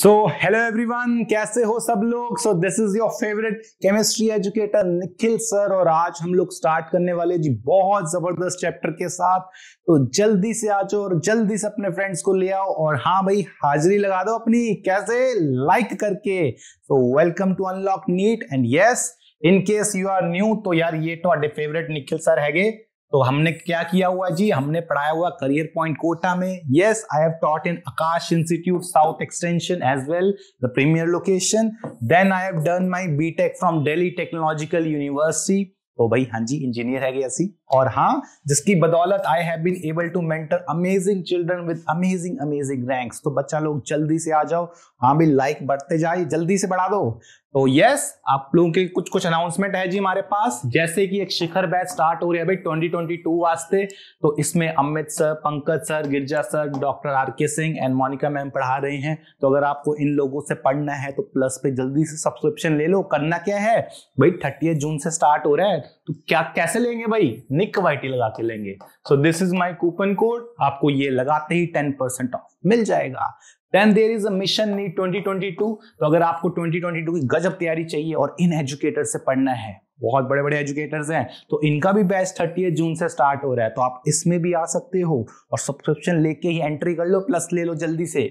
So hello everyone कैसे हो सब लोग so this is your favourite chemistry educator Nikhil sir और आज हम लोग स्टार्ट करने वाले जी बहुत जबरदस्त चैप्टर के साथ तो जल्दी से आ जाओ और जल्दी से अपने फ्रेंड्स को ले आओ और हाँ भाई हाजिरी लगा दो अपनी कैसे लाइक करके so welcome to unlock NEET and yes in case you are new तो यार ये तो फेवरेट निखिल सर है तो हमने क्या किया हुआ जी हमने पढ़ाया हुआ करियर पॉइंट कोटा में yes I have taught in Aakash Institute South Extension as well the premier location then I have done my B Tech from Delhi Technological University तो भाई हाँ जी इंजीनियर है ऐसी और हाँ जिसकी बदौलत I have been able to mentor amazing children with amazing amazing ranks तो बच्चा लोग जल्दी से आ जाओ हाँ भी लाइक बढ़ते जाए जल्दी से बढ़ा दो तो यस आप लोगों के कुछ कुछ अनाउंसमेंट है जी हमारे पास जैसे कि एक शिखर बैच स्टार्ट हो रही है भाई टू वास्ते तो इसमें Amit sir Pankaj sir Girija sir doctor R K Singh and Monika ma'am पढ़ा रहे हैं तो अगर आपको इन लोगों से पढ़ना है तो प्लस पे जल्दी से सब्सक्रिप्शन ले लो करना क्या है भाई थर्टी जून से स्टार्ट हो रहा है तो क्या कैसे लेंगे भाई निक वाइटी लगा के लेंगे so this is my coupon code आपको ये लगाते ही टेन परसेंट ऑफ मिल जाएगा then there is a mission NEET 2022 तो अगर आपको 2022 की गजब तैयारी चाहिए और इन एजुकेटर से पढ़ना है बहुत बड़े बड़े एजुकेटर्स हैं तो इनका भी बैच थर्टी जून से स्टार्ट हो रहा है तो आप इसमें भी आ सकते हो और सब्सक्रिप्शन लेके ही एंट्री कर लो प्लस ले लो जल्दी से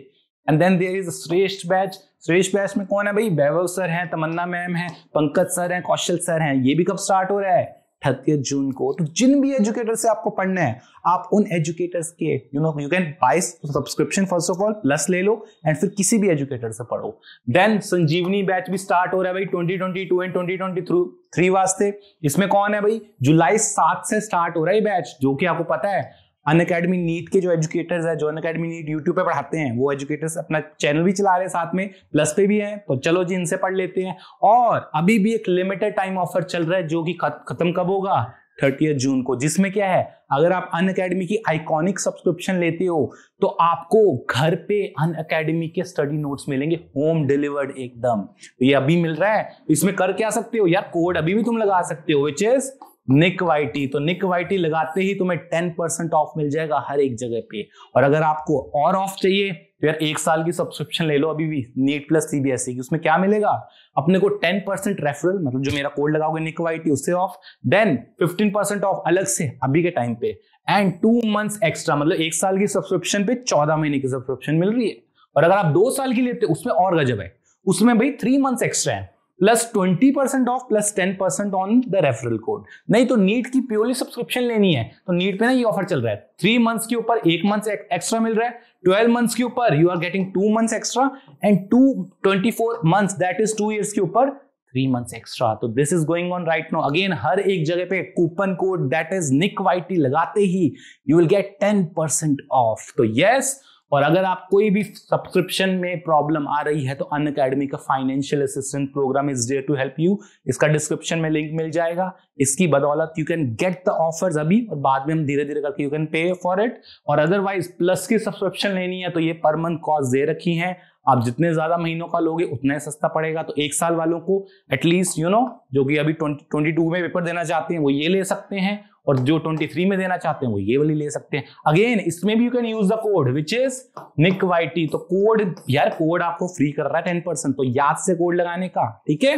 and then there is Shreshth batch Shreshth batch में कौन है भाई वैभव सर हैं तमन्ना मैम है पंकज सर हैं कौशल सर हैं ये भी कब स्टार्ट हो रहा है अट्ठतीस जून को तो जिन भी एजुकेटर से आपको पढ़ना है आप उन एजुकेटर्स के you know you can buys subscription first of all plus ले लो एंड फिर किसी भी एजुकेटर से पढ़ो देन संजीवनी बैच भी स्टार्ट हो रहा है भाई twenty twenty two and twenty twenty through three वास्ते इसमें कौन है भाई जुलाई सात से स्टार्ट हो रहा है बैच जो कि आपको पता है अन अकेडमी नीट के जो एजुकेटर्स है जो अन अकेडमी नीट यूट्यूब पर पढ़ाते हैं वो एजुकेटर्स अपना चैनल भी चला रहे हैं साथ में प्लस पे भी हैं तो चलो जी इनसे पढ़ लेते हैं और अभी भी एक लिमिटेड टाइम ऑफर चल रहा है जो कि खत्म कब होगा थर्टी जून को जिसमें क्या है अगर आप अन अकेडमी की आइकॉनिक सब्सक्रिप्शन लेते हो तो आपको घर पे अन अकेडमी के स्टडी नोट्स मिलेंगे होम डिलीवर्ड एकदम तो ये अभी मिल रहा है इसमें कर क्या सकते हो यार कोड अभी भी तुम लगा सकते हो विच इज निक वाइटी तो निक वाइटी लगाते ही तुम्हें टेन परसेंट ऑफ मिल जाएगा हर एक जगह पे और अगर आपको और ऑफ चाहिए तो यार एक साल की सब्सक्रिप्शन ले लो अभी भी नीट प्लस सीबीएसई की उसमें क्या मिलेगा अपने को टेन परसेंट रेफरल मतलब जो मेरा कोड लगाओगे निक वाइटी उससे off then fifteen percent off अलग से अभी के टाइम पे एंड टू मंथ्स एक्स्ट्रा मतलब एक साल की सब्सक्रिप्शन पे चौदह महीने की सब्सक्रिप्शन मिल रही है और अगर आप दो साल की लेते हो उसमें और गजब है उसमें भाई थ्री मंथ्स एक्स्ट्रा है plus twenty percent off plus ten percent on the referral code नहीं तो नीट की प्योरली सब्सक्रिप्शन लेनी है तो नीट पे ना ये ऑफर चल रहा है थ्री मंथ्स के ऊपर एक मंथ एक्स्ट्रा मिल रहा है ट्वेल्व मंथ्स के ऊपर you are getting two months extra and two twenty four months that is two years के ऊपर थ्री मंथ्स एक्स्ट्रा तो this is going on right no again हर एक जगह पे coupon code that is Nick Y T लगाते ही you will get ten percent off तो यस yes, और अगर आप कोई भी सब्सक्रिप्शन में प्रॉब्लम आ रही है तो अन अकेडमी का financial assistant program is there to help you इसका डिस्क्रिप्शन में लिंक मिल जाएगा इसकी बदौलत you can get the offers अभी और बाद में हम धीरे धीरे करके you can pay for it और अदरवाइज प्लस की सब्सक्रिप्शन लेनी है तो ये पर मंथ कॉस्ट दे रखी है आप जितने ज्यादा महीनों का लोगे उतना ही सस्ता पड़ेगा तो एक साल वालों को एटलीस्ट यू नो जो कि अभी ट्वेंटी में पेपर देना चाहते हैं वो ये ले सकते हैं और जो 23 में देना चाहते हैं वो ये वाली ले सकते हैं अगेन इसमें भी you can use the code which is निक वाइटी तो कोड यार कोड आपको फ्री कर रहा है टेन परसेंट तो याद से कोड लगाने का ठीक है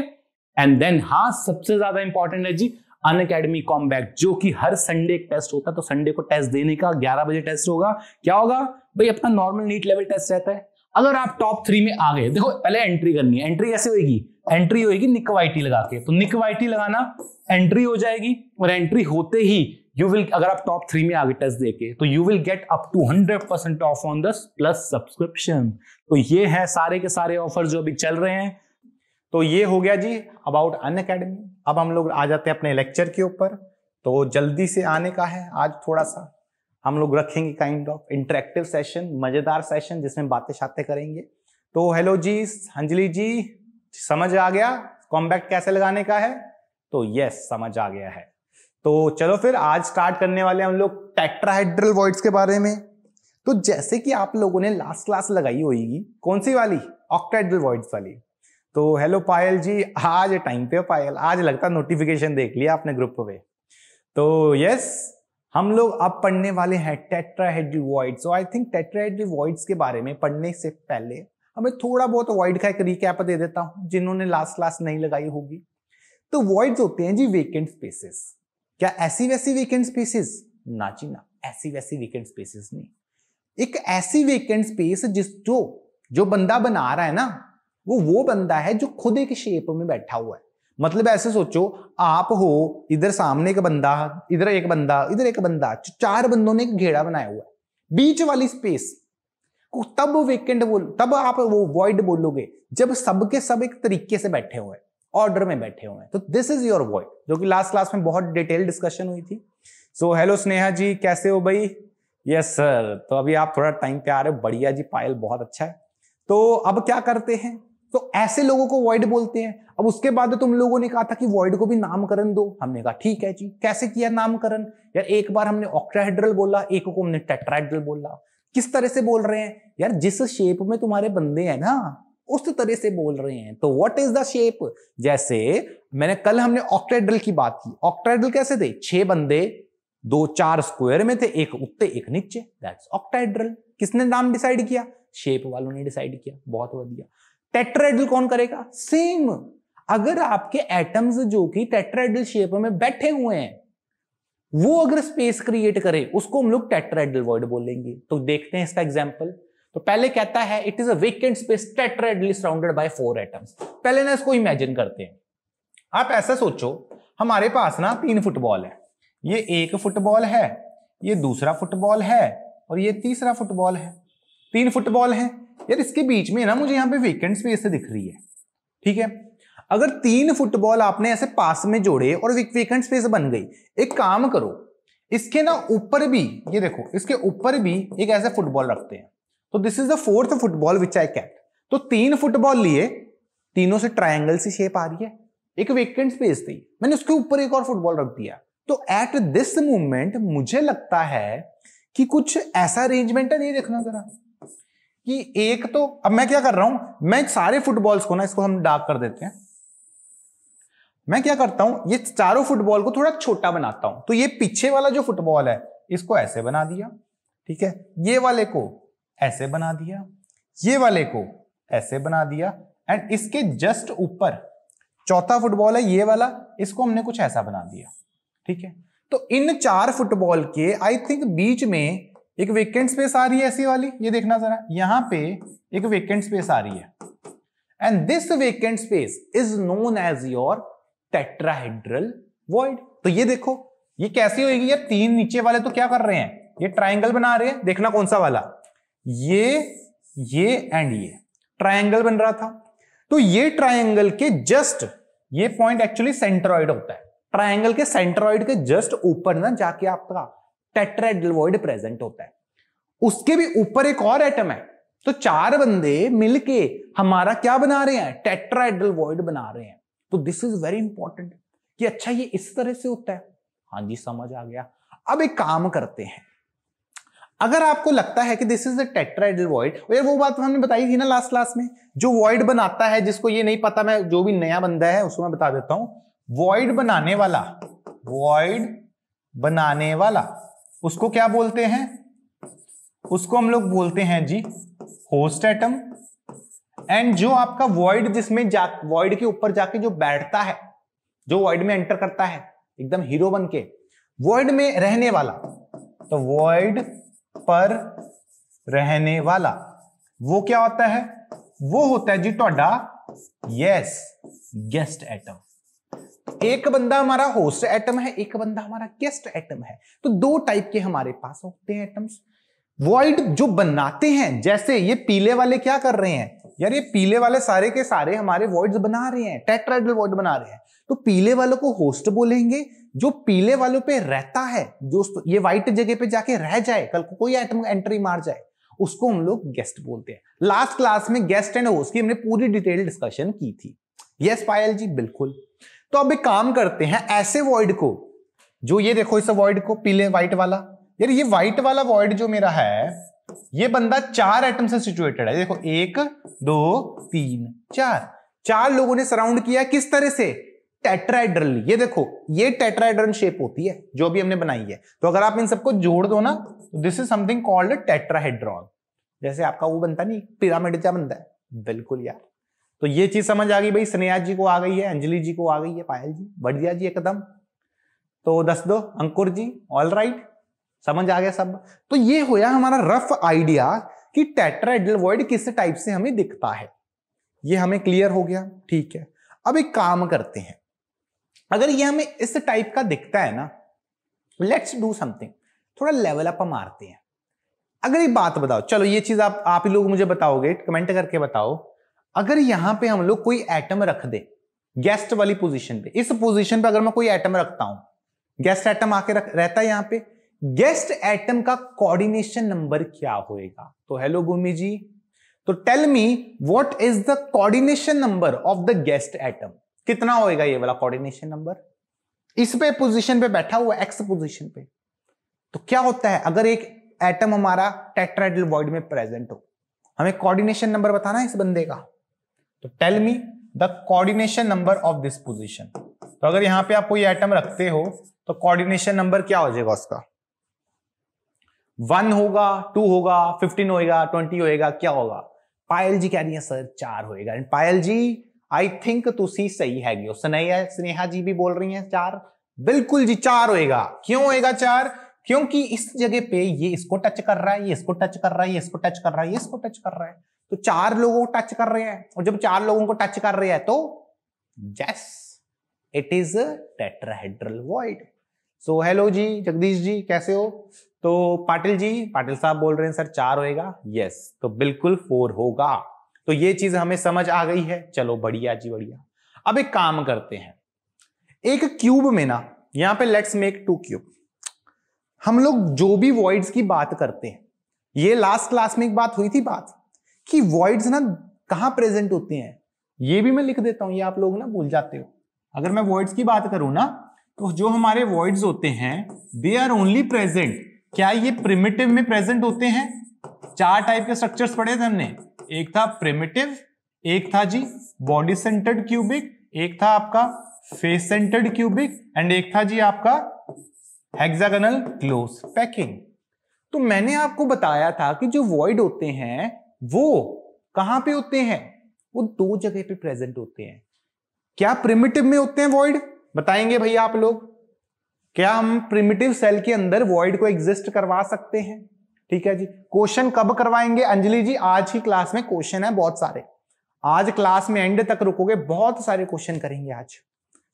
एंड देन हाँ सबसे ज्यादा इंपॉर्टेंट है जी अन अकेडमी कॉम्बैक जो कि हर संडे एक टेस्ट होता है तो संडे को टेस्ट देने का 11 बजे टेस्ट होगा क्या होगा भाई अपना नॉर्मल नीट लेवल टेस्ट रहता है अगर आप टॉप थ्री में आ गए देखो पहले एंट्री करनी है एंट्री कैसे होगी एंट्री होगी वाइटी लगा के तो निक वाइटी लगाना एंट्री हो जाएगी और एंट्री होते ही यू विल अगर आप टॉप थ्री में आगे टच देके तो you will get up to hundred percent off on दस प्लस सब्सक्रिप्शन तो ये है सारे के सारे ऑफर जो अभी चल रहे हैं तो ये हो गया जी अबाउट अन अकेडमी अब हम लोग आ जाते हैं अपने लेक्चर के ऊपर तो जल्दी से आने का है आज थोड़ा सा हम लोग रखेंगे काइंड ऑफ इंटरेक्टिव सेशन मज़ेदार सेशन जिसमें बातें शाते करेंगे तो हेलो जी अंजलि जी समझ आ गया कॉम्बैक्ट कैसे लगाने का है तो यस समझ आ गया है तो चलो फिर आज स्टार्ट करने वाले हम लोग टेट्राहेड्रल वॉइड्स के बारे में तो जैसे कि आप लोगों ने लास्ट क्लास लगाई होगी कौन सी वाली ऑक्टाइड्रल वॉइड्स वाली तो हेलो पायल जी आज टाइम पे पायल आज लगता नोटिफिकेशन देख लिया आपने ग्रुप पे तो यस हम लोग अब पढ़ने वाले हैं वॉइड सो आई थिंक टेट्राहेड्रिवॉइड्स के बारे में पढ़ने से पहले हमें थोड़ा बहुत वॉइड का एक रिकैप दे देता हूँ जिन्होंने लास्ट क्लास नहीं लगाई होगी तो वॉइड होते हैं जी वेकेंट स्पेसेस क्या ऐसी वैसी वेकेंट स्पेसेस ना जी ना ऐसी वैसी वेकेंट स्पेसेस नहीं एक ऐसी वेकेंट स्पेस जिस जो जो बंदा बना रहा है ना वो वो बंदा है जो खुद एक शेप में बैठा हुआ है मतलब ऐसे सोचो आप हो इधर सामने का बंदा इधर एक बंदा इधर एक बंदा चार बंदों ने एक घेरा बनाया हुआ है बीच वाली स्पेस को तब वेकेंट बोल तब आप वो वॉइड बोलोगे जब सबके सब एक तरीके से बैठे हुए हैं ऑर्डर में बैठे हुए हैं तो दिस इज योर वॉइड जो कि लास्ट क्लास में बहुत डिटेल डिस्कशन हुई थी सो हेलो स्नेहा जी कैसे हो भाई यस yes, सर तो अभी आप थोड़ा टाइम पे आ रहे हो बढ़िया जी पायल बहुत अच्छा है तो अब क्या करते हैं तो ऐसे लोगों को वॉइड बोलते हैं अब उसके बाद तो तुम लोगों ने कहा था कि वॉइड को भी नामकरण दो हमने कहा ठीक है जी कैसे किया नामकरण यार एक बार हमने ऑक्ट्राहेड्रल बोला एक को हमने टेट्राहेड्रल बोला किस तरह से बोल रहे हैं यार जिस शेप में तुम्हारे बंदे हैं ना उस तरह से बोल रहे हैं तो व्हाट इज द शेप जैसे मैंने कल हमने ऑक्ट्राहेड्रल की बात की ऑक्ट्राहेड्रल कैसे थे छह बंदे दो चार स्क्वायर में थे एक उत्ते एक नीचे दैट्स ऑक्टाहेड्रल किसने नाम डिसाइड किया शेप वालों ने डिसाइड किया बहुत बढ़िया टेट्राहेड्रल कौन करेगा सेम अगर आपके एटम्स जो कि टेट्राइडल शेप में बैठे हुए हैं वो अगर स्पेस क्रिएट करे उसको हम लोग टेट्राइडल वर्ड बोलेंगे तो देखते हैं इसका एग्जाम्पल तो पहले कहता है it is a vacant space tetrahedrally surrounded by four atoms पहले ना इसको इमेजिन करते हैं आप ऐसा सोचो हमारे पास ना तीन फुटबॉल है ये एक फुटबॉल है ये दूसरा फुटबॉल है और ये तीसरा फुटबॉल है तीन फुटबॉल है यार इसके बीच में ना मुझे यहाँ पे वेकेंट स्पेस दिख रही है ठीक है अगर तीन फुटबॉल आपने ऐसे पास में जोड़े और वेकेंट स्पेस बन गई एक काम करो इसके ना ऊपर भी ये देखो इसके ऊपर भी एक ऐसे फुटबॉल रखते हैं तो this is the fourth football which I kept तो तीन फुटबॉल लिए तीनों से ट्राइंगल सी शेप आ रही है एक वेकेंट स्पेस थी मैंने उसके ऊपर एक और फुटबॉल रख दिया तो एट दिस मूवमेंट मुझे लगता है कि कुछ ऐसा अरेंजमेंट है नहीं देखना जरा कि एक तो अब मैं क्या कर रहा हूं मैं सारे फुटबॉल्स को ना इसको हम डार्क कर देते हैं मैं क्या करता हूं ये चारों फुटबॉल को थोड़ा छोटा बनाता हूं तो ये पीछे वाला जो फुटबॉल है इसको ऐसे बना दिया ठीक है ये वाले को ऐसे बना दिया ये वाले को ऐसे बना दिया एंड इसके जस्ट ऊपर चौथा फुटबॉल है ये वाला इसको हमने कुछ ऐसा बना दिया ठीक है तो इन चार फुटबॉल के आई थिंक बीच में एक वेकेंट स्पेस आ रही है ऐसी वाली ये देखना जरा यहां पे एक वेकेंट स्पेस आ रही है and this vacant space is known as your tetrahedral void तो ये देखो ये कैसी होगी यार तीन नीचे वाले तो क्या कर रहे हैं ये ट्राइंगल बना रहे हैं देखना कौन सा वाला ये ये एंड ये ट्राइंगल बन रहा था तो ये ट्राइंगल के जस्ट ये पॉइंट एक्चुअली सेंट्रॉइड होता है ट्राइंगल के सेंट्रॉइड के जस्ट ऊपर ना जाके आपका टेट्राहेड्रल वॉइड प्रेजेंट होता है उसके भी ऊपर एक और एटम है तो चार बंदे मिलके हमारा क्या बना रहे हैं टेट्राहेड्रल वॉइड बना रहे हैं तो दिस इज वेरी इंपॉर्टेंट कि अच्छा ये इस तरह से होता है हाँ जी समझ आ गया अब एक काम करते हैं अगर आपको लगता है कि this is a tetrahedral void यार वो बात तो हमने बताई थी ना लास्ट क्लास में जो वॉइड बनाता है जिसको ये नहीं पता मैं जो भी नया बंदा है उसको मैं बता देता हूं वॉइड बनाने वाला वॉइड बनाने वाला उसको क्या बोलते हैं उसको हम लोग बोलते हैं जी होस्ट एटम एंड जो आपका वॉइड जिसमें वॉइड के ऊपर जाके जो बैठता है जो वॉइड में एंटर करता है एकदम हीरो बन के वॉइड में रहने वाला तो वॉइड पर रहने वाला वो क्या होता है वो होता है जी थोड़ा यस गेस्ट एटम एक बंदा हमारा होस्ट एटम है एक बंदा हमारा गेस्ट एटम है तो दो टाइप के हमारे पास होते हैं एटम्स वॉइड जो बनाते हैं जैसे ये पीले वाले क्या कर रहे हैं यार ये पीले वाले सारे के सारे हमारे वॉइड बना रहे हैं टेट्राइडल वॉइड बना रहे हैं तो पीले वालों को होस्ट बोलेंगे जो पीले वालों पे रहता है जो ये व्हाइट जगह पे जाके रह जाए कल को कोई आइटम एंट्री मार जाए उसको हम लोग गेस्ट बोलते हैं लास्ट क्लास में गेस्ट एंड होस्ट की हमने पूरी डिटेल डिस्कशन की थी यस पायल जी बिल्कुल तो अब एक काम करते हैं ऐसे वॉइड को जो ये देखो इस वॉइड को पीले व्हाइट वाला यार ये व्हाइट वाला वॉइड जो मेरा है ये बंदा चार एटम से सिचुएटेड है देखो एक दो तीन चार चार लोगों ने सराउंड किया किस तरह से टेट्राइड्रल ये देखो ये टेट्राइड्रल शेप होती है जो भी हमने बनाई है तो अगर आप इन सबको जोड़ दो ना तो this is something called tetrahedron जैसे आपका वो बनता नहीं पिरामिड क्या बनता है बिल्कुल यार तो ये चीज समझ आ गई भाई स्नेहा जी को आ गई है अंजलि जी को आ गई है पायल जी बढ़िया जी एकदम तो दस दो अंकुर जी ऑल राइट समझ आ गया सब तो ये होया हमारा रफ आइडिया कि वर्ड किस टाइप से हमें दिखता है ये हमें क्लियर हो गया ठीक है अब एक काम करते हैं अगर ये हमें इस टाइप का दिखता है ना लेट्स डू समथिंग थोड़ा लेवल अप मारते हैं अगर ये बात बताओ चलो ये चीज आप आप ही लोग मुझे बताओगे कमेंट करके बताओ अगर यहां पे हम लोग कोई एटम रख दे गेस्ट वाली पोजीशन पे इस पोजीशन पे अगर मैं कोई एटम रखता हूं गेस्ट एटम आके रख, रहता है यहां पे गेस्ट एटम का कोऑर्डिनेशन नंबर क्या होएगा तो हेलो भूमि जी तो tell me what is the coordination number of the guest atom कितना होएगा ये वाला कोऑर्डिनेशन नंबर इस पे पोजीशन पे बैठा हुआ एक्स पोजीशन पे तो क्या होता है अगर एक एटम हमारा टेट्राइडल वॉइड में प्रेजेंट हो हमें कोऑर्डिनेशन नंबर बताना है इस बंदे का तो tell me the coordination number of this position तो अगर यहां पे आप कोई एटम रखते हो तो कोऑर्डिनेशन नंबर क्या हो जाएगा उसका वन होगा टू होगा फिफ्टीन होएगा ट्वेंटी होएगा क्या होगा पायल जी कह रही है सर चार होएगा and Payal ji I think तुसी सही है स्नेहा स्नेहा जी भी बोल रही हैं चार बिल्कुल जी चार होएगा क्यों होएगा चार क्योंकि इस जगह पे ये इसको टच कर रहा है ये इसको टच कर रहा है ये इसको टच कर रहा है ये इसको टच कर रहा है तो चार लोगों को टच कर रहे हैं और जब चार लोगों को टच कर रहे हैं तो yes it is tetrahedral void so hello ji Jagdish ji कैसे हो तो पाटिल जी पाटिल साहब बोल रहे हैं सर चार होएगा यस तो बिल्कुल फोर होगा तो ये चीज हमें समझ आ गई है चलो बढ़िया जी बढ़िया अब एक काम करते हैं एक क्यूब में ना यहां पे लेट्स मेक टू क्यूब हम लोग जो भी वॉइड्स की बात करते हैं ये लास्ट क्लास में एक बात हुई थी बात कि वॉइड्स ना कहा प्रेजेंट होते हैं ये भी मैं लिख देता हूं ये आप लोग ना भूल जाते हो अगर मैं वॉइड्स की बात करूं ना तो जो हमारे वॉइड्स होते हैं दे आर ओनली प्रेजेंट क्या ये प्रिमिटिव में प्रेजेंट होते हैं चार टाइप के स्ट्रक्चर्स पढ़े थे हमने एक था प्रिमिटिव एक था जी बॉडी सेंटर्ड क्यूबिक एक था आपका फेस सेंटर्ड क्यूबिक एंड एक था जी आपका हेक्सागनल क्लोज पैकिंग तो मैंने आपको बताया था कि जो वॉइड होते हैं वो कहां पे होते हैं वो दो जगह पे प्रेजेंट होते हैं क्या प्रिमिटिव में होते हैं वॉइड बताएंगे भैया आप लोग क्या हम प्रिमिटिव सेल के अंदर वॉइड को एग्जिस्ट करवा सकते हैं ठीक है जी क्वेश्चन कब करवाएंगे अंजलि जी आज की क्लास में क्वेश्चन है बहुत सारे आज क्लास में एंड तक रुकोगे बहुत सारे क्वेश्चन करेंगे आज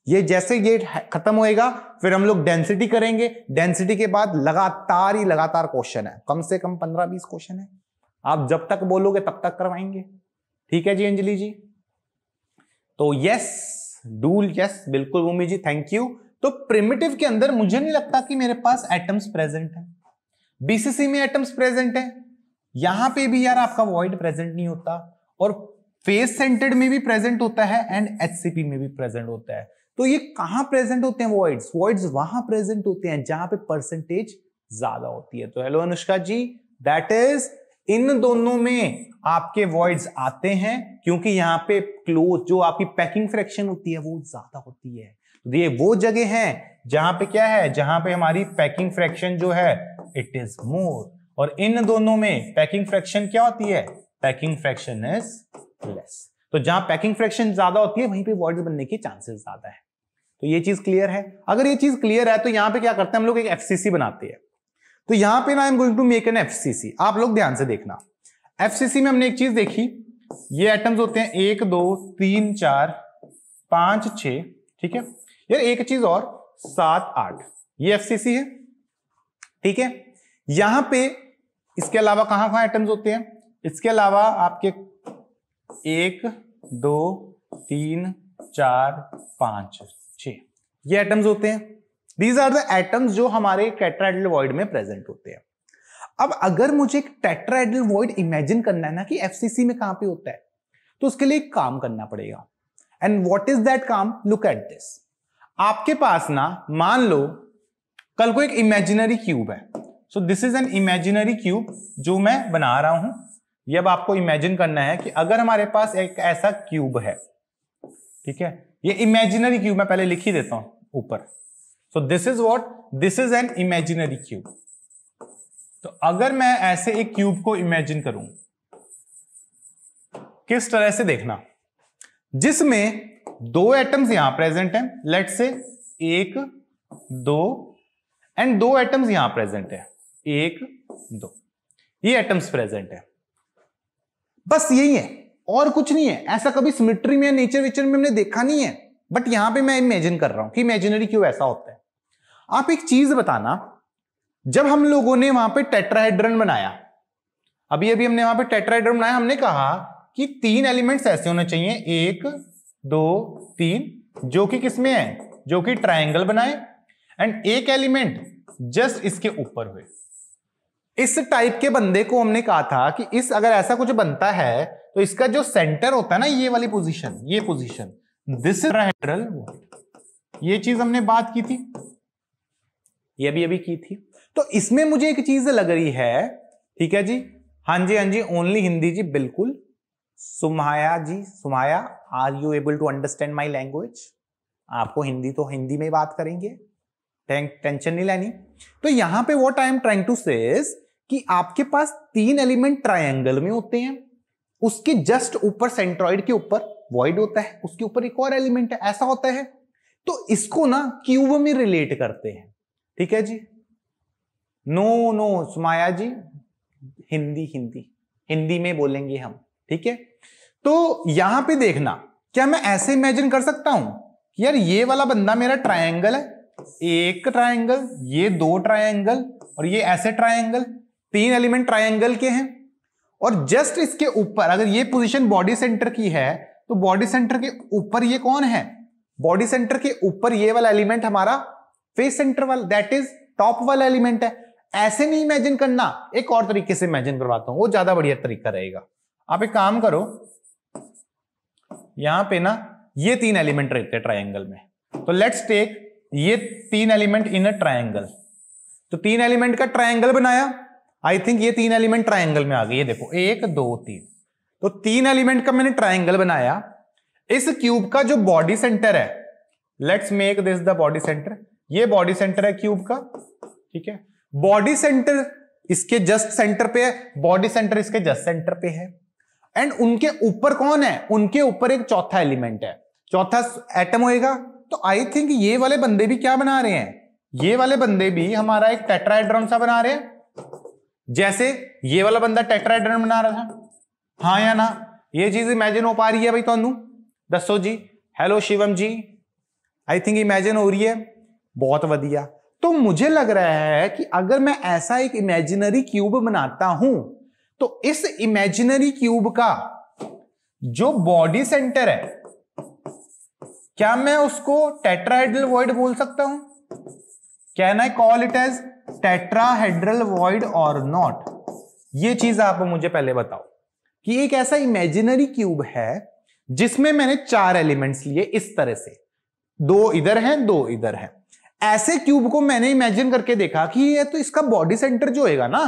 ये जैसे ये खत्म होएगा फिर हम लोग डेंसिटी करेंगे डेंसिटी के बाद लगातार ही लगातार क्वेश्चन है कम से कम पंद्रह बीस क्वेश्चन है आप जब तक बोलोगे तब तक करवाएंगे ठीक है जी अंजलि जी तो यस डूल यस बिल्कुल भूमि जी थैंक यू तो प्रिमिटिव के अंदर मुझे नहीं लगता कि मेरे पास एटम्स प्रेजेंट है बीसीसी में एटम्स प्रेजेंट है यहां पे भी यार आपका वॉइड प्रेजेंट नहीं होता और फेस सेंटर्ड में भी प्रेजेंट होता है एंड एचसीपी में भी प्रेजेंट होता है तो ये कहां प्रेजेंट होते हैं वॉइड्स वॉइड्स वहां प्रेजेंट होते हैं जहां पे परसेंटेज ज्यादा होती है तो hello Anushka ji that is इन दोनों में आपके वॉइड्स आते हैं क्योंकि यहाँ पे क्लोज जो आपकी पैकिंग फ्रैक्शन होती है वो ज्यादा होती है तो ये वो जगह है जहां पे क्या है जहां पे हमारी पैकिंग फ्रैक्शन जो है इट इज मोर और इन दोनों में पैकिंग फ्रैक्शन क्या होती है पैकिंग फ्रैक्शन इज लेस तो जहां पैकिंग फ्रैक्शन ज्यादा होती है वहीं पे वर्ड बनने के चांसेस ज्यादा है तो ये चीज क्लियर है अगर ये चीज क्लियर है तो यहां पे क्या करते हैं हम लोग एक एफसीसी बनाते हैं तो यहां पे ना I am going to make an FCC आप लोग ध्यान से देखना एफसीसी में हमने एक चीज देखी ये एटम्स होते हैं एक दो तीन चार पांच छ ठीक है यार एक चीज और सात आठ ये एफसीसी है ठीक है यहां पे इसके अलावा कहां कहां एटम्स होते हैं इसके अलावा आपके एक दो तीन चार पांच छ ये एटम्स होते हैं दीज आर द एटम्स जो हमारे टेट्राइडल वॉइड में प्रेजेंट होते हैं अब अगर मुझे एक टेट्राइडल वॉइड इमेजिन करना है ना कि एफसीसी में कहां पे होता है तो उसके लिए काम करना पड़ेगा एंड व्हाट इज दैट काम लुक एट दिस आपके पास ना मान लो कल को एक इमेजिनरी क्यूब है so this is an imaginary cube जो मैं बना रहा हूं ये अब आपको इमेजिन करना है कि अगर हमारे पास एक ऐसा क्यूब है ठीक है ये इमेजिनरी क्यूब मैं पहले लिख ही देता हूं ऊपर so this is what this is an imaginary cube तो अगर मैं ऐसे एक क्यूब को इमेजिन करूं किस तरह से देखना जिसमें दो एटम्स यहां प्रेजेंट हैं लेट से एक दो एंड दो एटम्स यहां प्रेजेंट है एक दो ये एटम्स प्रेजेंट है बस यही है और कुछ नहीं है ऐसा कभी सिमिट्री में नेचर विचर में हमने देखा नहीं है बट यहां पे मैं इमेजिन कर रहा हूं कि इमेजिनरी क्यों ऐसा होता है आप एक चीज बताना जब हम लोगों ने वहां पे टेट्राहेड्रन बनाया अभी अभी हमने वहां पे टेट्राहेड्रन बनाया हमने कहा कि तीन एलिमेंट्स ऐसे होने चाहिए एक दो तीन जो कि किसमें है जो कि ट्राइंगल बनाए एंड एक एलिमेंट जस्ट इसके ऊपर हुए इस टाइप के बंदे को हमने कहा था कि इस अगर ऐसा कुछ बनता है तो इसका जो सेंटर होता है ना ये वाली पोजीशन ये पोजीशन दिस ट्राइहेड्रल ये चीज हमने बात की थी ये भी अभी की थी तो इसमें मुझे एक चीज लग रही है ठीक है जी हाँ जी हाँ जी ओनली हिंदी जी बिल्कुल Sumaya ji Sumaya are you able to understand my language आपको हिंदी तो हिंदी में बात करेंगे टेंशन नहीं लेनी तो यहां पे what I am trying to say कि आपके पास तीन एलिमेंट ट्रायंगल में होते हैं उसके जस्ट ऊपर सेंट्रॉइड के ऊपर वॉइड होता है उसके ऊपर एक और एलिमेंट है ऐसा होता है तो इसको ना क्यूब में रिलेट करते हैं ठीक है जी नो नो सुमाया जी हिंदी हिंदी हिंदी में बोलेंगे हम ठीक है तो यहां पे देखना क्या मैं ऐसे इमेजिन कर सकता हूं कि यार ये वाला बंदा मेरा ट्रायंगल है एक ट्रायंगल ये दो ट्रायंगल और ये ऐसे ट्रायंगल तीन एलिमेंट ट्रायंगल के हैं और जस्ट इसके ऊपर अगर ये पोजीशन बॉडी सेंटर की है तो बॉडी सेंटर के ऊपर ये कौन है बॉडी सेंटर के ऊपर ये वाला एलिमेंट हमारा फेस सेंटर वाला दैट इज टॉप वाला एलिमेंट है ऐसे नहीं इमेजिन करना एक और तरीके से इमेजिन करवाता हूं वो ज्यादा बढ़िया तरीका रहेगा आप एक काम करो यहां पे ना ये तीन एलिमेंट रहते हैं ट्राइंगल में तो लेट्स टेक ये तीन एलिमेंट इन अ ट्राइंगल तो तीन एलिमेंट का ट्राइंगल बनाया आई थिंक ये तीन एलिमेंट ट्राइंगल में आ गए ये देखो एक दो तीन तो तीन एलिमेंट का मैंने ट्राइंगल बनाया इस क्यूब का जो बॉडी सेंटर है let's make this the body centre ये बॉडी सेंटर है क्यूब का ठीक है बॉडी सेंटर इसके जस्ट सेंटर पे है बॉडी सेंटर इसके जस्ट सेंटर पे है एंड उनके ऊपर कौन है उनके ऊपर एक चौथा एलिमेंट है चौथा एटम होएगा तो आई थिंक ये वाले बंदे भी क्या बना रहे हैं ये वाले बंदे भी हमारा एक टेट्राएड्रम सा बना रहे हैं जैसे ये वाला बंदा टेट्राएड्रम बना रहा था हाँ या ना ये चीज इमेजिन हो पा रही है भाई थानू दसो जी hello Shivam ji I think imagine हो रही है बहुत वधिया तो मुझे लग रहा है कि अगर मैं ऐसा एक इमेजिनरी क्यूब बनाता हूं तो इस इमेजिनरी क्यूब का जो बॉडी सेंटर है क्या मैं उसको टेट्राहेड्रल वॉइड बोल सकता हूं can I call it as tetrahedral void और नॉट ये चीज आप मुझे पहले बताओ कि एक ऐसा इमेजिनरी क्यूब है जिसमें मैंने चार एलिमेंट्स लिए इस तरह से दो इधर हैं दो इधर हैं ऐसे क्यूब को मैंने इमेजिन करके देखा कि ये तो इसका बॉडी सेंटर जो होगा ना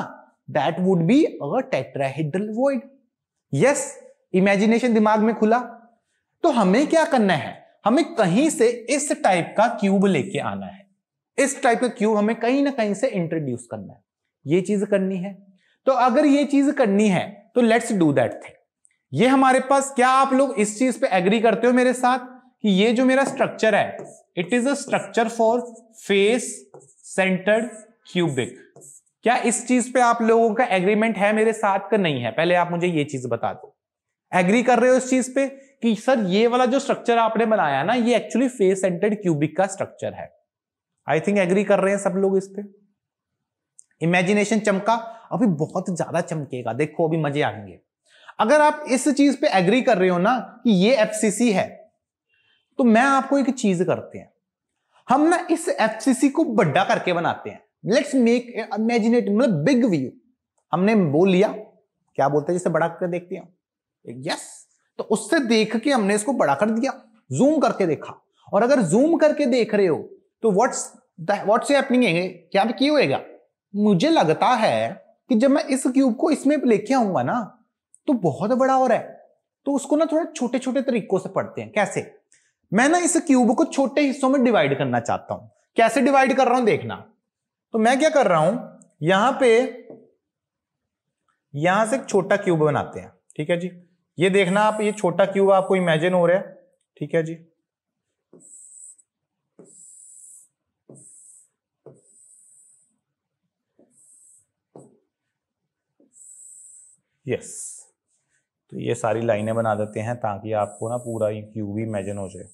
that would be a tetrahedral void yes imagination दिमाग में खुला तो हमें क्या करना है हमें कहीं से इस टाइप का क्यूब लेके आना है इस टाइप का क्यूब हमें कहीं ना कहीं से इंट्रोड्यूस करना है ये चीज करनी है तो अगर ये चीज करनी है तो लेट्स डू दैट थिंग ये हमारे पास क्या आप लोग इस चीज पे एग्री करते हो मेरे साथ कि ये जो मेरा स्ट्रक्चर है it is a structure for face centered cubic क्या इस चीज पे आप लोगों का एग्रीमेंट है मेरे साथ का नहीं है पहले आप मुझे ये चीज बता दो एग्री कर रहे हो इस चीज पे कि सर ये वाला जो स्ट्रक्चर आपने बनाया ना ये एक्चुअली फेस सेंटर्ड क्यूबिक का स्ट्रक्चर है आई थिंक एग्री कर रहे हैं सब लोग इस पे इमेजिनेशन चमका अभी बहुत ज्यादा चमकेगा देखो अभी मजे आएंगे अगर आप इस चीज पे एग्री कर रहे हो ना कि ये एफसीसी है तो मैं आपको एक चीज करते हैं हम ना इस एफसीसी को बड्डा करके बनाते हैं लेट्स मेक इमेजिनेट मतलब बिग व्यू हमने बोल लिया क्या बोलते हैं जिसे बड़ा करके देखते हैं यस तो उससे देख के हमने इसको बड़ा कर दिया जूम करके देखा और अगर जूम करके देख रहे हो तो व्हाट्स व्हाट्स हैपनिंग है क्या क्यों होएगा मुझे लगता है कि जब मैं इस क्यूब को इसमें लेके आऊंगा ना तो बहुत बड़ा हो रहा है तो उसको ना थोड़ा छोटे छोटे तरीकों से पढ़ते हैं कैसे मैं ना इस क्यूब को छोटे हिस्सों में डिवाइड करना चाहता हूं कैसे डिवाइड कर रहा हूं देखना तो मैं क्या कर रहा हूं यहां पे यहां से एक छोटा क्यूब बनाते हैं ठीक है जी ये देखना आप ये छोटा क्यूब आपको इमेजिन हो रहा है ठीक है जी यस तो ये सारी लाइनें बना देते हैं ताकि आपको ना पूरा क्यूब इमेजिन हो जाए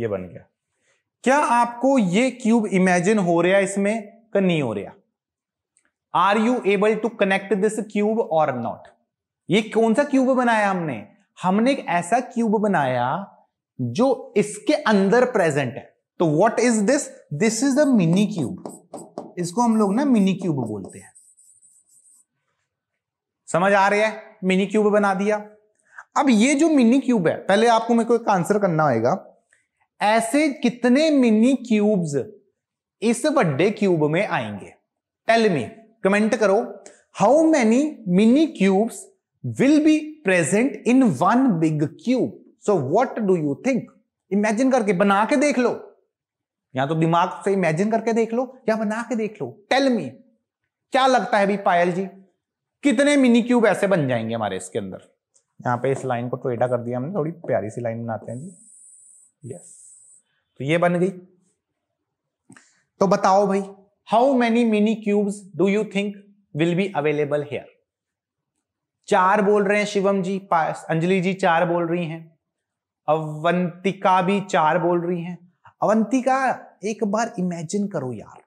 ये बन गया क्या आपको ये क्यूब इमेजिन हो रहा है इसमें का नहीं हो रहा are you able to connect this cube और नॉट ये कौन सा क्यूब बनाया हमने हमने एक ऐसा क्यूब बनाया जो इसके अंदर प्रेजेंट है तो what is this this is the mini cube इसको हम लोग ना मिनी क्यूब बोलते हैं समझ आ रहा है मिनी क्यूब बना दिया अब ये जो मिनी क्यूब है पहले आपको मेरे को एक आंसर करना होगा ऐसे कितने मिनी क्यूब्स इस बड़े क्यूब में आएंगे टेल मी कमेंट करो how many mini cubes will be present in one big cube so what do you think imagine करके बना के देख लो या तो दिमाग से इमेजिन करके देख लो या बना के देख लो टेल मी क्या लगता है भी पायल जी कितने मिनी क्यूब ऐसे बन जाएंगे हमारे इसके अंदर यहां पे इस लाइन को ट्रेडा कर दिया हमने थोड़ी प्यारी सी लाइन बनाते हैं जी यस yes. तो ये बन गई तो बताओ भाई how many mini cubes do you think will be available here चार बोल रहे हैं शिवम जी अंजलि जी चार बोल रही हैं अवंतिका भी चार बोल रही हैं अवंतिका एक बार इमेजिन करो यार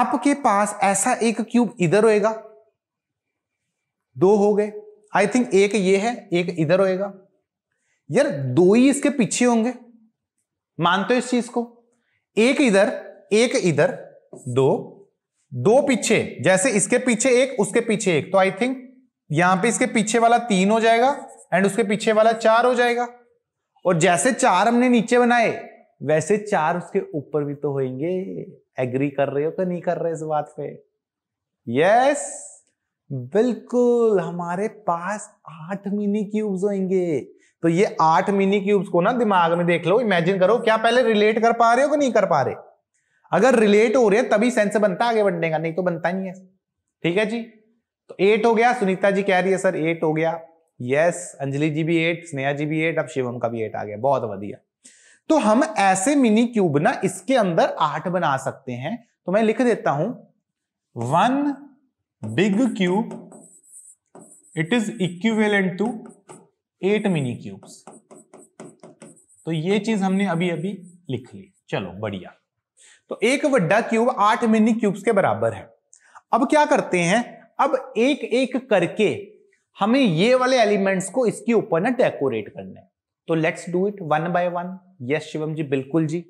आपके पास ऐसा एक क्यूब इधर होएगा दो हो गए आई थिंक एक ये है एक इधर होएगा यार दो ही इसके पीछे होंगे मानते हो इस चीज को एक इधर एक इधर दो दो पीछे जैसे इसके पीछे एक उसके पीछे एक तो आई थिंक यहां पे इसके पीछे वाला तीन हो जाएगा एंड उसके पीछे वाला चार हो जाएगा और जैसे चार हमने नीचे बनाए वैसे चार उसके ऊपर भी तो होंगे एग्री कर रहे हो तो नहीं कर रहे इस बात पे यस बिल्कुल हमारे पास आठ मिनी क्यूब्स होंगे तो ये आठ मिनी क्यूब्स को ना दिमाग में देख लो इमेजिन करो क्या पहले रिलेट कर पा रहे हो कि नहीं कर पा रहे अगर रिलेट हो रहे हैं तभी सेंस बनता आगे बढ़ने का नहीं तो बनता नहीं है ठीक है जी तो एट हो गया सुनीता जी कह रही है सर एट हो गया यस अंजलि जी भी एट स्नेहा जी भी एट अब शिवम का भी एट आ गया बहुत बढ़िया तो हम ऐसे मिनी क्यूब ना इसके अंदर आठ बना सकते हैं तो मैं लिख देता हूं one big cube it is equivalent to eight mini cubes तो ये चीज हमने अभी अभी लिख ली चलो बढ़िया तो एक वड्डा क्यूब आठ मिनी क्यूब्स के बराबर है अब क्या करते हैं अब एक एक करके हमें ये वाले एलिमेंट्स को इसके ऊपर ना डेकोरेट करना है तो let's do it one by one yes Shivam ji बिल्कुल जी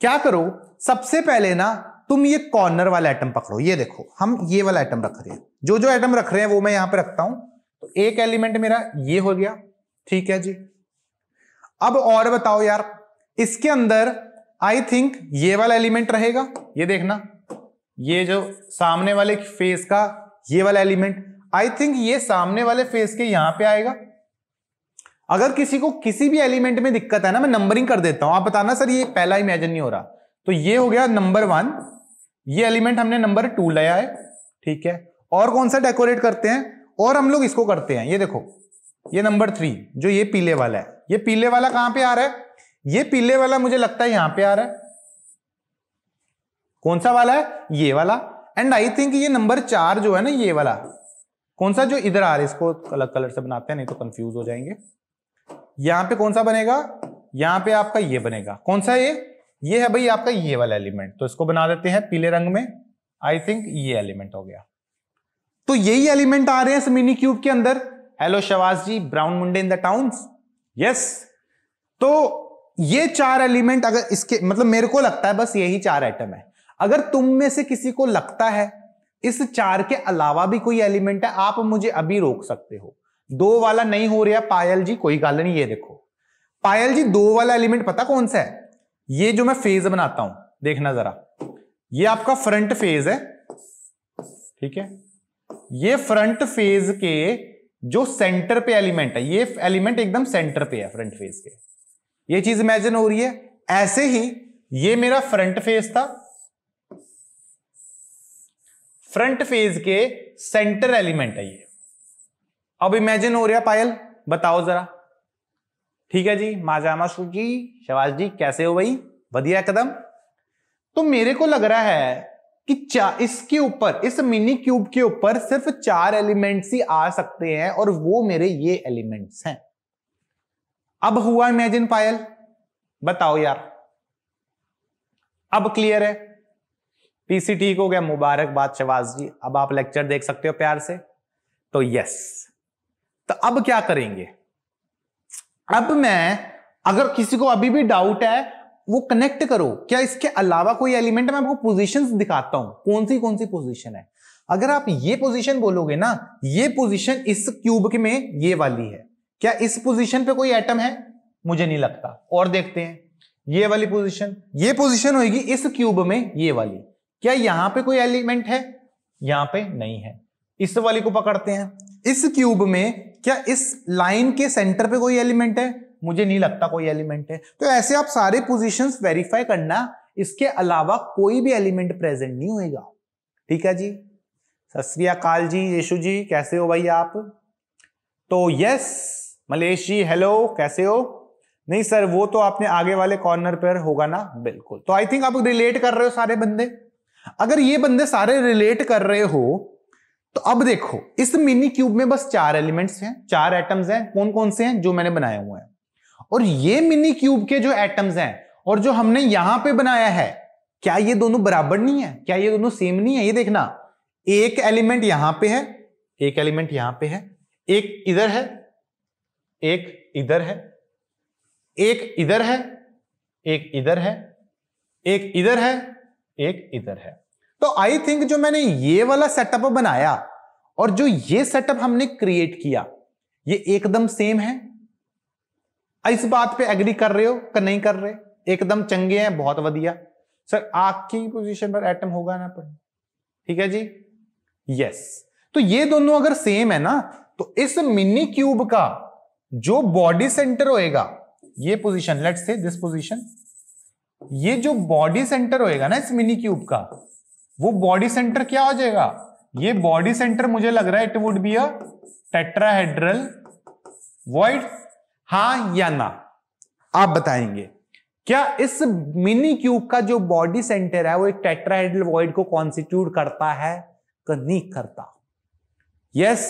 क्या करो सबसे पहले ना तुम ये कॉर्नर वाला एटम पकड़ो ये देखो हम ये वाला एटम रख रहे हैं जो जो एटम रख रहे हैं वो मैं यहां पर रखता हूं तो एक एलिमेंट मेरा ये हो गया ठीक है जी अब और बताओ यार इसके अंदर आई थिंक ये वाला एलिमेंट रहेगा ये देखना ये जो सामने वाले फेस का ये वाला एलिमेंट आई थिंक ये सामने वाले फेस के यहां पे आएगा अगर किसी को किसी भी एलिमेंट में दिक्कत है ना मैं नंबरिंग कर देता हूं आप बताना सर ये पहला इमेजिन नहीं हो रहा तो ये हो गया नंबर वन ये एलिमेंट हमने नंबर टू लाया है ठीक है और कौन सा डेकोरेट करते हैं और हम लोग इसको करते हैं ये देखो ये नंबर थ्री जो ये पीले वाला है ये पीले वाला कहां पे आ रहा है ये पीले वाला मुझे लगता है यहां पे आ रहा है कौन सा वाला है ये वाला एंड आई थिंक ये नंबर चार जो है ना ये वाला कौन सा जो इधर आ रहा है इसको अलग कलर से बनाते हैं नहीं तो कंफ्यूज हो जाएंगे यहां पे कौन सा बनेगा यहां पे आपका ये बनेगा कौन सा ये ये है भाई आपका ये वाला एलिमेंट तो इसको बना देते हैं पीले रंग में आई थिंक ये एलिमेंट हो गया तो यही एलिमेंट आ रहे हैं इस मिनी क्यूब के अंदर हेलो शवास जी ब्राउन मुंडे इन द टाउन यस तो ये चार एलिमेंट अगर इसके मतलब मेरे को लगता है बस यही चार आइटम है अगर तुम में से किसी को लगता है इस चार के अलावा भी कोई एलिमेंट है आप मुझे अभी रोक सकते हो दो वाला नहीं हो रहा पायल जी कोई गल नहीं ये देखो पायल जी दो वाला एलिमेंट पता कौन सा है ये जो मैं फेज बनाता हूं देखना जरा ये आपका फ्रंट फेज है ठीक है ये फ्रंट फेज के जो सेंटर पे एलिमेंट है ये एलिमेंट एकदम सेंटर पे है फ्रंट फेस के ये चीज इमेजिन हो रही है ऐसे ही ये मेरा फ्रंट फेस था फ्रंट फेज के सेंटर एलिमेंट है ये अब इमेजिन हो रहा पायल बताओ जरा ठीक है जी माजामा शू जी शवाज जी कैसे हो भाई बढ़िया कदम तो मेरे को लग रहा है कि चार इसके ऊपर इस मिनी क्यूब के ऊपर सिर्फ चार एलिमेंट्स ही आ सकते हैं और वो मेरे ये एलिमेंट्स हैं अब हुआ इमेजिन पायल बताओ यार अब क्लियर है पीसी ठीक हो गया मुबारकबाद शवाज जी अब आप लेक्चर देख सकते हो प्यार से तो यस तो अब क्या करेंगे अब मैं अगर किसी को अभी भी डाउट है वो कनेक्ट करो क्या इसके अलावा कोई एलिमेंट मैं आपको पोजिशन दिखाता हूं कौन सी कौन सी पोजिशन है अगर आप ये पोजिशन बोलोगे ना ये पोजिशन इस क्यूब के में ये वाली है क्या इस पोजिशन पे कोई एटम है मुझे नहीं लगता और देखते हैं ये वाली पोजिशन ये पोजिशन होगी इस क्यूब में ये वाली क्या यहां पे कोई एलिमेंट है यहां पे नहीं है इस वाली को पकड़ते हैं इस क्यूब में क्या इस लाइन के सेंटर पे कोई एलिमेंट है मुझे नहीं लगता कोई एलिमेंट है तो ऐसे आप सारे पोजिशन वेरीफाई करना इसके अलावा कोई भी एलिमेंट प्रेजेंट नहीं होगा ठीक है जी सत्याकाल जी यशु जी कैसे हो भाई आप तो यस मलेश जी हेलो कैसे हो नहीं सर वो तो आपने आगे वाले कॉर्नर पर होगा ना बिल्कुल तो आई थिंक आप रिलेट कर रहे हो सारे बंदे अगर ये बंदे सारे रिलेट कर रहे हो तो अब देखो इस मिनी क्यूब में बस चार एलिमेंट्स हैं चार एटम्स हैं कौन कौन से हैं जो मैंने बनाए हुए हैं और ये मिनी क्यूब के जो एटम्स हैं और जो हमने यहां पे बनाया है क्या ये दोनों बराबर नहीं है क्या ये दोनों सेम नहीं है ये देखना एक एलिमेंट यहां पे है एक एलिमेंट यहां पे है एक इधर है एक इधर है एक इधर है एक इधर है एक इधर है एक इधर है तो आई थिंक जो मैंने ये वाला सेटअप बनाया और जो ये सेटअप हमने क्रिएट किया ये एकदम सेम है इस बात पे एग्री कर रहे हो कि नहीं कर रहे एकदम चंगे हैं बहुत वधिया सर आपकी पोजीशन पर एटम होगा ना पर ठीक है जी यस तो ये दोनों अगर सेम है ना तो इस मिनी क्यूब का जो बॉडी सेंटर होएगा ये position let's say this position ये जो बॉडी सेंटर होएगा ना इस मिनी क्यूब का वो बॉडी सेंटर क्या हो जाएगा ये बॉडी सेंटर मुझे लग रहा है it would be a tetrahedral void हाँ या ना आप बताएंगे क्या इस मिनी क्यूब का जो बॉडी सेंटर है वो एक टेट्राहेड्रल वॉइड को कॉन्स्टिट्यूट करता है नहीं करता यस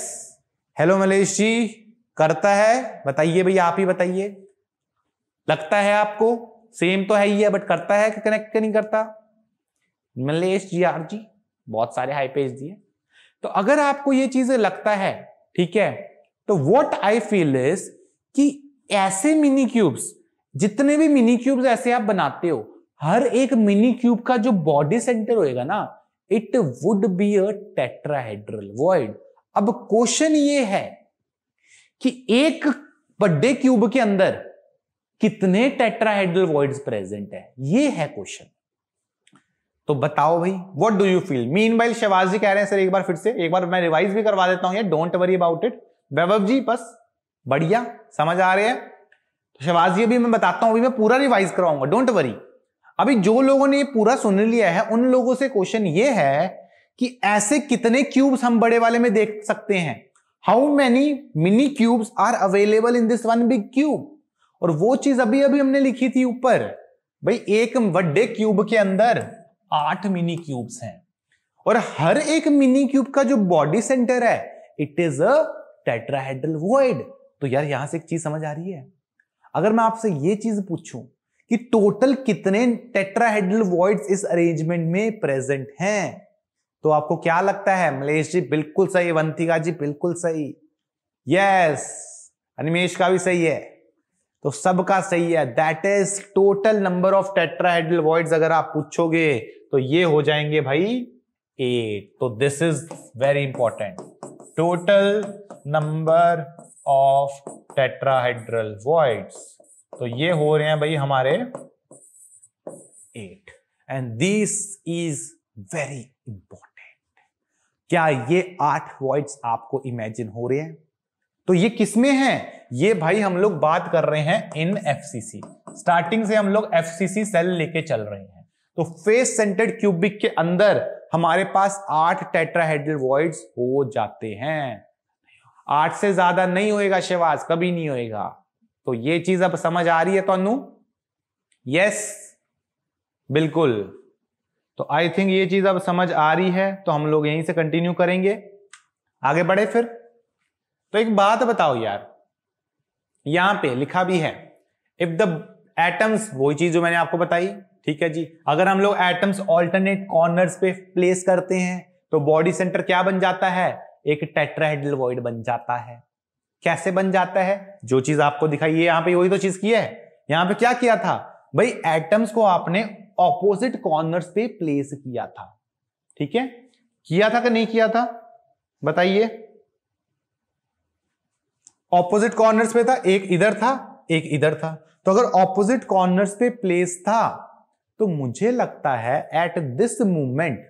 हेलो मलेश जी करता है बताइए भैया आप ही बताइए लगता है आपको सेम तो है ही है बट करता है कि कनेक्ट नहीं करता मलेश जी आर जी बहुत सारे हाई पेज दिए तो अगर आपको ये चीजें लगता है ठीक है तो वॉट आई फील इज कि ऐसे मिनी क्यूब्स जितने भी मिनी क्यूब्स ऐसे आप बनाते हो हर एक मिनी क्यूब का जो बॉडी सेंटर होएगा ना it would be a tetrahedral word अब क्वेश्चन ये है कि एक बड्डे क्यूब के अंदर कितने टेट्राहेड्रल वर्ड्स प्रेजेंट है ये है क्वेश्चन तो बताओ भाई what do you feel meanwhile Shawaz ji कह रहे हैं सर एक बार फिर से एक बार मैं रिवाइज भी करवा देता हूं don't worry about it Vaibhav ji बस बढ़िया समझ आ रहे हैं तो शहबाज जी अभी मैं बताता हूं अभी मैं पूरा रिवाइज कराऊंगा डोंट वरी अभी जो लोगों ने पूरा सुन लिया है उन लोगों से क्वेश्चन ये है कि ऐसे कितने क्यूब्स हम बड़े वाले में देख सकते हैं how many mini cubes are available in this one big cube और वो चीज अभी अभी हमने लिखी थी ऊपर भाई एक बड़े क्यूब के अंदर आठ मिनी क्यूब्स हैं और हर एक मिनी क्यूब का जो बॉडी सेंटर है it is a tetrahedral void तो यार यहां से एक चीज समझ आ रही है अगर मैं आपसे ये चीज पूछूं कि टोटल कितने टेट्राहेड्रल वॉइड्स इस अरेंजमेंट में प्रेजेंट हैं तो आपको क्या लगता है मलेश जी बिल्कुल सही वंतिका जी बिल्कुल सही यस अनिमेश का भी सही है तो सबका सही है that is total number of tetrahedral voids अगर आप पूछोगे तो ये हो जाएंगे भाई एट तो this is very important total number of tetrahedral voids तो ये हो रहे हैं भाई हमारे eight and this is very important क्या ये आठ वॉइड्स आपको इमेजिन हो रहे हैं तो ये किसमें हैं ये भाई हम लोग बात कर रहे हैं इन एफसीसी स्टार्टिंग से हम लोग एफसीसी सेल लेके चल रहे हैं तो फेस सेंटर्ड क्यूबिक के अंदर हमारे पास आठ टेट्राहेड्रल वॉइड्स हो जाते हैं आठ से ज्यादा नहीं होएगा शिवाज कभी नहीं होएगा तो ये चीज अब समझ आ रही है तो अनु यस बिल्कुल तो आई थिंक ये चीज अब समझ आ रही है तो हम लोग यहीं से कंटिन्यू करेंगे आगे बढ़े फिर तो एक बात बताओ यार यहां पे लिखा भी है इफ द एटम्स वही चीज जो मैंने आपको बताई ठीक है जी अगर हम लोग एटम्स ऑल्टरनेट कॉर्नर्स पे प्लेस करते हैं तो बॉडी सेंटर क्या बन जाता है एक टेट्राहेड्रल वॉइड बन जाता है कैसे बन जाता है जो चीज आपको दिखाई है यहां पे वही तो चीज की है यहां पे क्या किया था भाई एटम्स को आपने ऑपोजिट कॉर्नर्स पे प्लेस किया था ठीक है किया था कि नहीं किया था बताइए ऑपोजिट कॉर्नर्स पे था एक इधर था एक इधर था तो अगर ऑपोजिट कॉर्नर्स पे प्लेस था तो मुझे लगता है एट दिस मूवमेंट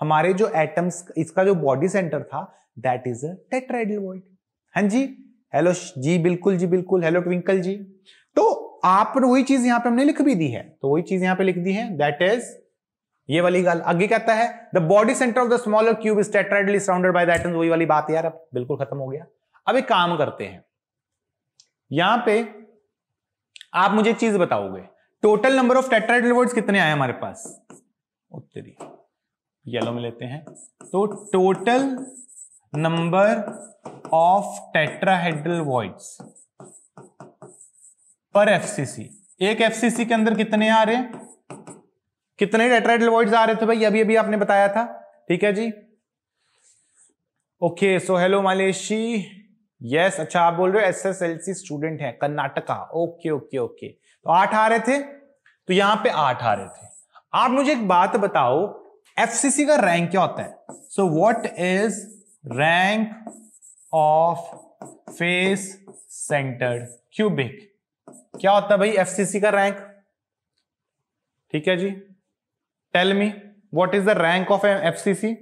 हमारे जो एटम्स इसका जो बॉडी सेंटर था that is a tetrahedral void हाँ जी हेलो जी बिल्कुल जी बिल्कुल हेलो ट्विंकल जी तो आप वही चीज यहां पे हमने लिख भी दी है तो वही चीज यहां पे लिख दी है दैट इज ये वाली गल आगे कहता है the body center of the smaller cube is tetrahedrally surrounded by the atoms वही वाली बात यार अब बिल्कुल खत्म हो गया अब एक काम करते हैं यहां पे आप मुझे चीज बताओगे total number of tetrahedral voids कितने आए हमारे पास उत्तरी येलो में लेते हैं तो total number of tetrahedral voids per FCC एक एफसीसी के अंदर कितने आ रहे हैं कितने टेट्राहेड्रल वॉइड्स आ रहे थे भाई अभी अभी आपने बताया था ठीक है जी okay so hello Maleshi yes अच्छा आप बोल रहे हो एसएसएलसी स्टूडेंट है कर्नाटका ओके ओके ओके तो आठ आ रहे थे तो यहां पे आठ आ रहे थे आप मुझे एक बात बताओ एफसीसी का रैंक क्या होता है so what is rank of face centered cubic क्या होता है भाई एफसीसी का रैंक ठीक है जी tell me what is the rank of FCC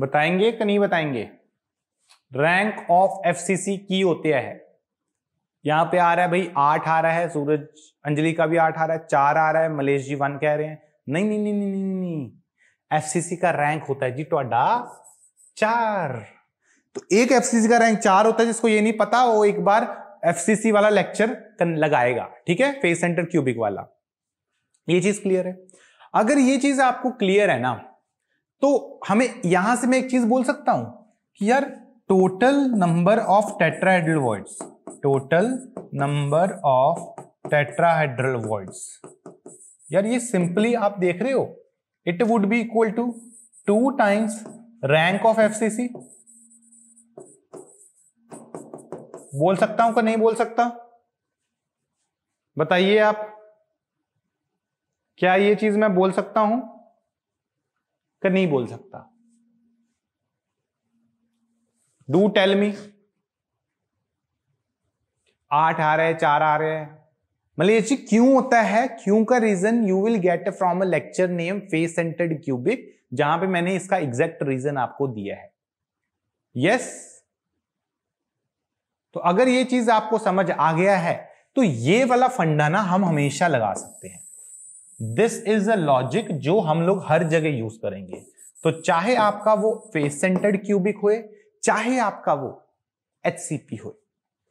बताएंगे कि नहीं बताएंगे रैंक ऑफ एफसीसी की होते है यहां पे आ रहा है भाई आठ आ रहा है सूरज अंजलि का भी आठ आ रहा है चार आ रहा है मलेश जी वन कह रहे हैं नहीं नहीं नहीं नहीं नहीं नहीं एफसीसी का रैंक होता है जी थोड़ा चार तो एक एफसीसी का रैंक चार होता है जिसको ये नहीं पता वो एक बार एफसीसी वाला लेक्चर लगाएगा ठीक है फेस सेंटर क्यूबिक वाला ये चीज क्लियर है अगर ये चीज आपको क्लियर है ना तो हमें यहां से मैं एक चीज बोल सकता हूं कि यार total number of tetrahedral voids total number of tetrahedral voids यार ये सिंपली आप देख रहे हो it would be equal to two times rank of FCC बोल सकता हूं कि नहीं बोल सकता बताइए आप क्या ये चीज मैं बोल सकता हूं का नहीं बोल सकता डू टेल मी आठ आ रहे हैं चार आ रहे हैं मतलब ये चीज क्यों होता है क्यों का reason you will get from a lecture name face centered cubic जहां पे मैंने इसका एग्जैक्ट रीजन आपको दिया है यस yes? तो अगर ये चीज आपको समझ आ गया है तो ये वाला फंडाना हम हमेशा लगा सकते हैं दिस इज अ लॉजिक जो हम लोग हर जगह यूज करेंगे तो चाहे आपका वो फेस सेंटर्ड क्यूबिक होए चाहे आपका वो एच सी पी हो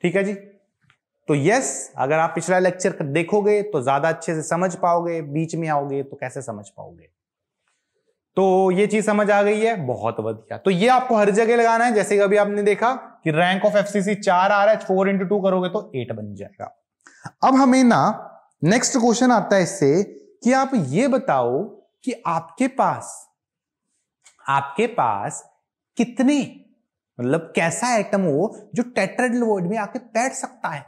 ठीक है जी तो यस अगर आप पिछला लेक्चर देखोगे तो ज्यादा अच्छे से समझ पाओगे बीच में आओगे तो कैसे समझ पाओगे तो ये चीज समझ आ गई है बहुत बढ़िया तो ये आपको हर जगह लगाना है जैसे कि अभी आपने देखा कि रैंक ऑफ एफ सी चार आ रहा है फोर इंटू टू करोगे तो एट बन जाएगा अब हमें ना नेक्स्ट क्वेश्चन आता है इससे कि आप ये बताओ कि आपके पास आपके पास कितने मतलब कैसा एटम हो जो टेट्रेडल वर्ड में आके बैठ सकता है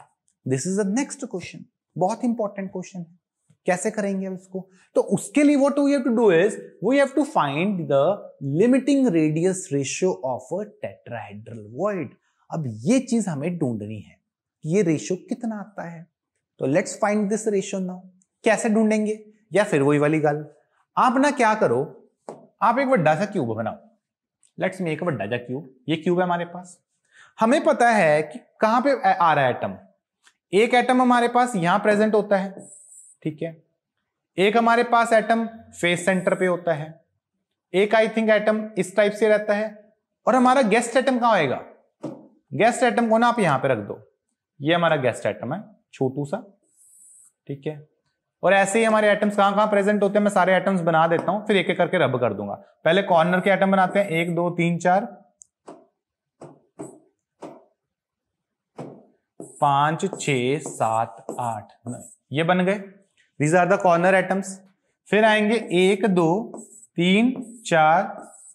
this is the next question बहुत इंपॉर्टेंट क्वेश्चन है कैसे करेंगे हम इसको तो उसके लिए what we have to do is we have to find the limiting radius ratio of a tetrahedral word अब ये चीज हमें ढूंढनी है ये रेशियो कितना आता है तो let's find this ratio now कैसे ढूंढेंगे या फिर वही वाली गल आप ना क्या करो आप एक वड्डा सा क्यूब बनाओ लेट्स मेक वड्डा सा क्यूब ये क्यूब है हमारे पास हमें पता है कि कहां पे आ रहा है एटम एक एटम हमारे पास यहां प्रेजेंट होता है ठीक है एक हमारे पास एटम फेस सेंटर पे होता है एक आई थिंक एटम इस टाइप से रहता है और हमारा गेस्ट एटम कहां आएगा गेस्ट एटम को ना आप यहां पे रख दो ये हमारा गेस्ट एटम है छोटू सा ठीक है और ऐसे ही हमारे एटम्स कहाँ कहाँ प्रेजेंट होते हैं मैं सारे एटम्स बना देता हूँ फिर एक एक करके रब कर दूंगा पहले कॉर्नर के एटम बनाते हैं एक दो तीन चार पांच छ सात आठ ये बन गए these are the corner atoms फिर आएंगे एक दो तीन चार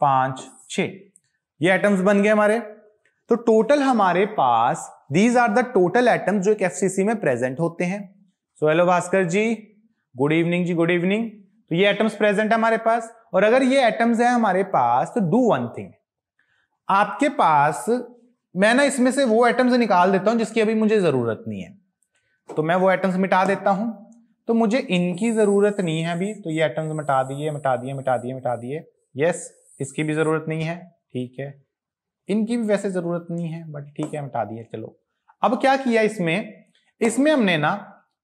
पांच छ ये एटम्स बन गए हमारे तो टोटल हमारे पास these are the total atoms जो एक एफ में प्रेजेंट होते हैं so hello Bhaskar ji good evening जी गुड इवनिंग तो ये एटम्स प्रेजेंट है हमारे पास और अगर ये एटम्स है हमारे पास तो डू वन थिंग आपके पास मैं ना इसमें से वो एटम्स निकाल देता हूं जिसकी अभी मुझे जरूरत नहीं है तो मैं वो एटम्स मिटा देता हूं तो मुझे इनकी जरूरत नहीं है अभी तो ये एटम्स मिटा दिए मिटा दिए मिटा दिए मिटा दिए यस इसकी भी जरूरत नहीं है ठीक है इनकी भी वैसे जरूरत नहीं है बट ठीक है मिटा दिए चलो अब क्या किया इसमें इसमें हमने ना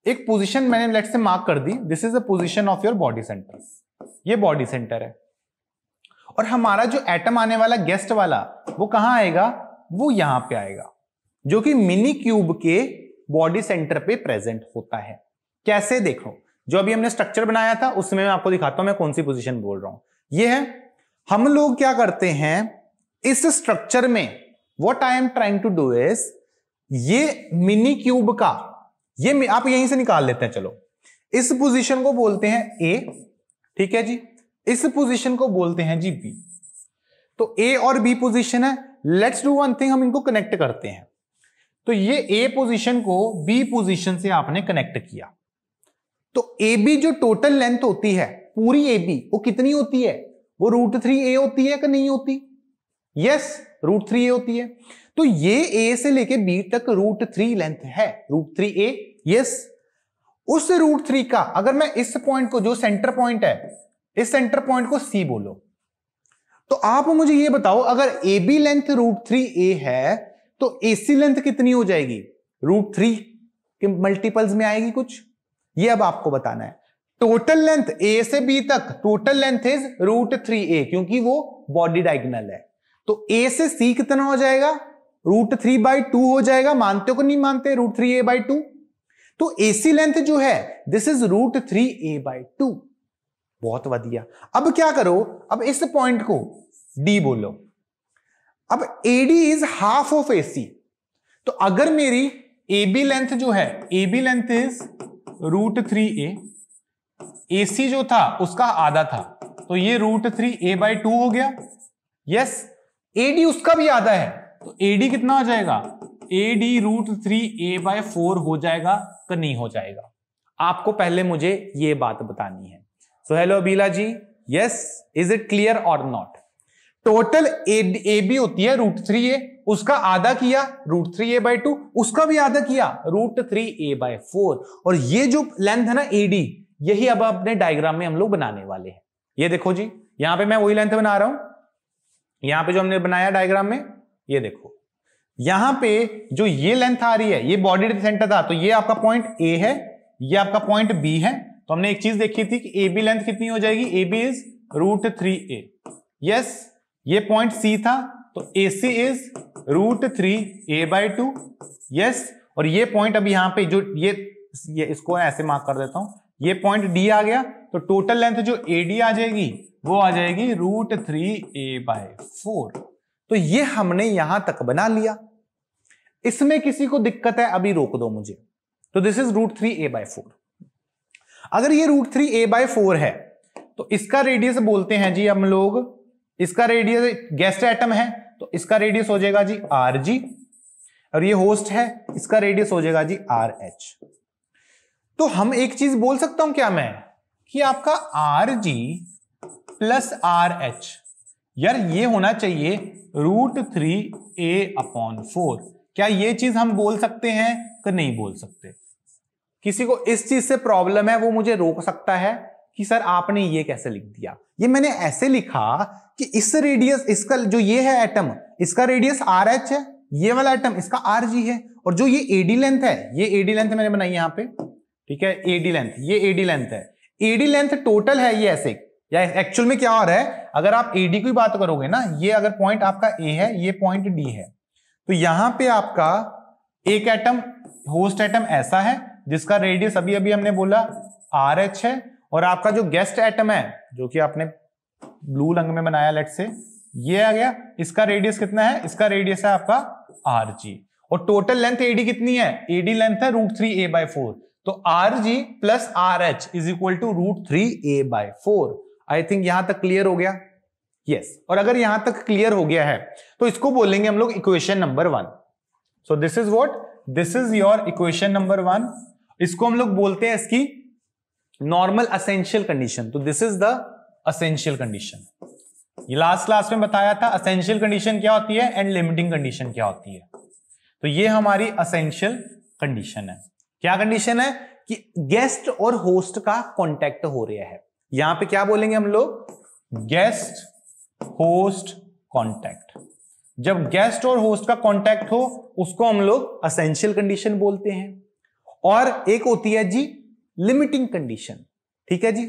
एक पोजीशन मैंने लेट से मार्क कर दी this is the position of your body centre ये बॉडी सेंटर है और हमारा जो एटम आने वाला गेस्ट वाला वो कहां आएगा वो यहां पे आएगा जो कि मिनी क्यूब के बॉडी सेंटर पे प्रेजेंट होता है कैसे देखो जो अभी हमने स्ट्रक्चर बनाया था उसमें मैं आपको दिखाता हूं मैं कौन सी पोजिशन बोल रहा हूं यह है हम लोग क्या करते हैं इस स्ट्रक्चर में what I am trying to do is ये मिनी क्यूब का ये आप यहीं से निकाल लेते हैं चलो इस पोजीशन को बोलते हैं ए ठीक है जी इस पोजीशन को बोलते हैं जी बी तो ए और बी पोजीशन है लेट्स डू वन थिंग हम इनको कनेक्ट करते हैं तो ये ए पोजीशन को बी पोजीशन से आपने कनेक्ट किया तो ए बी जो टोटल लेंथ होती है पूरी ए बी वो कितनी होती है वो रूट थ्री ए होती है कि नहीं होती यस रूट थ्री ए होती है तो ये ए से लेके बी तक रूट थ्री लेंथ है रूट थ्री ए यस उस रूट थ्री का अगर मैं इस पॉइंट को जो सेंटर पॉइंट है इस सेंटर पॉइंट को सी बोलो तो आप मुझे ये बताओ अगर A B length root three A है तो ए सी लेंथ कितनी हो जाएगी रूट थ्री के मल्टीपल्स में आएगी कुछ ये अब आपको बताना है टोटल लेंथ ए से बी तक total length is root three A क्योंकि वो बॉडी डायगनल है तो ए से सी कितना हो जाएगा रूट थ्री बाई टू हो जाएगा मानते को नहीं मानते root three A by two तो एसी लेंथ जो है this is root three A by two बहुत वधिया अब क्या करो अब इस पॉइंट को डी बोलो अब AD is half of AC तो अगर मेरी ए बी लेंथ जो है A B length is root three A A C जो था उसका आधा था तो ये root three A by two हो गया यस yes, एडी उसका भी आधा है तो एडी कितना हो जाएगा AD root three A by four हो जाएगा कि नहीं हो जाएगा आपको पहले मुझे ये बात बतानी है so hello Abeela ji yes is it clear और नॉट टोटल ए बी होती है रूट थ्री ए उसका आधा किया root three A by two उसका भी आधा किया root three A by four और ये जो लेंथ है ना ए डी यही अब अपने डायग्राम में हम लोग बनाने वाले हैं ये देखो जी यहां पे मैं वही लेंथ बना रहा हूं यहां पे जो हमने बनाया डायग्राम में ये देखो यहां पे जो ये लेंथ आ रही है ये बॉडी सेंटर था तो ये आपका पॉइंट ए है ये आपका पॉइंट बी है तो हमने एक चीज देखी थी कि ए बी लेंथ कितनी हो जाएगी A B is root three A yes ये पॉइंट सी था तो A C is root three A by two yes और ये पॉइंट अब यहां पे जो ये, ये इसको ऐसे मार्क कर देता हूं ये पॉइंट डी आ गया तो टोटल लेंथ जो ए डी आ जाएगी वो आ जाएगी root three A by four तो ये हमने यहां तक बना लिया इसमें किसी को दिक्कत है अभी रोक दो मुझे तो this is root three A by four अगर ये root three A by four है तो इसका रेडियस बोलते हैं जी हम लोग इसका रेडियस गेस्ट एटम है तो इसका रेडियस हो जाएगा जी आर जी और ये होस्ट है इसका रेडियस हो जाएगा जी आर एच तो हम एक चीज बोल सकता हूं क्या मैं कि आपका R G plus R H यार ये होना चाहिए root three A upon four क्या ये चीज हम बोल सकते हैं कि नहीं बोल सकते किसी को इस चीज से प्रॉब्लम है वो मुझे रोक सकता है कि सर आपने ये कैसे लिख दिया ये मैंने ऐसे लिखा कि इस रेडियस इसका जो ये है एटम इसका रेडियस आर एच है ये वाला एटम इसका आर जी है और जो ये एडी लेंथ है ये एडी लेंथ मैंने बनाई यहां पे ठीक है एडी लेंथ ये एडी लेंथ है एडी लेंथ टोटल है ये ऐसे या एक्चुअल में क्या हो रहा है अगर आप एडी की बात करोगे ना ये अगर पॉइंट आपका ए है ये पॉइंट डी है तो यहां पे आपका एक एटम होस्ट एटम ऐसा है जिसका रेडियस अभी अभी हमने बोला आर एच है और आपका जो गेस्ट एटम है जो कि आपने ब्लू रंग में बनाया लेट से ये आ गया इसका रेडियस कितना है इसका रेडियस है आपका आर जी और टोटल लेंथ एडी कितनी है एडी लेंथ है root three A by four तो R G plus R H is equal to root three A by four I think यहां तक क्लियर हो गया यस yes. और अगर यहां तक क्लियर हो गया है तो इसको बोलेंगे हम लोग equation number one so this is what this is your equation number one इसको हम लोग बोलते हैं इसकी नॉर्मल असेंशियल कंडीशन तो this is the essential condition ये लास्ट क्लास में बताया था असेंशियल कंडीशन क्या होती है एंड लिमिटिंग कंडीशन क्या होती है तो ये हमारी असेंशियल कंडीशन है क्या कंडीशन है कि गेस्ट और होस्ट का कॉन्टेक्ट हो रहा है यहां पे क्या बोलेंगे हम लोग गेस्ट होस्ट कॉन्टैक्ट जब गेस्ट और होस्ट का कॉन्टैक्ट हो उसको हम लोग असेंशियल कंडीशन बोलते हैं और एक होती है जी लिमिटिंग कंडीशन ठीक है जी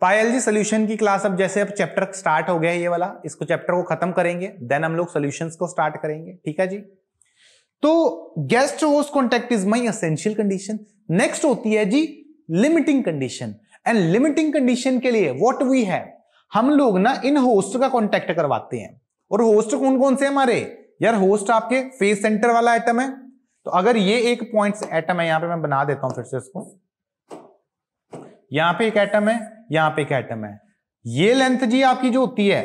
पायल जी सोल्यूशन की क्लास अब जैसे अब चैप्टर स्टार्ट हो गया है ये वाला इसको चैप्टर को खत्म करेंगे देन हम लोग सोल्यूशन को स्टार्ट करेंगे ठीक है जी तो guest host contact is my essential condition next होती है जी limiting condition and limiting condition के लिए वॉट वी हैव हम लोग ना इन होस्ट का कॉन्टेक्ट करवाते हैं और होस्ट कौन कौन से हमारे यार होस्ट आपके फेस सेंटर वाला आइटम है तो अगर ये एक पॉइंट एटम है यहां पे मैं बना देता हूं फिर से इसको यहां पे एक एटम है यहां पे एक एटम है ये लेंथ जी आपकी जो होती है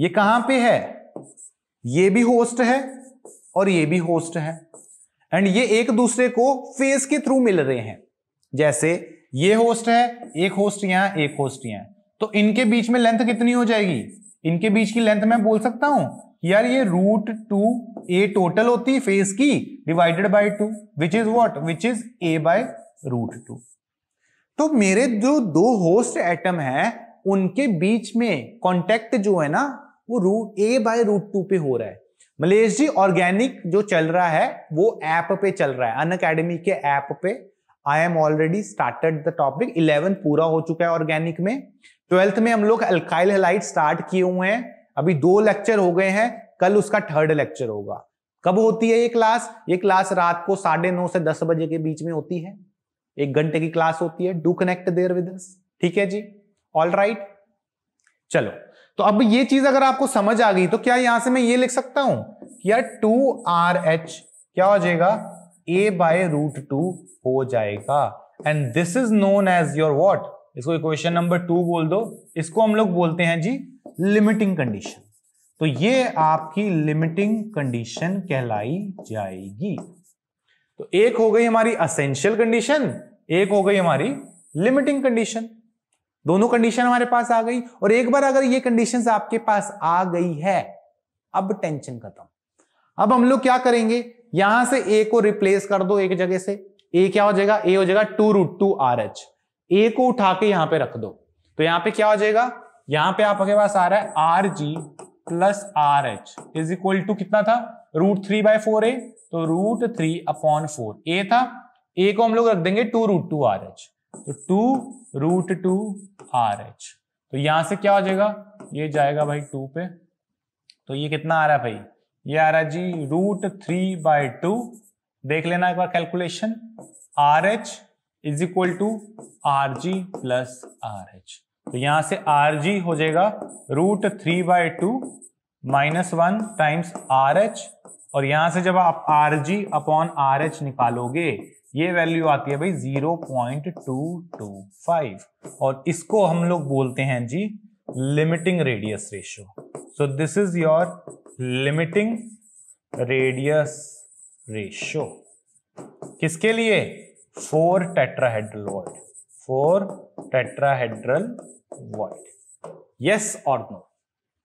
ये कहां पे है ये भी होस्ट है और ये भी होस्ट है एंड ये एक दूसरे को फेस के थ्रू मिल रहे हैं जैसे ये होस्ट है एक होस्ट यहां एक होस्ट यहां तो इनके बीच में लेंथ कितनी हो जाएगी इनके बीच की लेंथ मैं बोल सकता हूं यार ये रूट टू ए टोटल होती फेस की divided by two which is what which is A by root two तो मेरे जो दो होस्ट एटम है उनके बीच में कॉन्टेक्ट जो है ना वो root A by root two पे हो रहा है मलेश जी ऑर्गेनिक जो चल रहा है वो ऐप पे चल रहा है अन अकेडमी के ऐप पे I am already started the topic eleven पूरा हो चुका है ऑर्गेनिक में ट्वेल्थ में हम लोग अल्काइल हेलाइट स्टार्ट किए हुए हैं अभी दो लेक्चर हो गए हैं कल उसका थर्ड लेक्चर होगा कब होती है ये क्लास ये क्लास रात को साढ़े नौ से दस बजे के बीच में होती है एक घंटे की क्लास होती है डू कनेक्ट देयर विद ठीक है जी ऑल राइट right. चलो तो अब ये चीज अगर आपको समझ आ गई तो क्या यहां से मैं ये लिख सकता हूं यार टू आर एच क्या हो जाएगा ए बाय रूट टू हो जाएगा and this is known as your what इसको इक्वेशन नंबर टू बोल दो इसको हम लोग बोलते हैं जी लिमिटिंग कंडीशन तो ये आपकी लिमिटिंग कंडीशन कहलाई जाएगी तो एक हो गई हमारी असेंशियल कंडीशन एक हो गई हमारी लिमिटिंग कंडीशन दोनों कंडीशन हमारे पास आ गई और एक बार अगर ये कंडीशन आपके पास आ गई है अब टेंशन खत्म अब हम लोग क्या करेंगे यहां से ए को रिप्लेस कर दो एक जगह से ए क्या हो जाएगा ए हो जाएगा two root two R H A को उठा के यहां पे रख दो तो यहां पे क्या हो जाएगा यहां पे आपके पास आ रहा है R G plus R H is equal to कितना था root three by four A तो root three upon four A था ए को हम लोग रख देंगे two root two R H तो two root two R H तो यहां से क्या हो जाएगा ये जाएगा भाई टू पे तो ये कितना आ रहा है भाई ये आ रहा जी रूट थ्री बाय टू देख लेना एक बार calculation R H is equal to R G plus R H तो यहां से आर जी हो जाएगा root three by two minus one times R H और यहां से जब आप R G upon R H निकालोगे ये वैल्यू आती है भाई zero point two two five और इसको हम लोग बोलते हैं जी limiting radius ratio. So this is your limiting radius ratio. किसके लिए four tetrahedral void four tetrahedral void yes और नो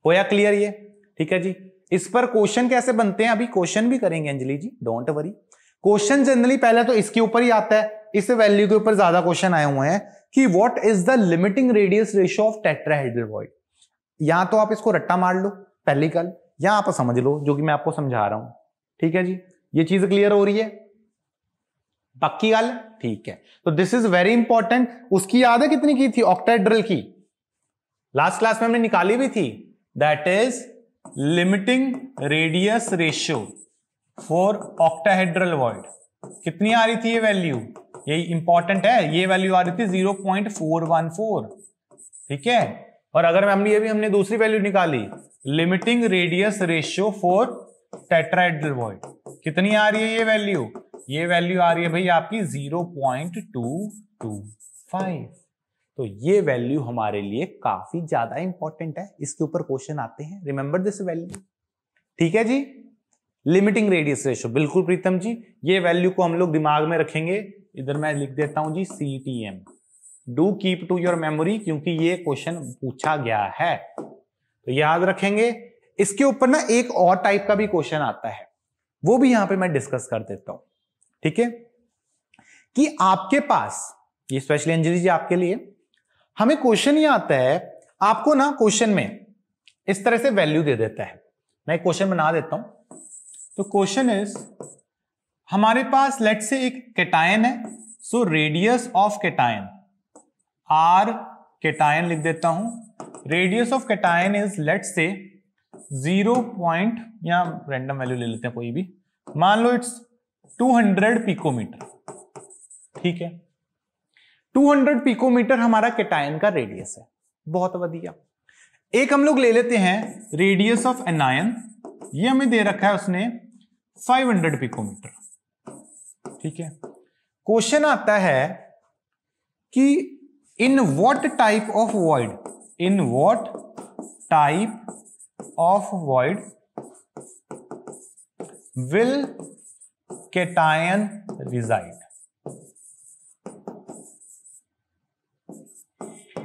होया क्लियर ये ठीक है जी इस पर क्वेश्चन कैसे बनते हैं अभी क्वेश्चन भी करेंगे Anjali ji don't worry question generally पहले तो इसके ऊपर ही आता है इस वैल्यू के ऊपर ज्यादा क्वेश्चन आए हुए हैं कि what is the limiting radius ratio of tetrahedral void या तो आप इसको रट्टा मार लो पहली कल या आप समझ लो जो कि मैं आपको समझा रहा हूं ठीक है जी ये चीज क्लियर हो रही है पक्की गल ठीक है तो दिस इज वेरी इंपॉर्टेंट उसकी याद है कितनी की थी ऑक्टेड्रल की लास्ट क्लास में हमने निकाली भी थी that is limiting radius ratio for octahedral void कितनी आ रही थी ये वैल्यू ये इंपॉर्टेंट है ये वैल्यू आ रही थी zero point four one four ठीक है और अगर मैम ये भी हमने दूसरी वैल्यू निकाली limiting radius ratio for tetrahedral void कितनी आ रही है ये वैल्यू ये वैल्यू आ रही है भाई आपकी zero point two two five तो ये वैल्यू हमारे लिए काफी ज्यादा इंपॉर्टेंट है इसके ऊपर क्वेश्चन आते हैं रिमेंबर दिस वैल्यू ठीक है जी लिमिटिंग रेडियस रेशियो बिल्कुल प्रीतम जी ये वैल्यू को हम लोग दिमाग में रखेंगे इधर मैं लिख देता हूं जी सी टी एम do keep to your memory क्योंकि ये क्वेश्चन पूछा गया है तो याद रखेंगे इसके ऊपर ना एक और टाइप का भी क्वेश्चन आता है वो भी यहां पे मैं डिस्कस कर देता हूं ठीक है कि आपके पास ये स्पेशल जी आपके लिए हमें क्वेश्चन ये आता है आपको ना क्वेश्चन में इस तरह से वैल्यू दे देता है मैं क्वेश्चन बना देता हूं तो क्वेश्चन इज हमारे पास लेट से एक केटायन है so radius of cation R cation लिख देता हूं radius of cation is let say zero point या रेंडम वैल्यू ले लेते हैं कोई भी मान लो इट्स 200 पिकोमीटर ठीक है 200 पिकोमीटर हमारा केटायन का रेडियस है बहुत बढ़िया एक हम लोग ले लेते हैं रेडियस ऑफ एनायन ये हमें दे रखा है उसने 500 पिकोमीटर ठीक है क्वेश्चन आता है कि in what type of void in what type of void will cation reside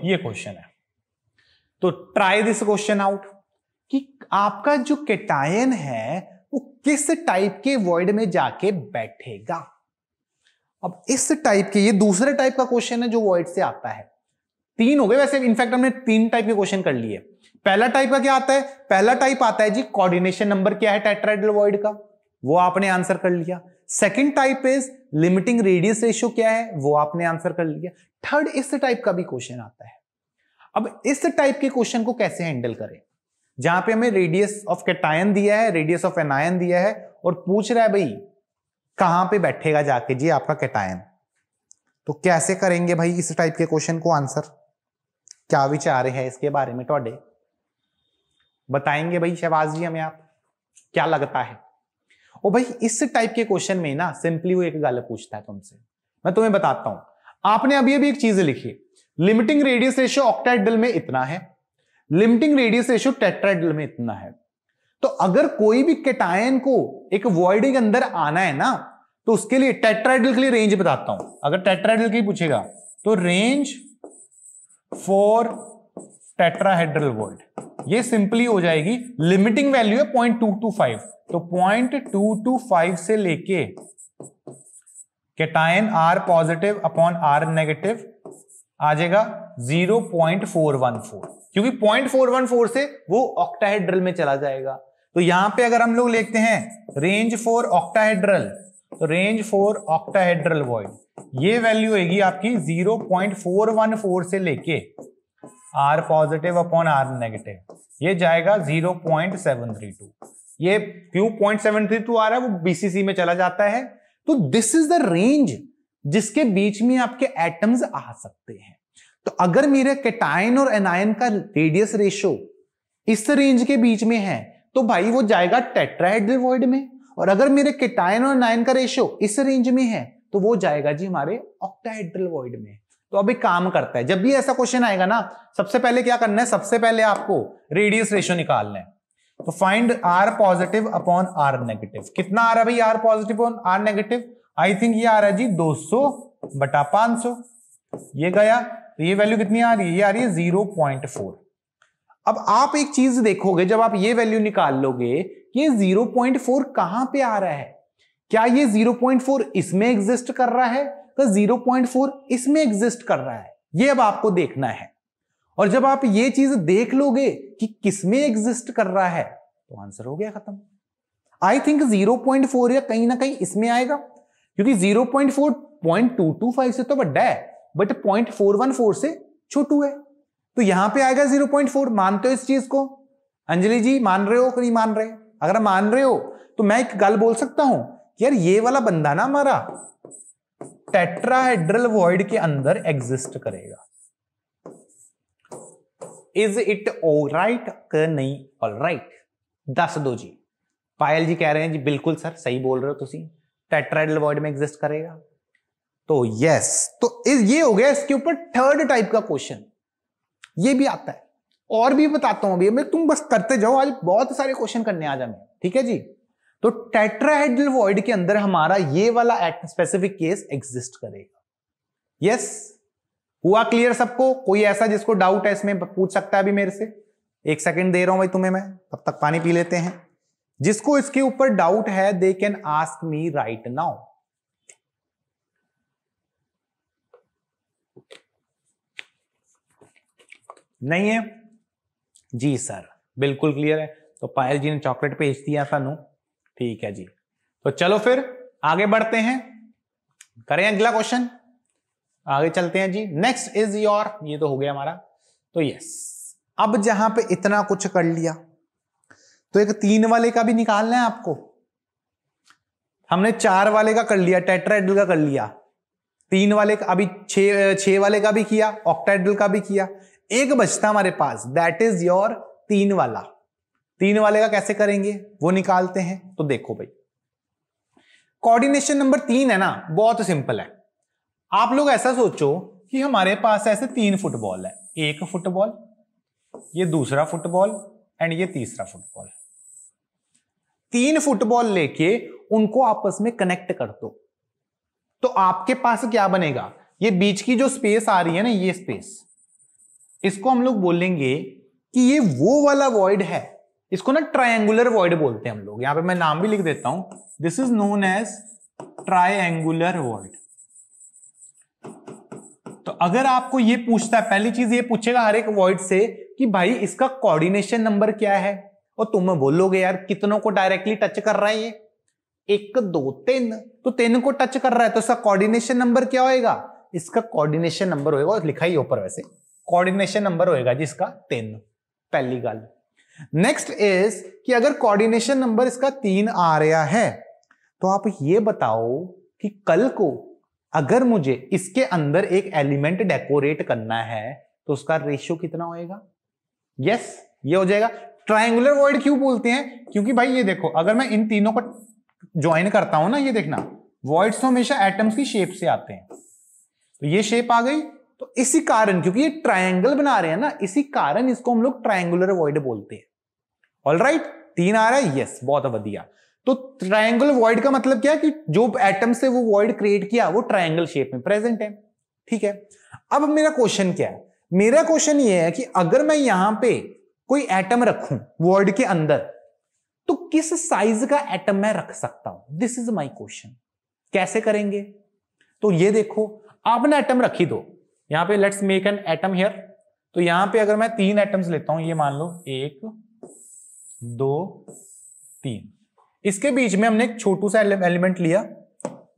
ये क्वेश्चन है तो ट्राई दिस क्वेश्चन आउट कि आपका जो केटायन है वो किस टाइप के वर्ड में जाके बैठेगा अब इस टाइप के ये दूसरे टाइप का क्वेश्चन है जो वॉइड से आता है तीन हो गए वैसे इनफैक्ट हमने तीन टाइप के क्वेश्चन कर लिए पहला टाइप का क्या आता है पहला टाइप आता है जी कोऑर्डिनेशन नंबर क्या है टेट्राइडल वॉइड का वो आपने आंसर कर लिया second type is limiting radius ratio क्या है वो आपने आंसर कर लिया थर्ड इस टाइप का भी क्वेश्चन आता है अब इस टाइप के क्वेश्चन को कैसे हैंडल करें जहां पे हमें रेडियस ऑफ कैटायन दिया है रेडियस ऑफ एनायन दिया है और पूछ रहा है भाई कहां पे बैठेगा जाके जी आपका कैटायन तो कैसे करेंगे भाई इस टाइप के क्वेश्चन को आंसर क्या विचार है इसके बारे में टोडे बताएंगे भाई शहबाज जी हमें आप क्या लगता है ओ भाई इस टाइप के क्वेश्चन में ना सिंपली वो एक गल पूछता है तुमसे मैं तुम्हें बताता हूं आपने अभी अभी एक चीज लिखी लिमिटिंग रेडियस रेशियो ऑक्टाइडल में इतना है लिमिटिंग रेडियस रेशियो टेट्राइडल में इतना है तो अगर कोई भी केटायन को एक वॉइड के अंदर आना है ना तो उसके लिए टेट्राइडल के लिए रेंज बताता हूं अगर टेट्राइडल की पूछेगा तो रेंज फॉर टेट्राहेड्रल वर्ल्ड ये सिंपली हो जाएगी लिमिटिंग वैल्यू है पॉइंट टू टू फाइव तो पॉइंट टू टू फाइव से लेके cation R positive upon R negative आ जाएगा zero point four one four क्योंकि पॉइंट फोर वन फोर से वो ऑक्टाहेड्रल में चला जाएगा तो यहां पे अगर हम लोग लेते हैं रेंज फॉर ऑक्टाहेड्रल तो रेंज फॉर ऑक्टाहेड्रल वॉइड ये वैल्यू होगी आपकी 0.414 से लेके R positive upon R negative ये जाएगा 0.732 ये क्यों 0.732 आ रहा है वो बीसीसी में चला जाता है तो दिस इज द रेंज जिसके बीच में आपके एटम्स आ सकते हैं तो अगर मेरे कैटाइन और एनायन का रेडियस रेशो इस रेंज के बीच में है तो भाई वो जाएगा टेट्राहेड्रल में और अगर मेरे किटायन और नाइन का रेशियो इस रेंज में है तो वो जाएगा जी हमारे ऑक्टाहेड्रल वॉइड में तो अभी काम करता है जब भी ऐसा क्वेश्चन आएगा ना सबसे पहले क्या करना है सबसे पहले आपको रेडियस रेशियो निकालना है तो find R positive upon R negative कितना आ रहा है भाई R positive upon R negative I think ये आ रहा है जी 200 सौ बटा पांच ये गया तो ये वैल्यू कितनी आ रही है ये आ रही है 0.4 अब आप एक चीज देखोगे जब आप ये वैल्यू निकाल लोगे ये 0.4 कहां पर आ रहा है क्या ये 0.4 इसमें एग्जिस्ट कर रहा है तो 0.4 इसमें एग्जिस्ट कर रहा है ये अब आपको देखना है और जब आप ये चीज देख लोगे कि किसमें एग्जिस्ट कर रहा है तो आंसर हो गया खत्म आई थिंक 0.4 या कहीं ना कहीं इसमें आएगा क्योंकि 0.4 0.225 से तो बड्डा है बट 0.414 से छोटू है तो यहां पे आएगा 0.4 मानते हो इस चीज को अंजलि जी मान रहे हो कि नहीं मान रहे अगर मान रहे हो तो मैं एक गल बोल सकता हूं यार ये वाला बंदा ना हमारा टेट्राहेड्रल वॉइड के अंदर एग्जिस्ट करेगा इज इट ओ राइट नहीं ऑल राइट दस दो जी पायल जी कह रहे हैं जी बिल्कुल सर सही बोल रहे हो तुम टेट्राइडल वर्ड में एग्जिस्ट करेगा तो यस तो इस ये हो गया इसके ऊपर थर्ड टाइप का क्वेश्चन ये भी आता है और भी बताता हूं अभी तुम बस करते जाओ आज बहुत सारे क्वेश्चन करने आ जाने ठीक है जी तो टेट्राहेड्रल वॉइड के अंदर हमारा ये वाला स्पेसिफिक केस एग्जिस्ट करेगा यस हुआ क्लियर सबको कोई ऐसा जिसको डाउट है इसमें पूछ सकता है अभी मेरे से एक सेकंड दे रहा हूं भाई तुम्हें मैं तब तक पानी पी लेते हैं जिसको इसके ऊपर डाउट है they can ask me right now नहीं है जी सर बिल्कुल क्लियर है तो पायल जी ने चॉकलेट भेज दिया सानू ठीक है जी तो चलो फिर आगे बढ़ते हैं करें अगला क्वेश्चन आगे चलते हैं जी नेक्स्ट इज योर ये तो हो गया हमारा तो यस अब जहां पे इतना कुछ कर लिया तो एक तीन वाले का भी निकालना है आपको हमने चार वाले का कर लिया टेट्राइडल का कर लिया तीन वाले का अभी छे छे वाले का भी किया ऑक्टाइडल का भी किया एक बचता हमारे पास दैट इज योर तीन वाला तीन वाले का कैसे करेंगे वो निकालते हैं तो देखो भाई कोऑर्डिनेशन नंबर तीन है ना बहुत सिंपल है आप लोग ऐसा सोचो कि हमारे पास ऐसे तीन फुटबॉल है एक फुटबॉल ये दूसरा फुटबॉल एंड ये तीसरा फुटबॉल तीन फुटबॉल लेके उनको आपस में कनेक्ट कर दो तो आपके पास क्या बनेगा ये बीच की जो स्पेस आ रही है ना ये स्पेस इसको हम लोग बोलेंगे कि ये वो वाला वॉइड है इसको ना ट्राइंगुलर वॉइड बोलते हैं हम लोग यहां पे मैं नाम भी लिख देता हूं this is known as triangular void तो अगर आपको ये पूछता है पहली चीज ये पूछेगा हर एक वॉइड से कि भाई इसका कोऑर्डिनेशन नंबर क्या है और तुम बोलोगे यार कितनों को डायरेक्टली टच कर रहा है ये एक दो तीन तो तीन को टच कर रहा है तो इसका कोऑर्डिनेशन नंबर क्या होएगा इसका कोऑर्डिनेशन नंबर होएगा लिखा ही ऊपर वैसे कोऑर्डिनेशन नंबर होएगा जिसका तीन पहली गल नेक्स्ट इज कि अगर कोऑर्डिनेशन नंबर इसका तीन आ रहा है तो आप ये बताओ कि कल को अगर मुझे इसके अंदर एक एलिमेंट डेकोरेट करना है तो उसका रेशियो कितना होएगा यस yes, ये हो जाएगा ट्राइंगुलर वर्ड क्यों बोलते हैं क्योंकि भाई ये देखो अगर मैं इन तीनों को ज्वाइन करता हूं ना ये देखना वर्ड्स तो हमेशा एटम्स की शेप से आते हैं तो ये शेप आ गई तो इसी कारण क्योंकि ये ट्रायंगल बना रहे हैं ना इसी कारण इसको हम लोग ट्रायंगुलर वॉइड बोलते हैं ऑल राइट तीन आ रहा है यस बहुत बढ़िया तो ट्रायंगल वॉइड का मतलब क्या है कि जो एटम से वो वॉइड क्रिएट किया वो ट्रायंगल शेप में प्रेजेंट है ठीक है अब मेरा क्वेश्चन क्या है मेरा क्वेश्चन ये है कि अगर मैं यहां पे कोई एटम रखूं वर्ड के अंदर तो किस साइज का एटम मैं रख सकता हूं दिस इज माई क्वेश्चन कैसे करेंगे तो ये देखो आपने एटम रखी दो यहां पे let's make an atom here तो यहां पे अगर मैं तीन एटम्स लेता हूं ये मान लो एक दो तीन इसके बीच में हमने एक छोटू सा एलिमेंट लिया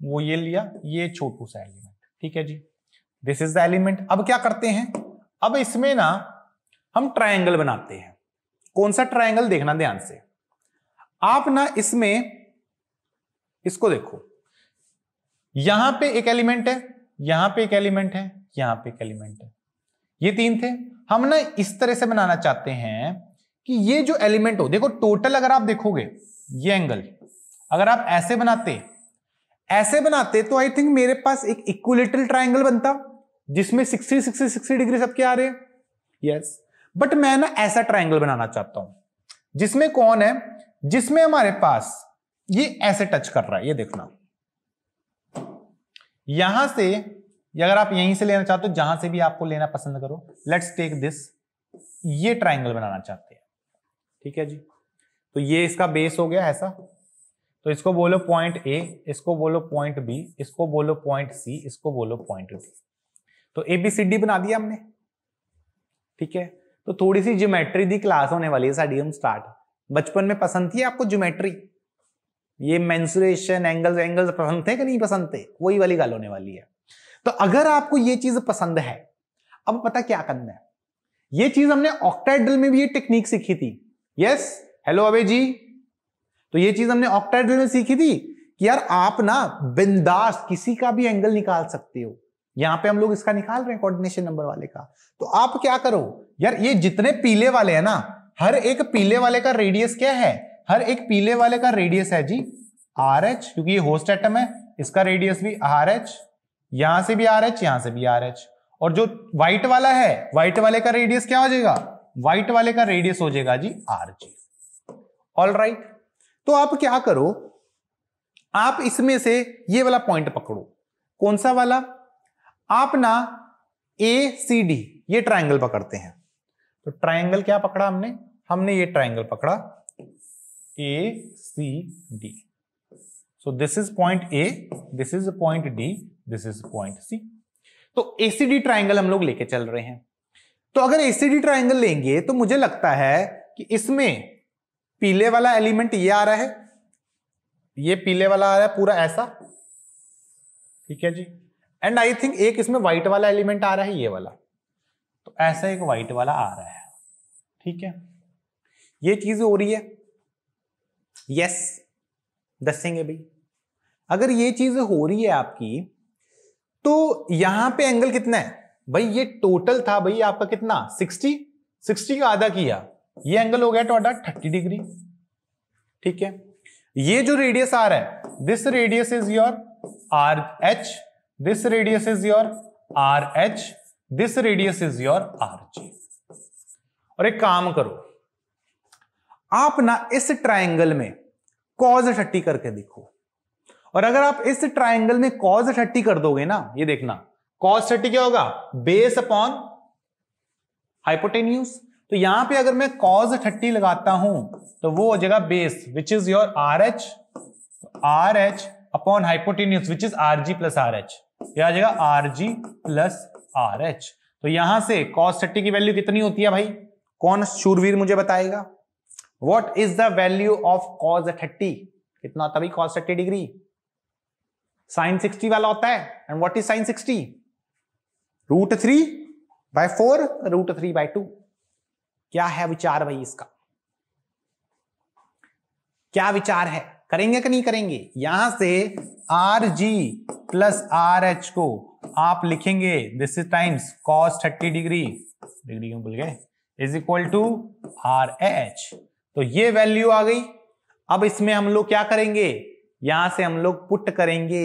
वो ये लिया ये छोटू सा एलिमेंट ठीक है जी दिस इज द एलिमेंट अब क्या करते हैं अब इसमें ना हम ट्रायंगल बनाते हैं कौन सा ट्रायंगल देखना ध्यान से आप ना इसमें इसको देखो यहां पे एक एलिमेंट है यहां पे एक एलिमेंट है यहां पे एक एलिमेंट है ये तीन थे हम ना इस तरह से बनाना चाहते हैं कि ये जो एलिमेंट हो देखो टोटल अगर आप देखोगे ये एंगल अगर आप ऐसे बनाते ऐसे बनाते तो आई थिंक मेरे पास एक इक्वलिटल ट्राइंगल बनता जिसमें 60 60 60 डिग्री सबके आ रहे हैं यस बट मैं ना ऐसा ट्राइंगल बनाना चाहता हूं जिसमें कौन है जिसमें हमारे पास ये ऐसे टच कर रहा है ये देखना यहां से अगर आप यहीं से लेना चाहते हो जहां से भी आपको लेना पसंद करो लेट्स टेक दिस ये ट्राइंगल बनाना चाहते हैं ठीक है जी तो ये इसका बेस हो गया ऐसा तो इसको बोलो पॉइंट ए इसको बोलो पॉइंट बी इसको बोलो पॉइंट सी इसको बोलो पॉइंट डी तो ए बी सी डी बना दिया हमने ठीक है तो थोड़ी सी ज्योमेट्री दी क्लास होने वाली है साड़ी हम स्टार्ट बचपन में पसंद थी आपको ज्योमेट्री ये मैंसुरेशन एंगल्स एंगल्स पसंद थे कि नहीं पसंद थे वही वाली गाल होने वाली है तो अगर आपको ये चीज पसंद है अब पता क्या करना है ये चीज हमने ऑक्टाइड्रल में भी ये टेक्निक सीखी थी यस हेलो अबे जी तो ये चीज हमने ऑक्टाइड्रल में सीखी थी कि यार आप ना बिंदास किसी का भी एंगल निकाल सकते हो यहां पे हम लोग इसका निकाल रहे हैं कोऑर्डिनेशन नंबर वाले का तो आप क्या करो यार ये जितने पीले वाले हैं ना हर एक पीले वाले का रेडियस क्या है हर एक पीले वाले का रेडियस है जी आर एच क्योंकि ये होस्ट एटम है इसका रेडियस भी आर एच यहां से भी आर एच यहां से भी आर एच और जो व्हाइट वाला है व्हाइट वाले का रेडियस क्या हो जाएगा व्हाइट वाले का रेडियस हो जाएगा जी आर जी ऑल राइट तो आप क्या करो आप इसमें से ये वाला पॉइंट पकड़ो कौन सा वाला आप ना ए सी डी ये ट्राइंगल पकड़ते हैं तो ट्राइंगल क्या पकड़ा हमने हमने ये ट्राइंगल पकड़ा A, C, D. So this is point A, this is point D, this is point C. तो ACD ट्राइंगल हम लोग लेके चल रहे हैं तो अगर ACD ट्राइंगल लेंगे तो मुझे लगता है कि इसमें पीले वाला एलिमेंट ये आ रहा है ये पीले वाला आ रहा है पूरा ऐसा ठीक है जी एंड आई थिंक एक इसमें व्हाइट वाला एलिमेंट आ रहा है ये वाला तो ऐसा एक व्हाइट वाला आ रहा है ठीक है ये चीज हो रही है यस दसेंगे भाई अगर ये चीज हो रही है आपकी तो यहां पे एंगल कितना है भाई ये टोटल था भाई आपका कितना 60 60 का आधा किया ये एंगल हो गया टोटा 30 डिग्री ठीक है ये जो रेडियस आ रहा है this radius is your R H this radius is your R H this radius is your R G और एक काम करो आप ना इस ट्रायंगल में कॉज थर्टी करके देखो और अगर आप इस ट्रायंगल में कॉज थर्टी कर दोगे ना ये देखना कॉज थर्टी क्या होगा बेस अपॉन हाइपोटेन्यूस तो यहां पे अगर मैं कॉज थर्टी लगाता हूं तो वो हो जाएगा base which is your R H R H upon hypotenuse which is R G plus R H यह आ जाएगा R G plus R H तो यहां से कॉज थर्टी की वैल्यू कितनी होती है भाई कौन शूरवीर मुझे बताएगा what is the value of cos thirty कितना होता है cos thirty degree sine sixty वाला होता है and what is sine sixty root three by four root three by two क्या है विचार भाई इसका क्या विचार है करेंगे कि नहीं करेंगे यहां से R G plus R H को आप लिखेंगे this is times cos thirty degree degree क्यों भूल गए is equal to R H तो ये वैल्यू आ गई अब इसमें हम लोग क्या करेंगे यहां से हम लोग पुट करेंगे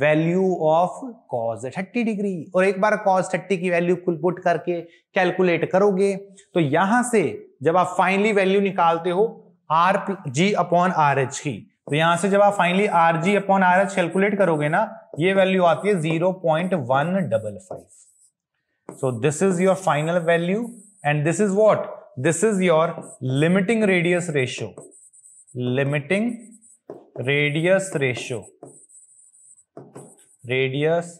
value of cos thirty degree और एक बार कॉज थर्टी की वैल्यू कुल पुट करके कैलकुलेट करोगे तो यहां से जब आप फाइनली वैल्यू निकालते हो R G upon R H की तो यहां से जब आप finally R G upon R H calculate करोगे ना ये वैल्यू आती है zero point one double five so this is your final value and this is what this is your limiting radius ratio limiting radius ratio radius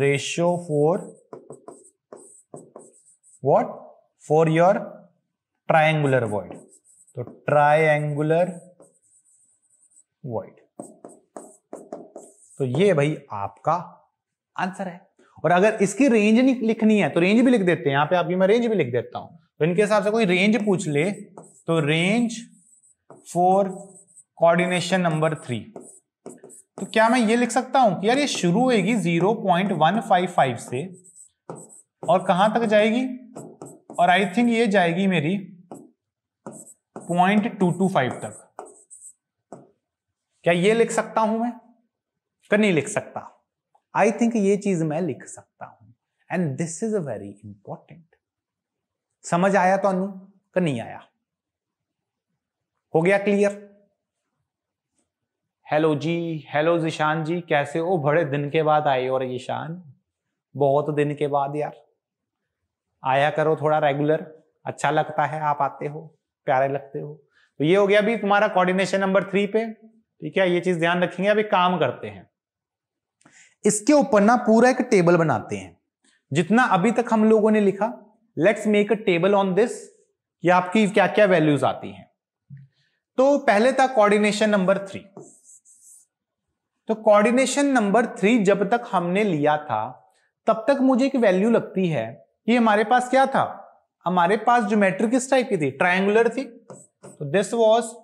ratio for what for your triangular void तो triangular void तो ये भाई आपका answer है और अगर इसकी range नहीं लिखनी है तो रेंज भी लिख देते हैं यहां पे आप मैं रेंज भी लिख देता हूं तो इनके हिसाब से कोई रेंज पूछ ले तो range four coordination number three तो क्या मैं ये लिख सकता हूं कि यार ये शुरू होगी 0.155 से और कहां तक जाएगी और आई थिंक ये जाएगी मेरी 0.225 तक क्या ये लिख सकता हूं मैं क्या नहीं लिख सकता आई थिंक ये चीज मैं लिख सकता हूं and this is a very important समझ आया तो अनु का नहीं आया हो गया clear hello ji hello Zeeshan ji कैसे हो बड़े दिन के बाद आए और ईशान बहुत दिन के बाद यार आया करो थोड़ा रेगुलर अच्छा लगता है आप आते हो प्यारे लगते हो तो ये हो गया अभी तुम्हारा कोऑर्डिनेशन नंबर थ्री पे ठीक है ये चीज ध्यान रखेंगे अभी काम करते हैं इसके ऊपर ना पूरा एक टेबल बनाते हैं जितना अभी तक हम लोगों ने लिखा let's make a table on this कि आपकी क्या क्या वैल्यूज आती हैं तो पहले था कोऑर्डिनेशन नंबर थ्री तो कोऑर्डिनेशन नंबर थ्री जब तक हमने लिया था तब तक मुझे एक वैल्यू लगती है कि हमारे पास क्या था हमारे पास ज्योमेट्री किस टाइप की थी ट्रायंगुलर थी तो दिस वाज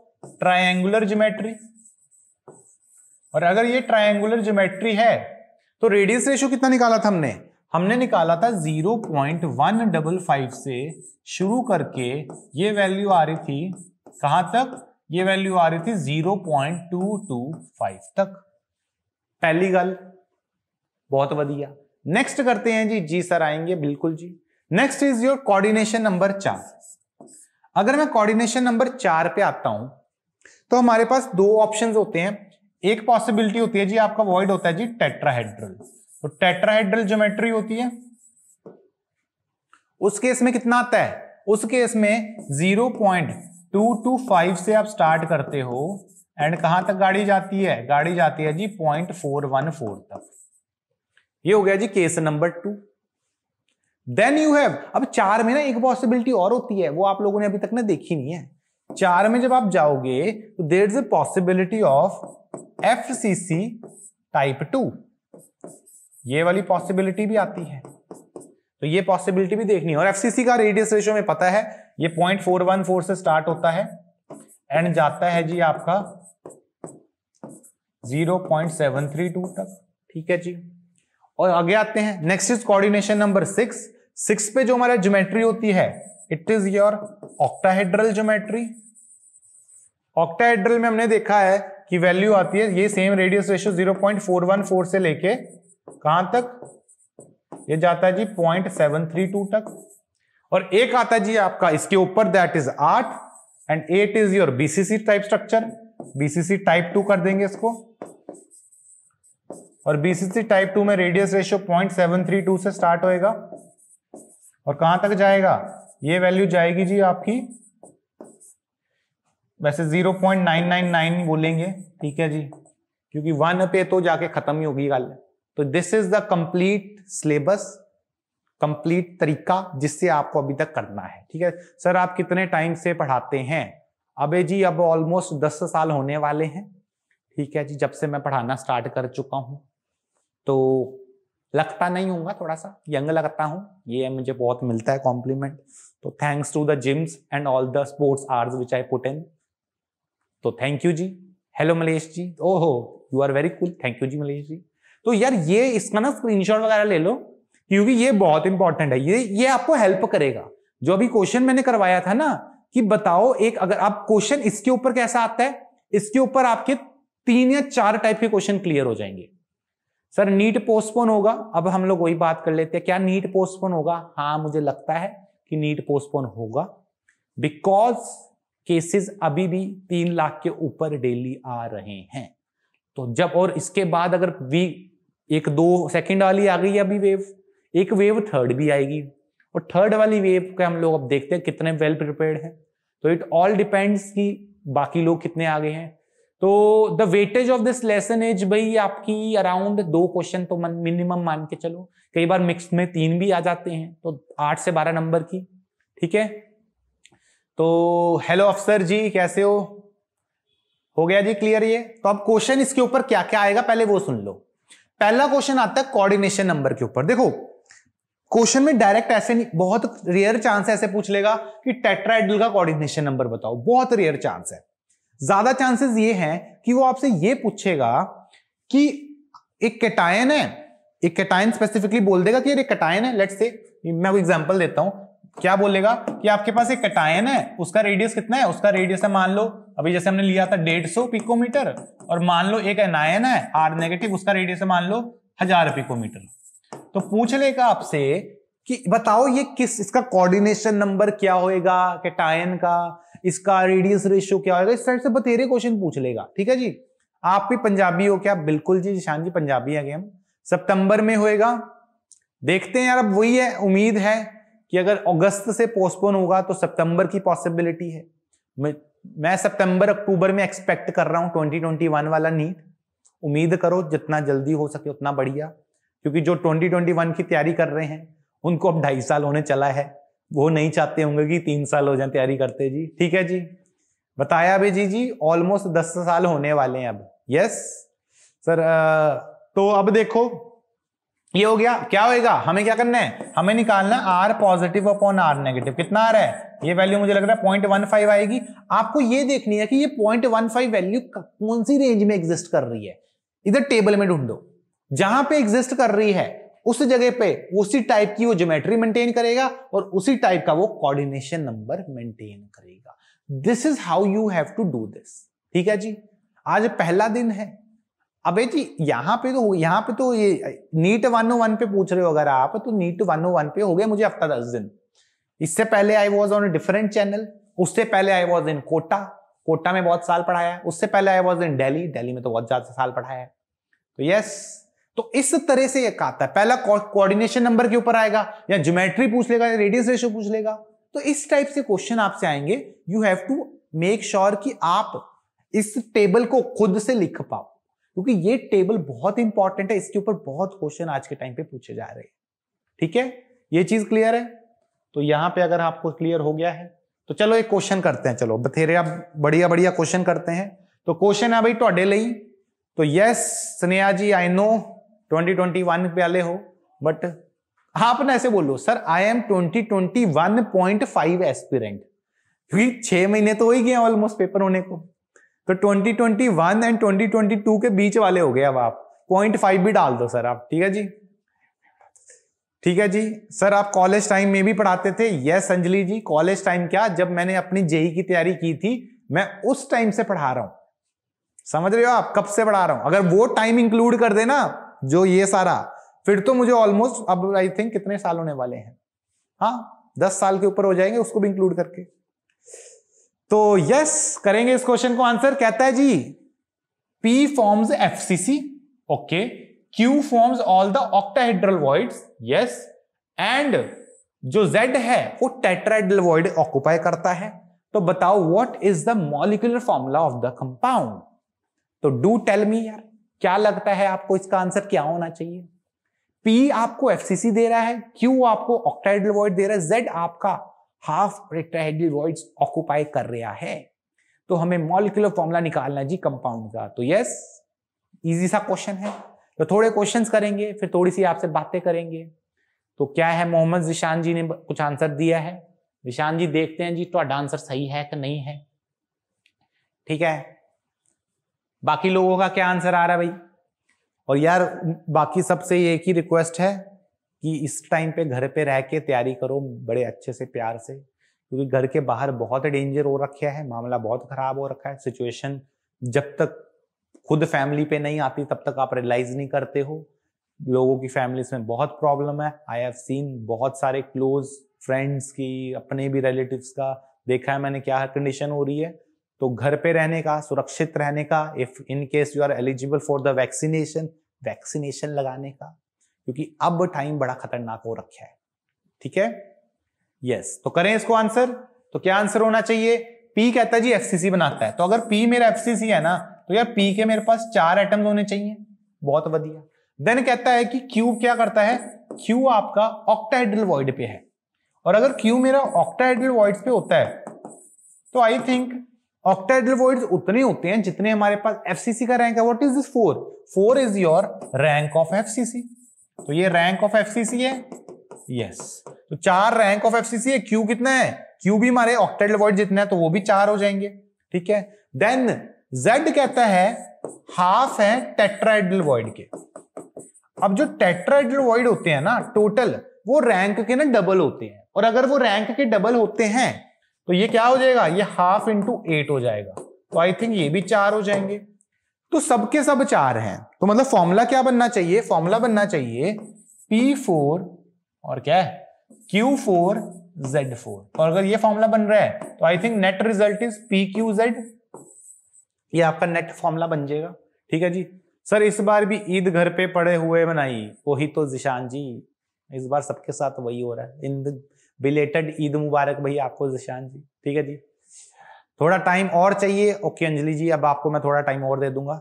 ट्रायंगुलर ज्योमेट्री और अगर ये ट्रायंगुलर ज्योमेट्री है तो रेडियस रेशियो कितना निकाला था हमने हमने निकाला था 0.155 से शुरू करके ये वैल्यू आ रही थी कहां तक ये वैल्यू आ रही थी 0.225 तक पहली गल बहुत बढ़िया नेक्स्ट करते हैं जी जी सर आएंगे बिल्कुल ji next is your coordination number चार अगर मैं कोऑर्डिनेशन नंबर चार पे आता हूं तो हमारे पास दो ऑप्शंस होते हैं एक पॉसिबिलिटी होती है जी आपका वॉइड होता है जी टेट्राहेड्रल तो टेट्राहेड्रल ज्योमेट्री होती है उस केस में कितना आता है उस केस में 0.225 से आप स्टार्ट करते हो एंड कहां तक गाड़ी जाती है गाड़ी जाती है जी 0.414 तक ये हो गया ji case number two then you have अब चार में ना एक पॉसिबिलिटी और होती है वो आप लोगों ने अभी तक ना देखी नहीं है चार में जब आप जाओगे तो there is a possibility of F C C type two ये वाली पॉसिबिलिटी भी आती है तो ये पॉसिबिलिटी भी देखनी है और एफसीसी का रेडियस रेशो में पता है ये पॉइंट फोर वन फोर से स्टार्ट होता है एंड जाता है जी आपका 0.732 तक ठीक है जी और आगे आते हैं next is coordination number six six पे जो हमारा ज्योमेट्री होती है it is your octahedral geometry octahedral में हमने देखा है कि वैल्यू आती है ये सेम रेडियस वन फोर से लेके कहां तक ये जाता है ji point seven three two तक और एक आता है जी आपका इसके ऊपर दैट इज आठ and eight is your BCC type structure BCC type two कर देंगे इसको और बीसीसी टाइप टू में radius ratio point seven three two से स्टार्ट होएगा और कहां तक जाएगा ये वैल्यू जाएगी जी आपकी वैसे zero point nine nine nine बोलेंगे ठीक है जी क्योंकि वन पे तो जाके खत्म ही होगी गल तो this is the complete syllabus complete तरीका जिससे आपको अभी तक करना है ठीक है सर आप कितने टाइम से पढ़ाते हैं अबे जी अब ऑलमोस्ट दस साल होने वाले हैं ठीक है जी जब से मैं पढ़ाना स्टार्ट कर चुका हूं तो लगता नहीं हूँ थोड़ा सा यंग लगता हूँ ये मुझे बहुत मिलता है कॉम्प्लीमेंट तो thanks to the gems and all the sports hours which I put in तो thank you ji hello Malesh ji ओहो you are very cool thank you ji Malesh ji तो यार ये इसका ना स्क्रीनशॉट वगैरह ले लो क्योंकि ये बहुत इंपॉर्टेंट है ये ये आपको हेल्प करेगा जो अभी क्वेश्चन मैंने करवाया था ना कि बताओ एक अगर आप क्वेश्चन इसके ऊपर कैसा आता है इसके ऊपर आपके तीन या चार टाइप के क्वेश्चन क्लियर हो जाएंगे सर नीट पोस्टपोन होगा अब हम लोग वही बात कर लेते हैं क्या नीट पोस्टपोन होगा हाँ मुझे लगता है कि नीट पोस्टपोन होगा बिकॉज केसेस अभी भी तीन लाख के ऊपर डेली आ रहे हैं तो जब और इसके बाद अगर वी एक दो सेकंड वाली आ गई अभी वेव एक वेव थर्ड भी आएगी और थर्ड वाली वेव का हम लोग अब देखते हैं कितने वेल प्रिपेयर्ड है तो इट ऑल डिपेंड्स कि बाकी लोग कितने आगे हैं तो the weightage of this lesson is भाई आपकी अराउंड दो क्वेश्चन तो मिनिमम मान के चलो कई बार मिक्स में तीन भी आ जाते हैं तो आठ से बारह नंबर की ठीक है तो हेलो अफसर जी कैसे हो हो गया जी क्लियर ये तो अब क्वेश्चन इसके ऊपर क्या क्या आएगा पहले वो सुन लो पहला क्वेश्चन आता है कोऑर्डिनेशन नंबर के ऊपर देखो क्वेश्चन में डायरेक्ट ऐसे नहीं बहुत रेयर चांस ऐसे पूछ लेगा कि टेट्राइडल का कोऑर्डिनेशन नंबर बताओ बहुत रेयर चांस है ज्यादा चांसेस ये हैं कि वो आपसे ये पूछेगा कि एक कैटायन है एक कैटायन स्पेसिफिकली बोल देगा कि यार एक कैटायन है लेट्स से मैं वो एग्जांपल देता हूं क्या बोलेगा कि आपके पास एक कैटायन है उसका रेडियस कितना है उसका रेडियस है मान लो अभी जैसे हमने लिया था डेढ़ सौ पिकोमीटर और मान लो एक एनायन है आर नेगेटिव उसका रेडियस मान लो हजार पिकोमीटर तो पूछ लेगा आपसे कि बताओ ये किस इसका कोऑर्डिनेशन नंबर क्या होएगा कैटायन का इसका रेडियस रेशियो क्या होएगा इस टाइप से बतेरे क्वेश्चन पूछ लेगा ठीक है जी आप भी पंजाबी हो क्या बिल्कुल जी निशान जी पंजाबी है हम सितंबर में होएगा देखते हैं यार अब वही है उम्मीद है कि अगर अगस्त से पोस्टपोन होगा तो सितंबर की पॉसिबिलिटी है मैं सितंबर अक्टूबर में एक्सपेक्ट कर रहा हूँ 2021 वाला नीट उम्मीद करो जितना जल्दी हो सके उतना बढ़िया क्योंकि जो 2021 की तैयारी कर रहे हैं उनको अब ढाई साल होने चला है वो नहीं चाहते होंगे कि तीन साल हो जाए तैयारी करते जी ठीक है जी बताया भी जी जी ऑलमोस्ट दस साल होने वाले हैं अब यस सर तो अब देखो ये हो गया क्या होएगा हमें क्या करना है हमें निकालना R positive upon R negative कितना आ रहा है ये वैल्यू मुझे लग रहा है पॉइंट वन फाइव आएगी आपको ये देखनी है कि ये पॉइंट वन फाइव वैल्यू कौन सी रेंज में एग्जिस्ट कर रही है इधर टेबल में ढूंढो जहां पे एग्जिस्ट कर रही है उस जगह पे उसी टाइप की वो ज्योमेट्री मेंटेन करेगा और उसी टाइप का वो कोऑर्डिनेशन नंबर मेंटेन करेगा this is how you have to do this ठीक है जी आज पहला दिन है अबे जी यहां पे तो यहां पे तो ये नीट वन oh पे पूछ रहे हो अगर आप तो नीट वन oh पे हो गया मुझे हफ्ता दस दिन इससे पहले I was on different channel उससे पहले I was in Kota Kota में बहुत साल पढ़ाया उससे पहले I was in Delhi Delhi में तो बहुत ज्यादा साल पढ़ाया है तो यस तो इस तरह से एक आता है पहला कोऑर्डिनेशन नंबर के ऊपर आएगा या ज्योमेट्री पूछ लेगा या रेडियस रेशियो पूछ लेगा तो इस टाइप से क्वेश्चन आपसे आएंगे you have to make sure कि आप इस टेबल को खुद से लिख पाओ क्योंकि ये टेबल बहुत इंपॉर्टेंट है इसके ऊपर बहुत क्वेश्चन आज के टाइम पे पूछे जा रहे हैं ठीक है ये चीज क्लियर है तो यहाँ पे अगर आपको क्लियर हो गया है तो चलो एक क्वेश्चन करते हैं चलो बथेरे आप बढ़िया बढ़िया क्वेश्चन करते हैं तो क्वेश्चन है भाई ਤੁਹਾਡੇ ਲਈ तो yes Sneha ji I know 2021 पे आले हो बट आप ना ऐसे बोलो sir I am five aspirant क्योंकि छह महीने तो हो ही गए ऑलमोस्ट पेपर होने को तो 2021 एंड 2022 के बीच वाले हो गए अब आप पॉइंट फाइव भी डाल दो सर आप ठीक है जी ठीक है जी सर आप कॉलेज टाइम में भी पढ़ाते थे yes Anjali ji college time क्या जब मैंने अपनी जेई e की तैयारी की थी मैं उस टाइम से पढ़ा रहा हूं समझ रहे हो आप कब से पढ़ा रहा हूं अगर वो टाइम इंक्लूड कर देना जो ये सारा फिर तो मुझे ऑलमोस्ट अब आई थिंक कितने साल होने वाले हैं हाँ दस साल के ऊपर हो जाएंगे उसको भी इंक्लूड करके तो यस करेंगे इस क्वेश्चन को आंसर कहता है ji P forms FCC okay okay. Q forms all the octahedral voids, yes, and जो Z है वो टेट्राहेड्रल वॉइड ऑक्यूपाई करता है तो बताओ what is the molecular formula of the compound तो डू टेल मी यार क्या लगता है आपको इसका आंसर क्या होना चाहिए P आपको FCC दे रहा है Q आपको ऑक्टाइडल वॉइड दे रहा है Z आपका हाफ टेट्राहेड्रल वॉइड्स ऑक्यूपाई कर रहा है तो हमें मॉलिकुलर फॉर्मूला निकालना जी कंपाउंड का तो यस इजी सा क्वेश्चन है तो थोड़े क्वेश्चन करेंगे फिर थोड़ी सी आपसे बातें करेंगे तो क्या है मोहम्मद जिशान जी ने कुछ आंसर दिया है जिशान जी देखते हैं जी थोड़ा आंसर सही है कि नहीं है ठीक है बाकी लोगों का क्या आंसर आ रहा है भाई और यार बाकी सबसे एक ही रिक्वेस्ट है कि इस टाइम पे घर पे रह के तैयारी करो बड़े अच्छे से प्यार से क्योंकि घर के बाहर बहुत डेंजर हो रखे है मामला बहुत खराब हो रखा है सिचुएशन जब तक खुद फैमिली पे नहीं आती तब तक आप रियलाइज नहीं करते हो लोगों की फैमिलीज में बहुत प्रॉब्लम है आई हैव सीन बहुत सारे क्लोज फ्रेंड्स की अपने भी रिलेटिव्स का देखा है मैंने क्या कंडीशन हो रही है तो घर पे रहने का सुरक्षित रहने का if in case you are eligible for the vaccination vaccination लगाने का क्योंकि अब टाइम बड़ा खतरनाक हो रखा है ठीक है यस तो करें इसको आंसर तो क्या आंसर होना चाहिए पी कहता है जी एफसीसी बनाता है तो अगर पी मेरा एफसीसी है ना तो यार पी के मेरे पास चार एटम्स होने चाहिए बहुत बढ़िया देन कहता है कि क्यू क्या करता है क्यू आपका ऑक्टाइडल वॉइड पे है और अगर क्यू मेरा ऑक्टाइडल वॉइड पे होता है तो आई थिंक ऑक्टाइडल वॉइड उतने होते हैं जितने हमारे पास एफसीसी का रैंक है what is this four four is your rank of C तो ये रैंक ऑफ सी है यस तो चार रैंक ऑफ एफ है क्यू कितना है क्यू भी हमारे ऑक्टाइडल वॉइड जितना है तो वो भी चार हो जाएंगे ठीक है देन जेड कहता है हाफ है टेट्राइडल वॉइड के अब जो टेट्राइडल वॉइड होते हैं ना टोटल वो रैंक के ना डबल होते हैं और अगर वो रैंक के डबल होते हैं तो ये क्या हो जाएगा ये हाफ इंटू एट हो जाएगा तो आई थिंक ये भी चार हो जाएंगे तो सबके सब चार हैं तो मतलब फॉर्मूला क्या बनना चाहिए फॉर्मूला बनना चाहिए पी फोर और क्या है क्यू फोर जेड फोर और अगर ये फॉर्मूला बन रहा है तो I think net result is P Q Z ये आपका नेक्स्ट फॉर्मूला बन जाएगा ठीक है जी सर इस बार भी ईद घर पे पड़े हुए मनाई वही तो जिशान जी इस बार सबके साथ वही हो रहा है इन बिलेटेड ईद मुबारक भाई आपको जिशान जी ठीक है जी थोड़ा टाइम और चाहिए ओके अंजलि जी अब आपको मैं थोड़ा टाइम और दे दूंगा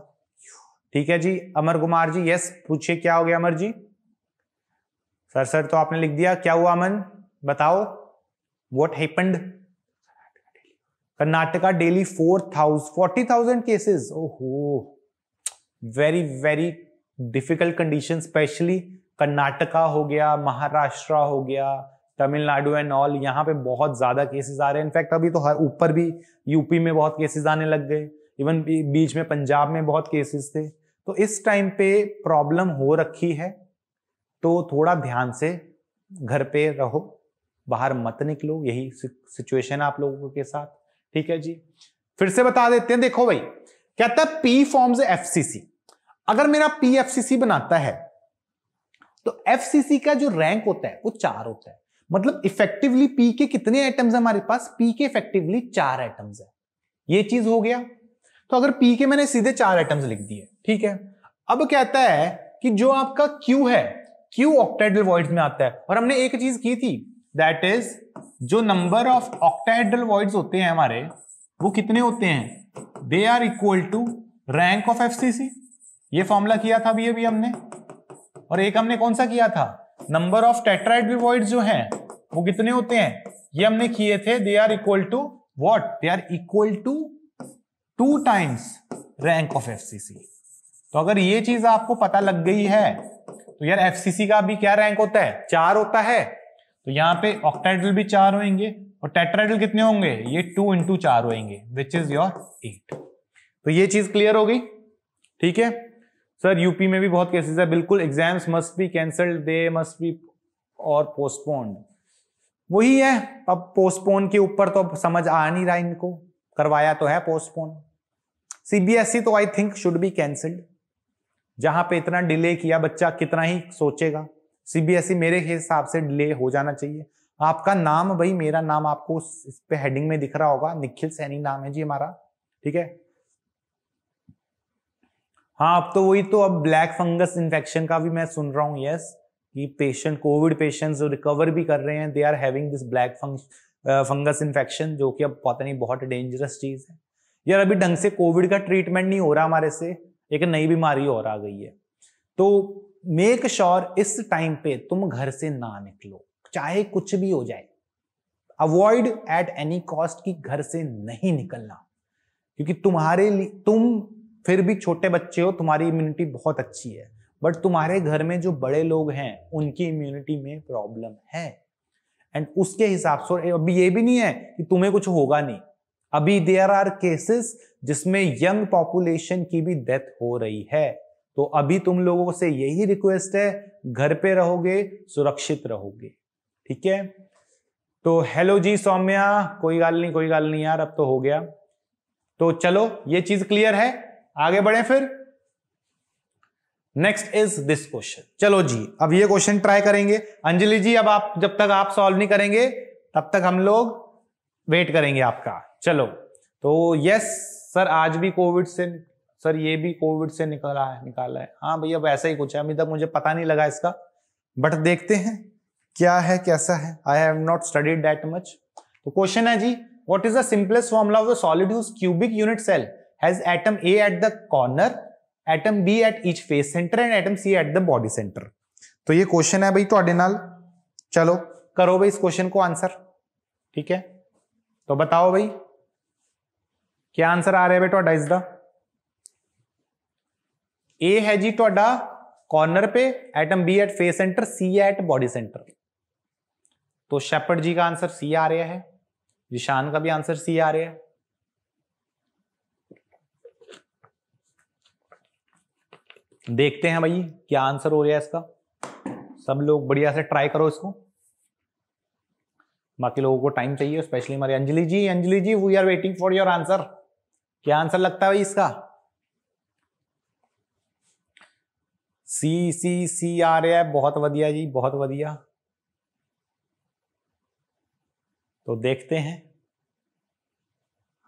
ठीक है जी अमर कुमार जी यस पूछिए क्या हो गया अमर जी सर सर तो आपने लिख दिया क्या हुआ अमन बताओ what happened Karnataka daily four thousand forty thousand cases ओहो very very difficult condition specially Karnataka हो गया महाराष्ट्र हो गया तमिलनाडु एंड ऑल यहाँ पे बहुत ज्यादा केसेस आ रहे हैं इनफैक्ट अभी तो हर ऊपर भी यूपी में बहुत केसेस आने लग गए इवन बीच में पंजाब में बहुत केसेस थे तो इस टाइम पे प्रॉब्लम हो रखी है तो थोड़ा ध्यान से घर पे रहो बाहर मत निकलो यही सिचुएशन है आप लोगों के साथ ठीक है जी फिर से बता देते हैं देखो भाई कहता है पी फॉर्म्स एफसीसी अगर मेरा पी एफसीसी बनाता है तो एफसीसी का जो रैंक होता है वो चार होता है मतलब इफेक्टिवली पी के कितने आइटम्स है हमारे पास पी के इफेक्टिवली चार आइटम्स है ये चीज हो गया तो अगर पी के मैंने सीधे चार आइटम्स लिख दिए ठीक है अब कहता है कि जो आपका क्यू है क्यू ऑक्टेडल वॉइड में आता है और हमने एक चीज की थी दैट इज जो नंबर ऑफ ऑक्टाहेड्रल वॉइड होते हैं हमारे वो कितने होते हैं they are equal to rank of C ये फॉर्मूला किया था अभी अभी हमने और एक हमने कौन सा किया था नंबर ऑफ टेट्राइड वॉइड जो हैं वो कितने होते हैं ये हमने किए थे they are equal to what they are equal to two times rank of C तो अगर ये चीज आपको पता लग गई है तो यार एफसीसी का भी क्या रैंक होता है चार होता है तो यहाँ पे ऑक्टाइडल भी चार होंगे और टेट्राइडल कितने होंगे ये टू इंटू चार होंगे विच इज योर एट तो ये चीज क्लियर हो गई ठीक है सर यूपी में भी बहुत केसेस है बिल्कुल exams must be cancelled they must be और पोस्टपोन्ड वही है अब पोस्टपोन के ऊपर तो अब समझ आ नहीं रहा इनको करवाया तो है पोस्टपोन सीबीएसई e तो I think should be cancelled जहां पे इतना डिले किया बच्चा कितना ही सोचेगा सीबीएसई e मेरे हिसाब से डिले हो जाना चाहिए आपका नाम भाई मेरा नाम आपको इस पे हेडिंग में दिख रहा होगा निखिल सैनी नाम है जी हमारा ठीक है हाँ अब तो वही तो अब ब्लैक फंगस इन्फेक्शन का भी मैं सुन रहा हूँ यस कि पेशेंट कोविड पेशेंट जो रिकवर भी कर रहे हैं they are having this black fungus infection जो कि अब पता नहीं बहुत डेंजरस चीज है यार अभी ढंग से कोविड का ट्रीटमेंट नहीं हो रहा हमारे से एक नई बीमारी और आ गई है तो मेक श्योर इस टाइम पे तुम घर से ना निकलो चाहे कुछ भी हो जाए अवॉइड एट एनी कॉस्ट कि घर से नहीं निकलना क्योंकि तुम्हारे लिए तुम फिर भी छोटे बच्चे हो तुम्हारी इम्यूनिटी बहुत अच्छी है बट तुम्हारे घर में जो बड़े लोग हैं उनकी इम्यूनिटी में प्रॉब्लम है एंड उसके हिसाब से अभी ये भी नहीं है कि तुम्हें कुछ होगा नहीं अभी देयर आर केसेस जिसमें यंग पॉपुलेशन की भी डेथ हो रही है तो अभी तुम लोगों से यही रिक्वेस्ट है घर पे रहोगे सुरक्षित रहोगे ठीक है तो हेलो जी सौम्या कोई गाल नहीं कोई गाल नहीं यार अब तो हो गया तो चलो ये चीज क्लियर है आगे बढ़े फिर नेक्स्ट इज दिस क्वेश्चन चलो जी अब ये क्वेश्चन ट्राई करेंगे अंजलि जी अब आप जब तक आप सॉल्व नहीं करेंगे तब तक हम लोग वेट करेंगे आपका चलो तो यस सर आज भी कोविड से सर ये भी कोविड से निकला है निकाला है हाँ भैया वैसा ही कुछ है अभी तक मुझे पता नहीं लगा इसका बट देखते हैं क्या है कैसा है I have not studied that much तो क्वेश्चन है ji what is the simplest formula of the solid whose cubic unit cell has atom A at the corner atom B at each face centre and atom C at the body centre तो ये question है भाई थोड़े तो नाल चलो करो भाई इस क्वेश्चन को आंसर ठीक है तो बताओ भाई क्या आंसर आ रहा है भाई थोड़ा इसका ए है जी थोड़ा कॉर्नर पे atom B at face centre C at body centre तो शेपर्ड जी का आंसर सी आ रहा है विशान का भी आंसर सी आ रहा है देखते हैं भाई क्या आंसर हो रहा है इसका सब लोग बढ़िया से ट्राई करो इसको बाकी लोगों को टाइम चाहिए स्पेशली हमारे Anjali ji Anjali ji we are waiting for your answer क्या आंसर लगता है भाई इसका सी सी आ रहा है बहुत बढ़िया जी बहुत बढ़िया तो देखते हैं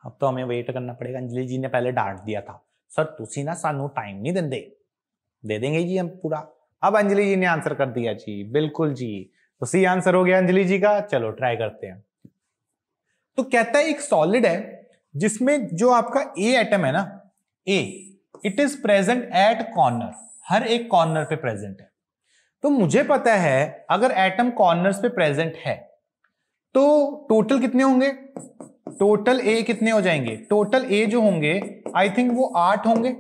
अब तो हमें वेट करना पड़ेगा अंजलि जी ने पहले डांट दिया था सर तुसी ना सानू टाइम नहीं देंगे दे देंगे जी हम पूरा अब अंजलि जी ने आंसर कर दिया जी बिल्कुल जी तो सी आंसर हो गया अंजलि जी का चलो ट्राई करते हैं तो कहता है एक सॉलिड है जिसमें जो आपका ए एटम है ना A it is present at corner हर एक कॉर्नर पे प्रेजेंट है तो मुझे पता है अगर एटम कॉर्नर्स पे प्रेजेंट है तो टोटल कितने होंगे टोटल ए कितने हो जाएंगे टोटल ए जो होंगे आई थिंक वो आठ होंगे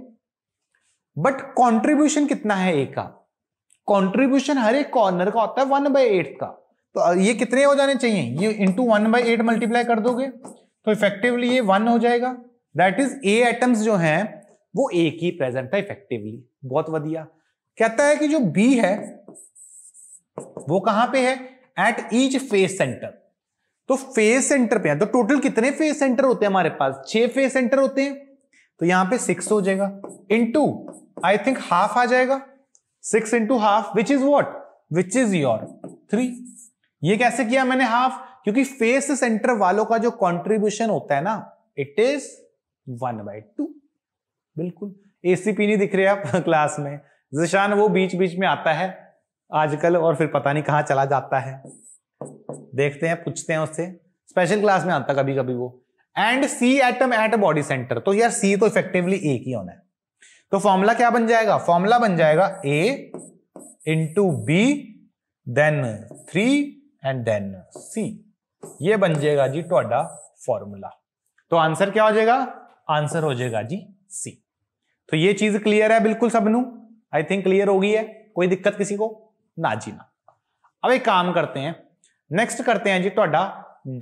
बट कंट्रीब्यूशन कितना है ए का कंट्रीब्यूशन हर एक कॉर्नर का होता है वन बाई एट का तो ये कितने हो जाने चाहिए ये into one by eight multiply कर दोगे तो इफेक्टिवली ये वन हो जाएगा दैट इज ए एटम्स जो हैं वो ए की प्रेजेंट है इफेक्टिवली बहुत वादिया कहता है कि जो बी है वो कहां पे है एट ईच फेस सेंटर तो फेस सेंटर पे है तो टोटल कितने फेस सेंटर होते हैं हमारे पास छह फेस सेंटर होते हैं तो यहां पे सिक्स हो जाएगा इंटू आई थिंक हाफ आ जाएगा six into half which is what which is your three ये कैसे किया मैंने हाफ क्योंकि फेस सेंटर वालों का जो कॉन्ट्रीब्यूशन होता है ना it is one by two बिल्कुल ए नहीं दिख रहे आप क्लास में जिशान वो बीच बीच में आता है आजकल और फिर पता नहीं कहाँ चला जाता है देखते हैं पूछते हैं उससे स्पेशल क्लास में आता कभी कभी वो and C atom at body centre तो यार सी तो इफेक्टिवली एक ही होना है तो फॉर्मूला क्या बन जाएगा फॉर्मूला बन जाएगा A into B then three and then C ये बन जाएगा जी थोड़ा फॉर्मूला तो आंसर क्या हो जाएगा आंसर हो जाएगा जी सी तो ये चीज क्लियर है बिल्कुल सबनू आई थिंक क्लियर होगी है कोई दिक्कत किसी को ना जी ना अब एक काम करते हैं नेक्स्ट करते हैं जी थोड़ा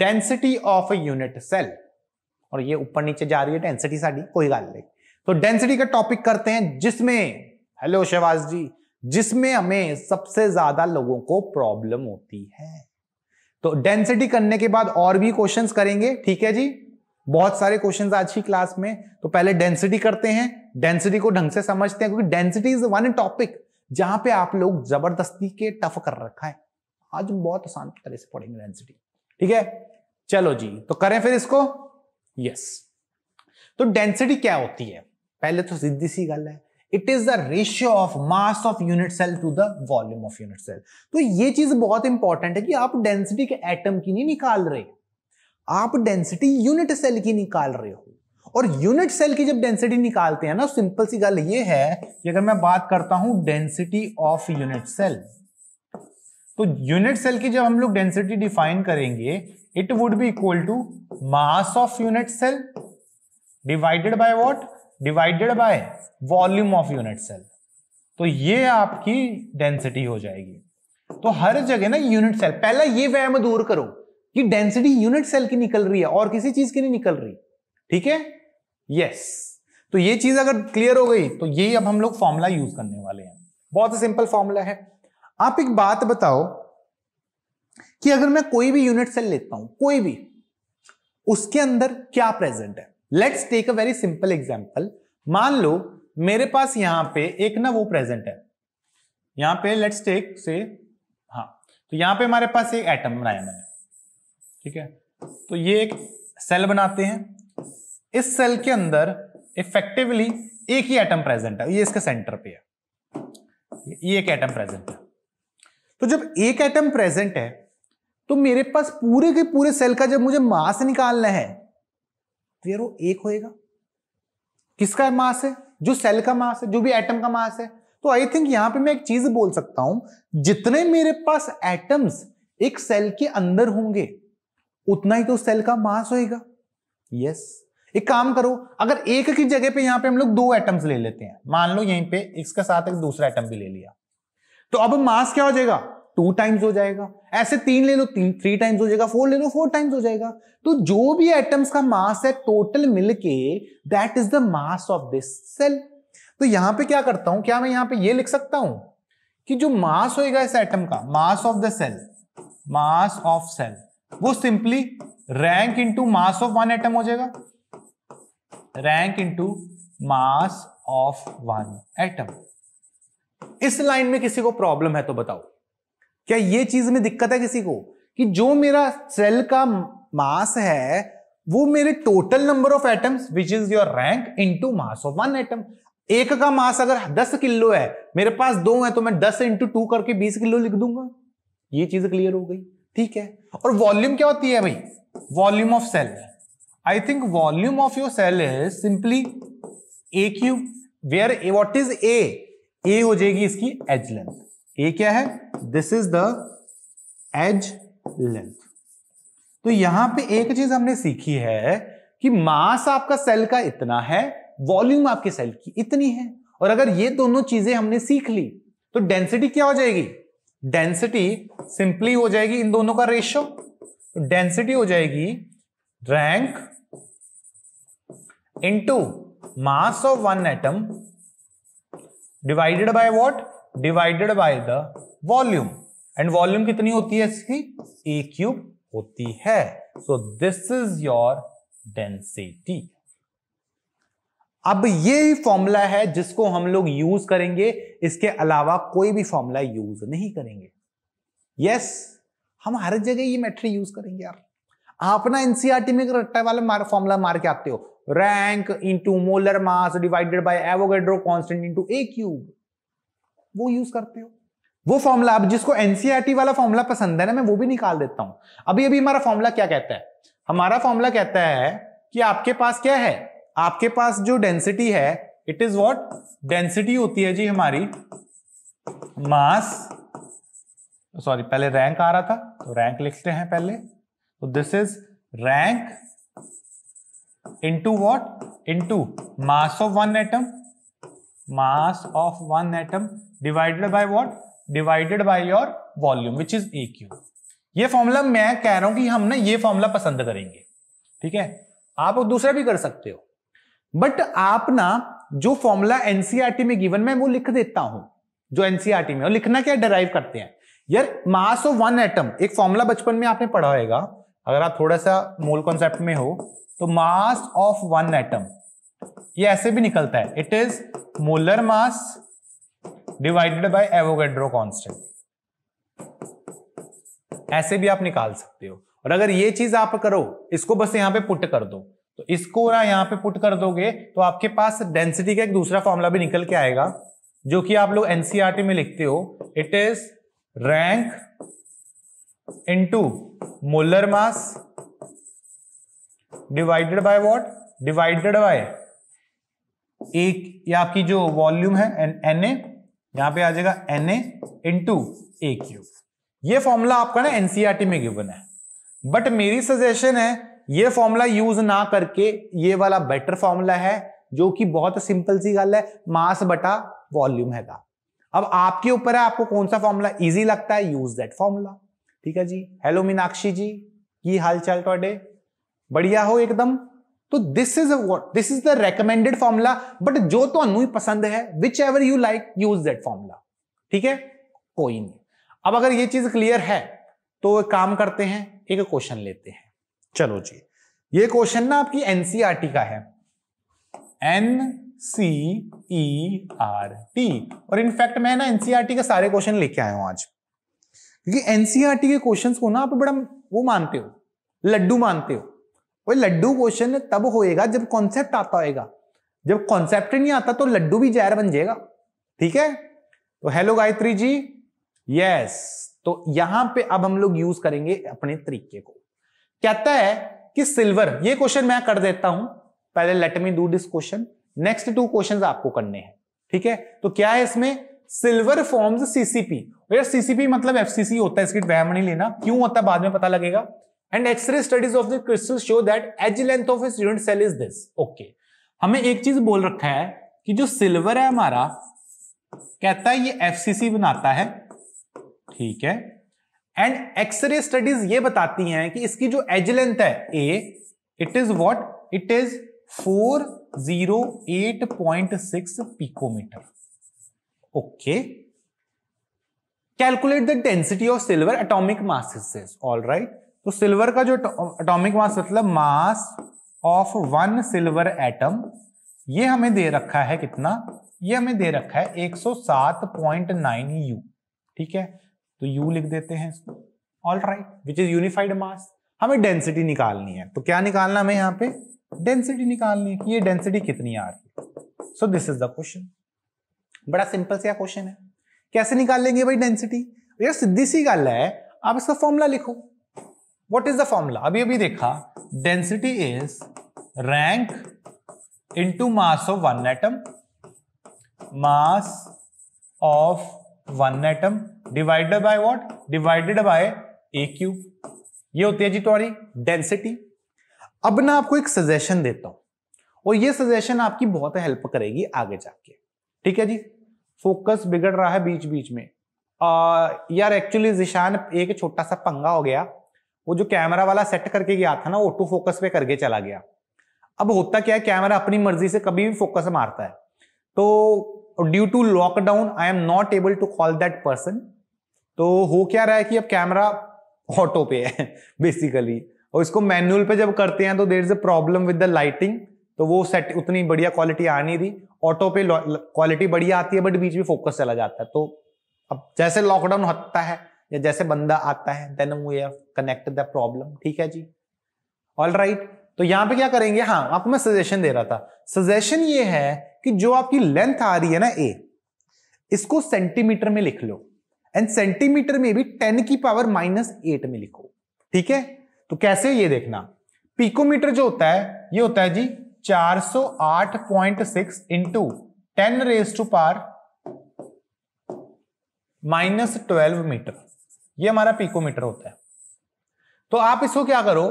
डेंसिटी ऑफ यूनिट सेल और ये ऊपर नीचे जा रही है डेंसिटी साड़ी कोई गल नहीं तो डेंसिटी का टॉपिक करते हैं जिसमें हेलो शहबाज जी जिसमें हमें सबसे ज्यादा लोगों को प्रॉब्लम होती है तो डेंसिटी करने के बाद और भी क्वेश्चंस करेंगे ठीक है जी बहुत सारे क्वेश्चंस आज की क्लास में तो पहले डेंसिटी करते हैं डेंसिटी को ढंग से समझते हैं क्योंकि डेंसिटी इज वन टॉपिक जहां पे आप लोग जबरदस्ती के टफ कर रखा है आज बहुत आसान तरह से पढ़ेंगे डेंसिटी ठीक है चलो जी तो करें फिर इसको यस तो डेंसिटी क्या होती है पहले तो सीधी सी गल है it is the ratio of mass of unit cell to the volume of unit cell तो ये चीज बहुत इंपॉर्टेंट है कि आप डेंसिटी के एटम की नहीं निकाल रहे आप डेंसिटी यूनिट सेल की निकाल रहे हो और यूनिट सेल की जब डेंसिटी निकालते हैं ना सिंपल सी गल ये है कि अगर मैं बात करता हूं डेंसिटी ऑफ यूनिट सेल तो यूनिट सेल की जब हम लोग डेंसिटी डिफाइन करेंगे it would be equal to mass of unit cell divided by what divided by volume of unit cell तो ये आपकी डेंसिटी हो जाएगी तो हर जगह ना यूनिट सेल पहला ये वह दूर करो कि डेंसिटी यूनिट सेल की निकल रही है और किसी चीज की नहीं निकल रही ठीक है यस तो ये चीज अगर क्लियर हो गई तो ये अब हम लोग फॉर्मूला यूज करने वाले हैं बहुत सिंपल फॉर्मूला है आप एक बात बताओ कि अगर मैं कोई भी यूनिट सेल लेता हूं कोई भी उसके अंदर क्या प्रेजेंट है let's take a very simple example मान लो मेरे पास यहां पे एक ना वो प्रेजेंट है यहां पे लेट्स टेक से हाँ तो यहां पे हमारे पास एक एटम बनाया मैंने ठीक है तो ये एक सेल बनाते हैं इस सेल के अंदर इफेक्टिवली एक ही एटम प्रेजेंट है ये इसके सेंटर पे है ये एक एटम प्रेजेंट है तो जब एक एटम प्रेजेंट है तो मेरे पास पूरे के पूरे सेल का जब मुझे मास निकालना है तो यार वो एक होएगा किसका है मास है जो सेल का मास है जो भी एटम का मास है तो आई थिंक यहां पे मैं एक चीज बोल सकता हूं जितने मेरे पास एटम्स एक सेल के अंदर होंगे उतना ही तो सेल का मास होएगा यस yes. एक काम करो अगर एक की जगह पे यहां पे हम लोग दो एटम्स ले लेते हैं मान लो यहीं पे इसके साथ एक दूसरा एटम भी ले लिया तो अब मास क्या हो जाएगा टू टाइम्स हो जाएगा ऐसे तीन ले लो तीन थ्री टाइम्स हो जाएगा फोर ले लो फोर टाइम्स हो जाएगा तो जो भी एटम्स का मास है टोटल मिलके that is the mass of this cell तो यहां पे क्या करता हूं क्या मैं यहां पे ये लिख सकता हूं कि जो मास होएगा इस एटम का mass of the cell mass of cell वो simply rank into mass of one atom हो जाएगा rank into mass of one atom इस लाइन में किसी को प्रॉब्लम है तो बताओ क्या ये चीज में दिक्कत है किसी को कि जो मेरा सेल का मास है वो मेरे total number of atoms which is your rank into mass of one atom एक का मास अगर दस किलो है मेरे पास दो है तो मैं दस इंटू टू करके बीस किलो लिख दूंगा ये चीज क्लियर हो गई ठीक है और वॉल्यूम क्या होती है भाई volume of cell I think volume of your cell is simply A cube where A what is A A हो जाएगी इसकी एज लेंथ ए क्या है this is the edge length तो यहां पे एक चीज हमने सीखी है कि मास आपका सेल का इतना है वॉल्यूम आपके सेल की इतनी है और अगर ये दोनों चीजें हमने सीख ली तो डेंसिटी क्या हो जाएगी डेंसिटी सिंपली हो जाएगी इन दोनों का रेशियो डेंसिटी हो जाएगी rank into mass of one atom divided by what divided by the volume and volume कितनी होती है इसकी ए क्यूब होती है so this is your density अब ये ही फॉर्मूला है जिसको हम लोग यूज करेंगे इसके अलावा कोई भी फॉर्मूला यूज नहीं करेंगे यस yes, हम हर जगह ये मैट्री यूज करेंगे यार आप ना एनसीआरटी e में रट्टा वाला मार, फॉर्मूला मार के आते हो rank into molar mass divided by Avogadro constant into a cube वो यूज करते हो वो फॉर्मूला अब जिसको एनसीआरटी e वाला फॉर्मूला पसंद है ना मैं वो भी निकाल देता हूं अभी अभी हमारा फॉर्मूला क्या कहता है हमारा फॉर्मूला कहता है कि आपके पास क्या है आपके पास जो डेंसिटी है इट इज वॉट डेंसिटी होती है जी हमारी मास सॉरी पहले रैंक आ रहा था तो रैंक लिखते हैं पहले तो this is rank into what into mass of one atom mass of one atom divided by what divided by your volume which is a cube ये फॉर्मूला मैं कह रहा हूं कि हम ना ये फॉर्मूला पसंद करेंगे ठीक है आप दूसरा भी कर सकते हो बट आप ना जो फॉर्मूला एनसीआरटी e में गिवन में वो लिख देता हूं जो एनसीआरटी e में और लिखना क्या डराइव करते हैं यार मास ऑफ वन एटम एक फॉर्मूला बचपन में आपने पढ़ा होगा अगर आप थोड़ा सा मूल कॉन्सेप्ट में हो तो मास ऑफ वन एटम ये ऐसे भी निकलता है it is molar mass divided by Avogadro constant ऐसे भी आप निकाल सकते हो और अगर ये चीज आप करो इसको बस यहां पे पुट कर दो तो इसको ना यहां पे पुट कर दोगे तो आपके पास डेंसिटी का एक दूसरा फॉर्मूला भी निकल के आएगा जो कि आप लोग एनसीआरटी e में लिखते हो it is rank into molar mass divided by what divided by एक ये आपकी जो वॉल्यूम है एन ए यहां पे आ जाएगा N A into a cube ये फॉर्मूला आपका ना एनसीआरटी e में गिवन है बट मेरी सजेशन है ये फॉर्मूला यूज ना करके ये वाला बेटर फॉर्मूला है जो कि बहुत सिंपल सी गल है मास बटा वॉल्यूम है का अब आपके ऊपर है आपको कौन सा फॉर्मूला इजी लगता है यूज दैट फॉर्मूला ठीक है जी हेलो मीनाक्षी जी की हाल चाल थोड़े बढ़िया हो एकदम तो this is this is the recommended formula but जो तो ही पसंद है whichever you like use that formula ठीक है कोई नहीं अब अगर ये चीज क्लियर है तो काम करते हैं एक क्वेश्चन लेते हैं चलो जी ये क्वेश्चन ना आपकी एनसीआरटी e का है N C E R T और इनफैक्ट मैं ना एनसीआरटी e के सारे क्वेश्चन लेके आया हूं आज क्योंकि एनसीआरटी e के क्वेश्चंस को ना आप बड़ा वो मानते हो लड्डू मानते हो वो लड्डू क्वेश्चन तब होएगा जब कॉन्सेप्ट आता होएगा जब कॉन्सेप्ट नहीं आता तो लड्डू भी जहर बन जाएगा ठीक है तो हेलो गायत्री जी यस तो यहां पे अब हम लोग यूज करेंगे अपने तरीके को कहता है कि सिल्वर ये क्वेश्चन मैं कर देता हूं पहले let me do this question next two questions आपको करने हैं ठीक है तो क्या है इसमें सिल्वर फॉर्म्स सीसीपी सीसीपी मतलब एफसीसी होता है इसकी वह नहीं लेना क्यों होता है बाद में पता लगेगा and x ray studies of the crystal show that edge length of a student cell is this okay हमें एक चीज बोल रखा है कि जो सिल्वर है हमारा कहता है ये एफसीसी बनाता है ठीक है एंड एक्सरे स्टडीज ये बताती हैं कि इसकी जो एज लेंथ है a it is what it is 408.6 picometre okay calculate the density of silver atomic masses all right तो सिल्वर का जो एटॉमिक मास मतलब mass of one silver atom ये हमें दे रखा है कितना ये हमें दे रखा है 107.9 यू ठीक है तो यू लिख देते हैं इसको all right which is unified mass हमें डेंसिटी निकालनी है तो क्या निकालना हमें यहाँ पे डेंसिटी निकालनी है कि ये डेंसिटी कितनी आ रही है so this is the question बड़ा सिंपल सा क्वेश्चन है कैसे निकाल लेंगे भाई डेंसिटी सीधी सी गल है आप इसका फॉर्मूला लिखो वॉट इज द फॉर्मूला अभी अभी देखा density is rank into mass of one atom mass of one atom divided by what divided by a cube ये होती है जी तुम्हारी डेंसिटी अब ना आपको एक सजेशन देता हूं और ये सजेशन आपकी बहुत हेल्प करेगी आगे जाके ठीक है जी फोकस बिगड़ रहा है बीच बीच में आ, यार एक्चुअली जिशान एक छोटा सा पंगा हो गया वो जो कैमरा वाला सेट करके गया था ना ऑटो फोकस पे करके चला गया अब होता क्या है कैमरा अपनी मर्जी से कभी भी फोकस मारता है तो due to lockdown I am not able to call that person तो हो क्या रहा है कि अब कैमरा ऑटो पे है बेसिकली और इसको मैनुअल पे जब करते हैं तो there is a problem with the lighting तो वो सेट उतनी बढ़िया क्वालिटी आ नहीं रही ऑटो पे क्वालिटी बढ़िया आती है बट बीच में फोकस चला जाता है तो अब जैसे लॉकडाउन हटता है या जैसे बंदा आता है then we have connected the problem ठीक है जी ऑल राइट right. तो यहां पे क्या करेंगे हाँ आपको मैं सजेशन दे रहा था सजेशन ये है कि जो आपकी लेंथ आ रही है ना ए इसको सेंटीमीटर में लिख लो एंड सेंटीमीटर में भी टेन की पावर माइनस एट में लिखो ठीक है तो कैसे ये देखना पीकोमीटर जो होता है ये होता है जी 408.6 into ten raise to power minus twelve metre ये हमारा पिकोमीटर होता है तो आप इसको क्या करो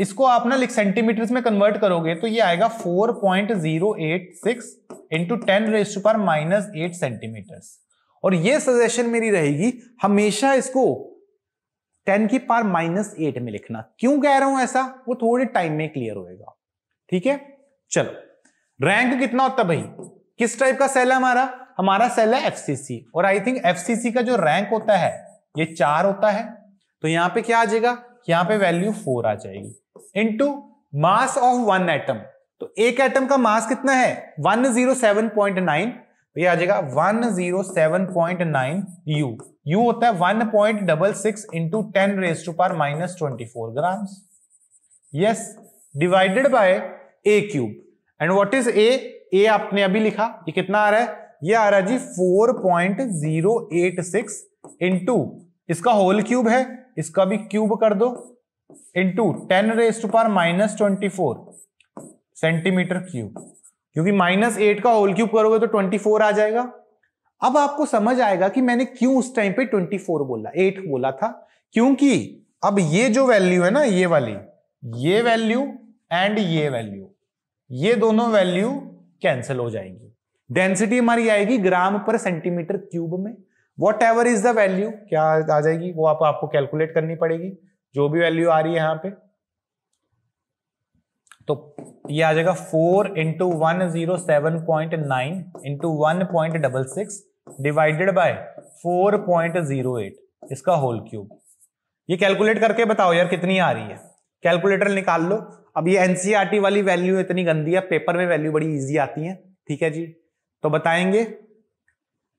इसको आप ना लिख सेंटीमीटर में कन्वर्ट करोगे तो ये आएगा 4.086 point zero eight six into ten raised power minus eight centimetre और ये सजेशन मेरी रहेगी हमेशा इसको टेन की पार माइनस एट में लिखना क्यों कह रहा हूं ऐसा वो थोड़े टाइम में क्लियर होएगा ठीक है चलो रैंक कितना होता भाई किस टाइप का सेल है हमारा हमारा सेल है एफसीसी और आई थिंक एफसीसी का जो रैंक होता है ये चार होता है तो यहां पे क्या आ जाएगा यहां पे वैल्यू फोर आ जाएगी into mass of one atom तो एक एटम का मास कितना है 107.9 तो ये आ जाएगा नाइन यू यू होता है one point double six into ten raise to power minus twenty four gram yes divided by a cube and what is A a आपने अभी लिखा ये कितना आ रहा है ये आ रहा है जी सिक्स इंटू इसका होल क्यूब है इसका भी क्यूब कर दो into ten raise to power minus twenty four centimetre cube क्योंकि माइनस एट का होल क्यूब करोगे तो ट्वेंटी फोर आ जाएगा अब आपको समझ आएगा कि मैंने क्यों उस टाइम पे ट्वेंटी फोर बोला एट बोला था क्योंकि अब ये जो वैल्यू है ना ये वाली ये वैल्यू एंड ये वैल्यू ये दोनों वैल्यू कैंसिल हो जाएगी डेंसिटी हमारी आएगी ग्राम पर सेंटीमीटर क्यूब में whatever is the value क्या आ जाएगी वो आप, आपको कैलकुलेट करनी पड़ेगी जो भी वैल्यू आ रही है यहां पे तो ये आ जाएगा four into one zero seven point nine into one point double six divided by four point zero eight इसका होल क्यूब ये कैलकुलेट करके बताओ यार कितनी आ रही है कैलकुलेटर निकाल लो अब ये एनसीआरटी e वाली वैल्यू इतनी गंदी है पेपर में वैल्यू बड़ी इजी आती है ठीक है जी तो बताएंगे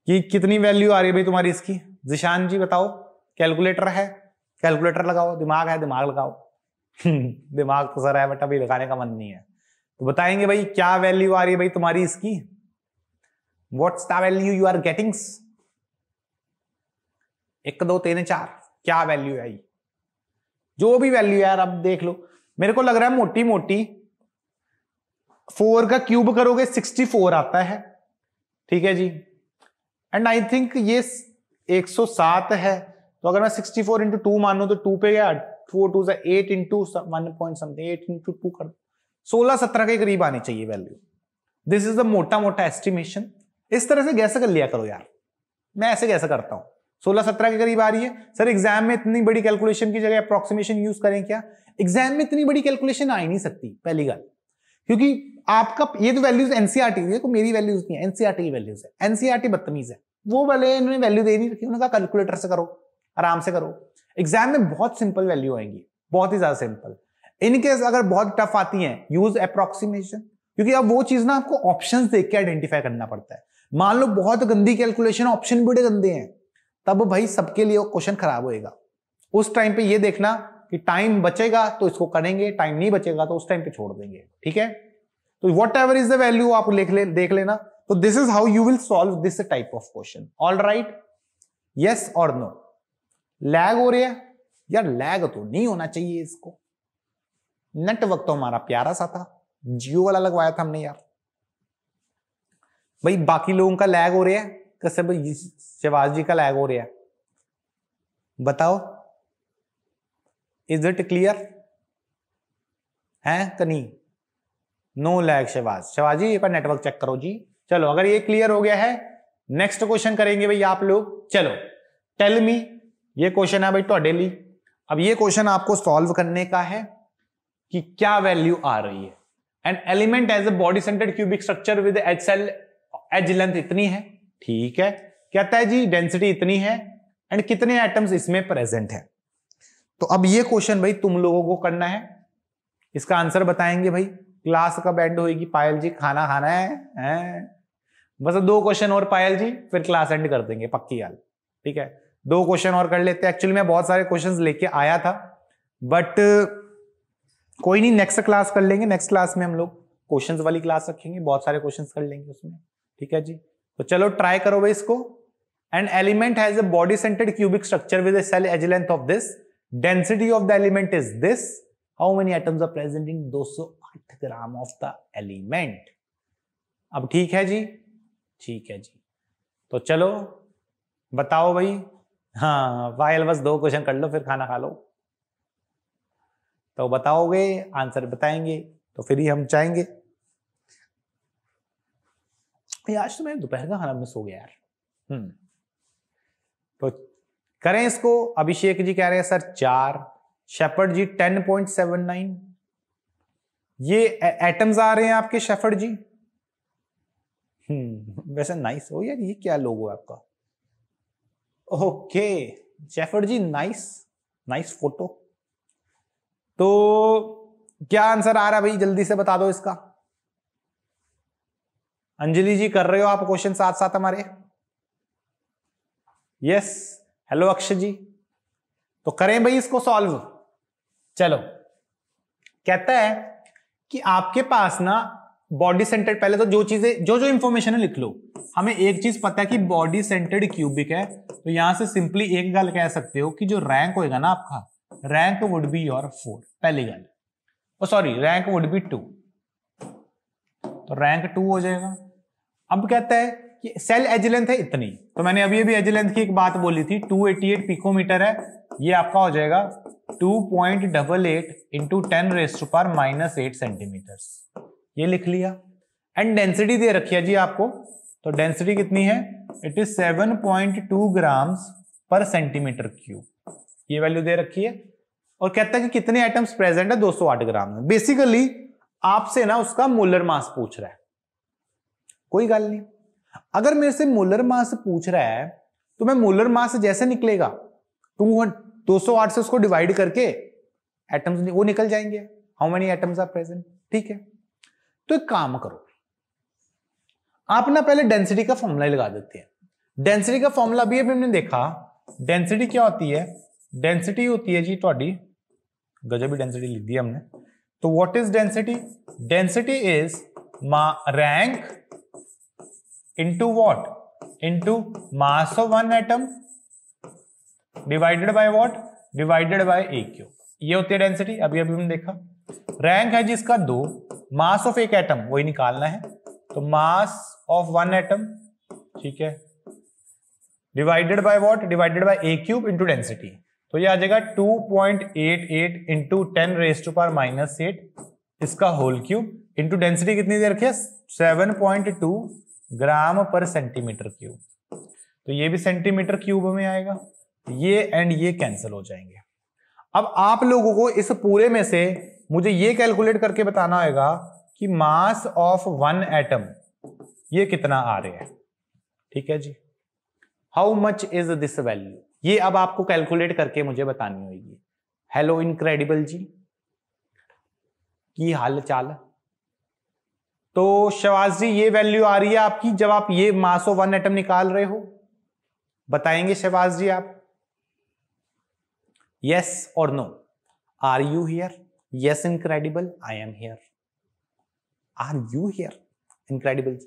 कि कितनी वैल्यू आ रही है भाई तुम्हारी इसकी जिशान जी बताओ कैलकुलेटर है कैलकुलेटर लगाओ दिमाग है दिमाग लगाओ दिमाग तो सर है बट अभी लगाने का मन नहीं है तो बताएंगे भाई क्या वैल्यू आ रही है भाई तुम्हारी इसकी what's the value you are gettings एक दो तीन चार क्या वैल्यू है आई जो भी वैल्यू यार अब देख लो मेरे को लग रहा है मोटी मोटी फोर का क्यूब करोगे सिक्सटी फोर आता है ठीक है जी एंड आई थिंक ये 107 है तो अगर मैं 64 फोर इंटू टू मानू तो टू पे गया four two eight into one point something eight into two कर सोलह सत्रह के करीब आनी चाहिए वैल्यू दिस इज द मोटा मोटा एस्टिमेशन इस तरह से कैसे कर लिया करो यार मैं ऐसे कैसे करता हूं सोलह सत्रह के करीब आ रही है सर एग्जाम में इतनी बड़ी कैलकुलेशन की जगह अप्रोक्सीमेशन यूज करें क्या एग्जाम में इतनी बड़ी कैलकुलेशन आ ही नहीं सकती पहली बात क्योंकि आपका ये e तो वैल्यूज एनसीआरटी देखो मेरी वैल्यूज नहीं है एनसीआरटी e की वैल्यूज है एनसीआरटी बदतमीज है वो वाले इन्होंने वैल्यू दे नहीं रखी उन्होंने कहा कैलकुलेटर से करो आराम से करो एग्जाम में बहुत सिंपल वैल्यू आएंगी बहुत ही ज्यादा सिंपल इनकेस अगर बहुत टफ आती है यूज अप्रोक्सीमेशन क्योंकि अब वो चीज ना आपको ऑप्शन देख के आइडेंटिफाई करना पड़ता है मान लो बहुत गंदी कैलकुलेशन ऑप्शन बड़े गंदे हैं तब भाई सबके लिए क्वेश्चन खराब होएगा उस टाइम पे ये देखना कि टाइम बचेगा तो इसको करेंगे टाइम नहीं बचेगा तो उस टाइम पे छोड़ देंगे ठीक है तो whatever is the value आप ले देख लेना तो this is how you will solve this type of question all right yes और नो लैग हो रही है यार लैग तो नहीं होना चाहिए इसको नेटवर्क तो हमारा प्यारा सा था जियो वाला लगवाया था हमने यार भाई बाकी लोगों का लैग हो रहा है भाई शिवाज जी का लैग हो रहा है बताओ इज इट क्लियर है कि नहीं नो लैग शहबाज शहबाजी एक बार नेटवर्क चेक करो जी चलो अगर ये क्लियर हो गया है नेक्स्ट क्वेश्चन करेंगे भाई आप लोग चलो टेल मी ये क्वेश्चन है भाई थोड़े ली अब ये क्वेश्चन आपको सॉल्व करने का है कि क्या वैल्यू आ रही है and element as a body centred cubic structure with each cell edge length इतनी है ठीक है कहता है जी डेंसिटी इतनी है एंड कितने एटम्स इसमें प्रेजेंट है तो अब ये क्वेश्चन भाई तुम लोगों को करना है इसका आंसर बताएंगे भाई क्लास कब एंड होगी पायल जी खाना खाना है, है? बस दो क्वेश्चन और पायल जी फिर क्लास एंड कर देंगे पक्की हाल ठीक है दो क्वेश्चन और कर लेते हैं एक्चुअली मैं बहुत सारे क्वेश्चंस लेके आया था बट कोई नहीं नेक्स्ट क्लास कर लेंगे नेक्स्ट क्लास में हम लोग क्वेश्चंस वाली क्लास रखेंगे बहुत सारे क्वेश्चंस कर लेंगे उसमें ठीक है जी तो चलो ट्राई करो भाई इसको and element has a body centred cubic structure with cell edge length of this density of the element is this how many items are present in 200 आठ ग्राम ऑफ द एलिमेंट अब ठीक है जी ठीक है जी तो चलो बताओ भाई हाँ वायल बस दो क्वेश्चन कर लो फिर खाना खा लो तो बताओगे आंसर बताएंगे तो फिर ही हम चाहेंगे आज तो मैं दोपहर का खाना मिस हो गया यार हम्म तो करें इसको अभिषेक जी कह रहे हैं सर चार Shepherd ji ten point seven nine ये एटम्स आ रहे हैं आपके शेफर्ड जी हम्म वैसे नाइस हो यार ये क्या लोगो है आपका okay Shepherd ji nice nice photo तो क्या आंसर आ रहा है भाई जल्दी से बता दो इसका अंजलि जी कर रहे हो आप क्वेश्चन साथ साथ हमारे यस हेलो अक्षय जी तो करें भाई इसको सॉल्व चलो कहता है कि आपके पास ना बॉडी सेंटर्ड पहले तो जो चीजें जो जो इंफॉर्मेशन है लिख लो हमें एक चीज पता है कि बॉडी सेंटर्ड क्यूबिक है तो यहां से सिंपली एक गल कह सकते हो कि जो रैंक होएगा ना आपका rank would be your four पहली गल और sorry rank would be two तो रैंक टू हो जाएगा अब कहता है कि सेल एज लेंथ है इतनी तो मैंने अभी अभी एज लेंथ की एक बात बोली थी 288 पिकोमीटर है ये आपका हो जाएगा two point double eight into ten raise to power minus eight centimetre ये लिख लिया एंड डेंसिटी दे रखी है जी आपको तो डेंसिटी कितनी है it is seven point two grams per centimetre cube ये वैल्यू दे रखी है और कहता है कि कितने आइटम्स प्रेजेंट है 208 ग्राम में बेसिकली आपसे ना उसका मोलर मास पूछ रहा है कोई गल नहीं अगर मेरे से मोलर मास पूछ रहा है तो मैं मोलर मास जैसे निकलेगा 208 से उसको डिवाइड करके एटम्स वो निकल जाएंगे how many atoms are present ठीक है तो एक काम करो आप ना पहले डेंसिटी का फॉर्मूला लगा देते हैं डेंसिटी का फॉर्मूला भी अभी हमने देखा डेंसिटी क्या होती है डेंसिटी होती है जी थोड़ी गजबी डेंसिटी लिख दी हमने तो what is density density is मा rank into what into mass of one atom divided by what divided by a cube ये होती है डेंसिटी अभी अभी हमने देखा रैंक है जिसका दो मास ऑफ एक एटम वही निकालना है तो मास ऑफ वन एटम ठीक है divided by what divided by a cube into density तो ये आ जाएगा 2.88 point eight eight into ten raise to power minus eight इसका होल क्यूब इंटू डेंसिटी कितनी दे रखी है 7.2 ग्राम पर सेंटीमीटर क्यूब तो ये भी सेंटीमीटर क्यूब में आएगा ये एंड ये कैंसिल हो जाएंगे अब आप लोगों को इस पूरे में से मुझे ये कैलकुलेट करके बताना होगा कि मास ऑफ वन एटम ये कितना आ रहा है ठीक है जी how much is this value ये अब आपको कैलकुलेट करके मुझे बतानी होगी हेलो इनक्रेडिबल जी की हाल चाल तो शवाज जी ये वैल्यू आ रही है आपकी जब आप ये मास ऑफ वन एटम निकाल रहे हो बताएंगे शहबाज जी आप यस और no are you here yes incredible I am here are you here incredible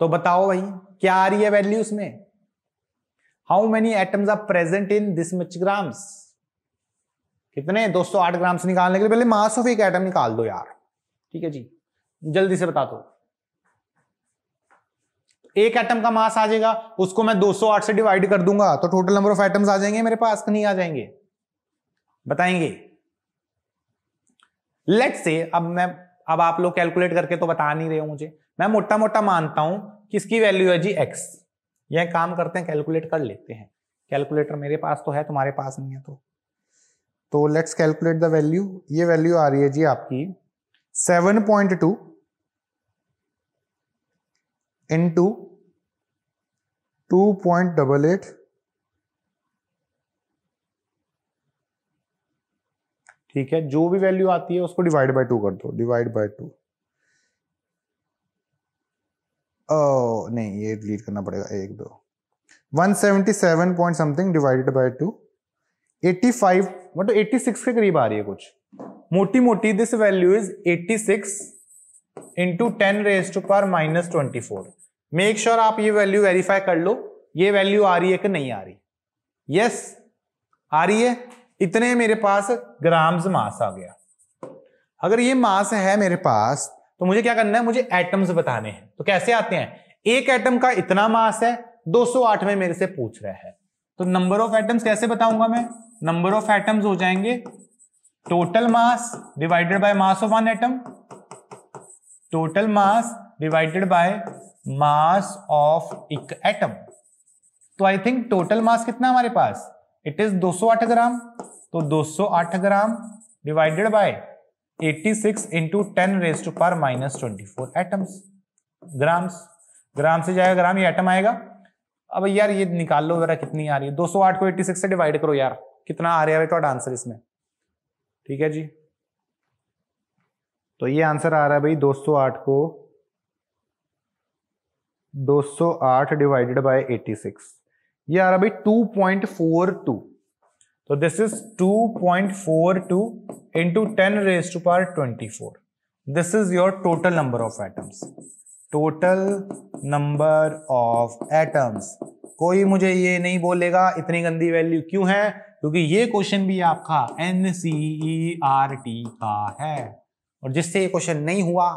तो बताओ भाई क्या आ रही है वैल्यू उसमें how many atoms are present in this much grams कितने 208 ग्राम्स निकालने के लिए पहले मास ऑफ एक एटम निकाल दो यार ठीक है जी जल्दी से बता दो एक एटम का मास आ जाएगा उसको मैं 208 से डिवाइड कर दूंगा तो टोटल नंबर ऑफ एटम्स आ जाएंगे मेरे पास नहीं आ जाएंगे बताएंगे लेट से अब मैं अब आप लोग कैलकुलेट करके तो बता नहीं रहे हो मुझे मैं मोटा मोटा मानता हूं किसकी वैल्यू है जी एक्स यह काम करते हैं कैलकुलेट कर लेते हैं कैलकुलेटर मेरे पास तो है तुम्हारे पास नहीं है तो तो लेट्स कैलकुलेट द वैल्यू ये वैल्यू आ रही है जी आपकी seven point two two point double eight ठीक है जो भी वैल्यू आती है उसको डिवाइड बाय टू कर दो डिवाइड बाय टू नहीं ये डिलीट करना पड़ेगा एक दो 177 point something divided by two 85 मतलब 86 के करीब आ रही है कुछ मोटी मोटी this value is 86 six into ten raise to minus twenty four make sure sure आप ये वैल्यू वेरीफाई कर लो ये वैल्यू आ रही है कि नहीं आ रही यस yes, आ रही है इतने मेरे पास ग्राम्स मास आ गया अगर ये मास है मेरे पास तो मुझे क्या करना है मुझे एटम्स बताने हैं तो कैसे आते हैं एक एटम का इतना मास है 208 में मेरे से पूछ रहा है तो नंबर ऑफ एटम्स कैसे बताऊंगा मैं नंबर ऑफ एटम्स हो जाएंगे total mass divided by mass of one atom total mass divided by mass of एक एटम तो आई थिंक टोटल मास कितना हमारे पास इट इज 208 ग्राम तो 208 gram divided by 86 six into ten raise to power minus twenty four atoms grams gram से जाएगा ग्राम ये atom आएगा अब यार ये निकाल लो जरा कितनी आ रही है 208 को 86 से डिवाइड करो यार कितना आ रहा है तो आंसर इसमें ठीक है जी तो ये आंसर आ रहा है भाई 208 को 208 डिवाइडेड बाय 86 ये आ रहा भाई 2.42 तो this is 2.42 point four two into ten raise to power twenty four this is your total number of atoms total number of atoms कोई मुझे ये नहीं बोलेगा इतनी गंदी वैल्यू क्यों है क्योंकि ये क्वेश्चन भी आपका N C E R T का है और जिससे ये क्वेश्चन नहीं हुआ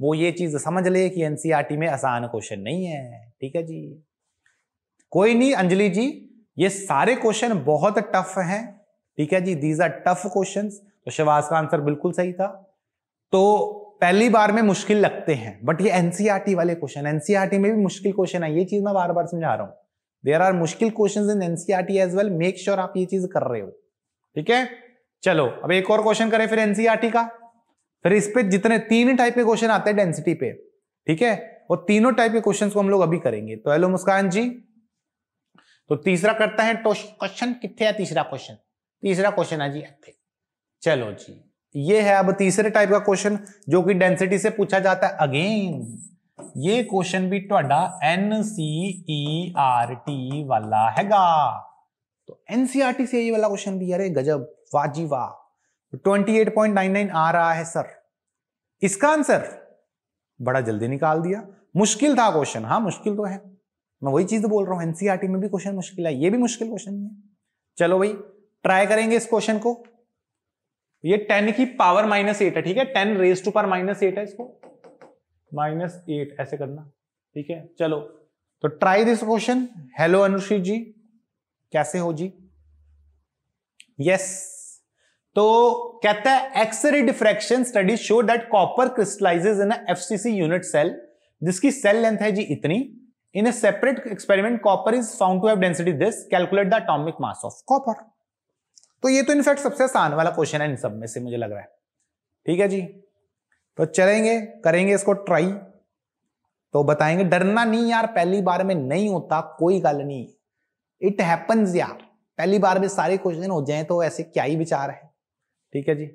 वो ये चीज समझ ले कि एनसीईआरटी e में आसान क्वेश्चन नहीं है ठीक है जी कोई नहीं अंजलि जी ये सारे क्वेश्चन बहुत टफ हैं ठीक है जी दीज आर टफ क्वेश्चंस तो शिवास का आंसर बिल्कुल सही था तो पहली बार में मुश्किल लगते हैं बट ये एनसीईआरटी e वाले क्वेश्चन एनसीईआरटी e में भी मुश्किल क्वेश्चन है ये चीज मैं बार बार समझा रहा हूं देर आर मुश्किल question in NCR as well make sure आप ये चीज कर रहे हो ठीक है चलो अब एक और क्वेश्चन करें फिर एनसीआरटी का फिर इस पे जितने तीन टाइप के क्वेश्चन आते हैं डेंसिटी पे ठीक है और तीनों टाइप के क्वेश्चन को हम लोग अभी करेंगे तो हेलो मुस्कान जी तो तीसरा करता है क्वेश्चन कितने है तीसरा क्वेश्चन तीसरा क्वेश्चन है जी चलो जी ये है अब तीसरे टाइप का क्वेश्चन जो कि डेंसिटी से पूछा जाता है अगेन ये क्वेश्चन भी थोड़ा एन सी आर टी वाला हैगा तो एनसीआरटी e से ये वाला क्वेश्चन भी अरे गजब वाजी वाह 28.99 आ रहा है सर इसका आंसर बड़ा जल्दी निकाल दिया मुश्किल था क्वेश्चन हाँ मुश्किल तो है मैं वही चीज बोल रहा हूं एनसीआरटी e में भी क्वेश्चन मुश्किल है ये भी मुश्किल क्वेश्चन है चलो भाई ट्राई करेंगे इस क्वेश्चन को ये टेन की पावर माइनस एट है ठीक है ten raise to power minus eight है इसको माइनस एट ऐसे करना ठीक है चलो तो try this question hello Anushree ji कैसे हो जी यस yes. तो कहता है x ray diffraction study show that copper crystallises in C unit cell जिसकी सेल लेंथ है जी इतनी in a separate experiment copper is found to have density this calculate the atomic mass of copper तो ये तो इनफैक्ट सबसे आसान वाला क्वेश्चन है इन सब में से मुझे लग रहा है ठीक है जी तो चलेंगे करेंगे इसको ट्राई तो बताएंगे डरना नहीं यार पहली बार में नहीं होता कोई गल नहीं इट हैपन्स यार पहली बार में सारे क्वेश्चन हो जाए तो ऐसे क्या ही विचार है ठीक है जी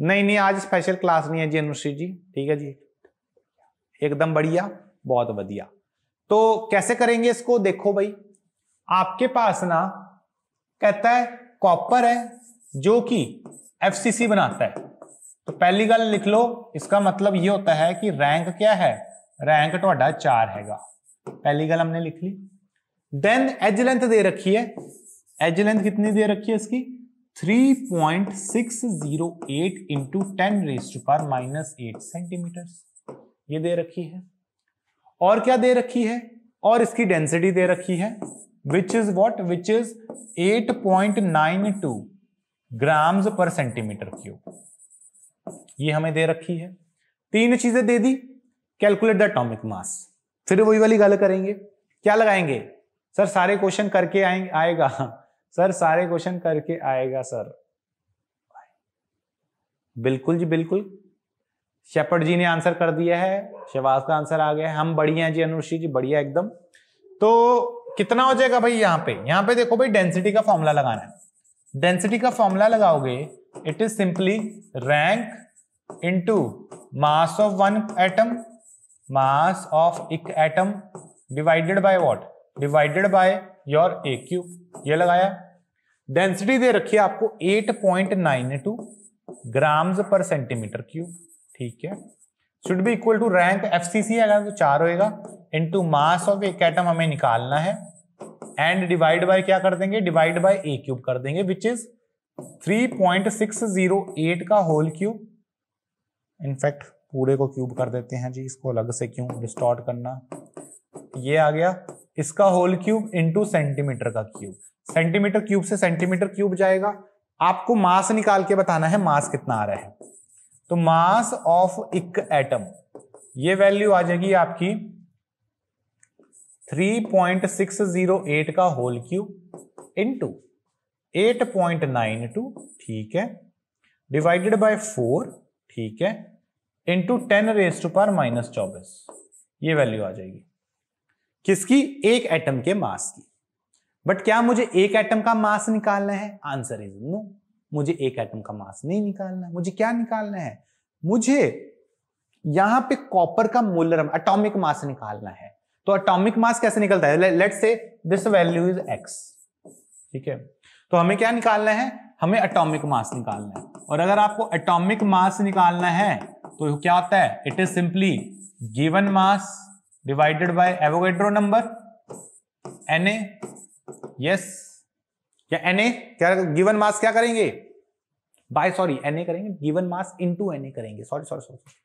नहीं नहीं आज स्पेशल क्लास नहीं है जी अनुश्री जी ठीक है जी एकदम बढ़िया बहुत बढ़िया तो कैसे करेंगे इसको देखो भाई आपके पास ना कहता है कॉपर है जो कि एफसीसी बनाता है तो पहली गल लिख लो इसका मतलब ये होता है कि रैंक क्या है रैंक थोड़ा चार हैगा पहली गल हमने लिख ली देन एज लेंथ दे रखी है एज लेंथ कितनी दे रखी है इसकी 3.608 into ten raise to power minus eight centimetre ये दे रखी है और क्या दे रखी है और इसकी डेंसिटी दे रखी है which is what which is 8.92 grams per centimetre cube ये हमें दे रखी है तीन चीजें दे दी कैलकुलेट द एटॉमिक मास फिर वही वाली गल करेंगे क्या लगाएंगे सर सारे क्वेश्चन करके आएंगे आएगा सर सारे क्वेश्चन करके आएगा सर बिल्कुल जी बिल्कुल शेपर्ड जी ने आंसर कर दिया है शहबाज का आंसर आ गया है हम बढ़िया जी अनुषी जी बढ़िया एकदम तो कितना हो जाएगा भाई यहाँ पे यहाँ पे देखो भाई डेंसिटी का फॉर्मूला लगाना है डेंसिटी का फॉर्मूला लगाओगे it is simply rank into mass of one atom mass of एक atom divided by what divided by your a cube ये लगाया डेंसिटी दे रखी है आपको 8.92 ग्राम्स पर सेंटीमीटर क्यूब ठीक है should be equal to rank F C C अगर तो चार होएगा इनटू मास ऑफ एक एटम हमें निकालना है एंड डिवाइड बाय क्या कर देंगे डिवाइड बाय ए क्यूब कर देंगे विच इज 3.608 का होल क्यूब इनफैक्ट पूरे को क्यूब कर देते हैं जी इसको अलग से क्यों डिस्टॉर्ट करना ये आ गया इसका होल क्यूब इंटू सेंटीमीटर का क्यूब सेंटीमीटर क्यूब से सेंटीमीटर क्यूब जाएगा आपको मास निकाल के बताना है मास कितना आ रहा है तो मास ऑफ एक एटम ये वैल्यू आ जाएगी आपकी 3.608 का होल क्यूब इंटू एट ठीक है डिवाइडेड बाय 4 ठीक है into ten raise to power minus चौबीस ये वैल्यू आ जाएगी किसकी एक एटम के मास की बट क्या मुझे एक एटम का मास निकालना है आंसर इज नो मुझे एक एटम का मास नहीं निकालना है मुझे क्या निकालना है मुझे यहां पे कॉपर का मोलर एटॉमिक मास निकालना है तो एटॉमिक मास कैसे निकलता है let's say this value is x ठीक है तो हमें क्या निकालना है हमें एटॉमिक मास निकालना है और अगर आपको एटॉमिक मास निकालना है तो क्या होता है it is simply given mass divided by Avogadro number N yes क्या एन ए क्या गिवन मास क्या करेंगे बाय सॉरी एन ए करेंगे given mass into N A करेंगे सॉरी सॉरी सॉरी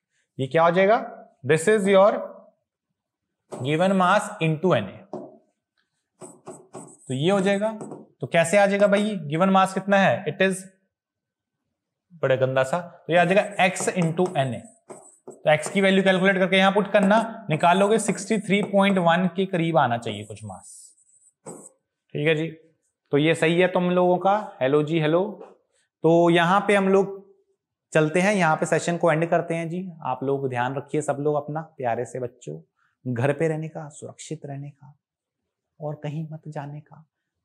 ये क्या हो जाएगा this is your given mass into N A तो ये हो जाएगा तो कैसे आ जाएगा भाई गिवन मास कितना है इट इज बड़े गंदा सा तो ये आ जाएगा एक्स इंटू एन ए तो एक्स की वैल्यू कैलकुलेट करके यहां पुट करना निकालोगे 63.1 के करीब आना चाहिए कुछ मास ठीक है जी तो ये सही है तुम लोगों का हेलो जी हेलो तो यहाँ पे हम लोग चलते हैं यहाँ पे सेशन को एंड करते हैं जी आप लोग ध्यान रखिए सब लोग अपना प्यारे से बच्चों घर पे रहने का सुरक्षित रहने का और कहीं मत जाने का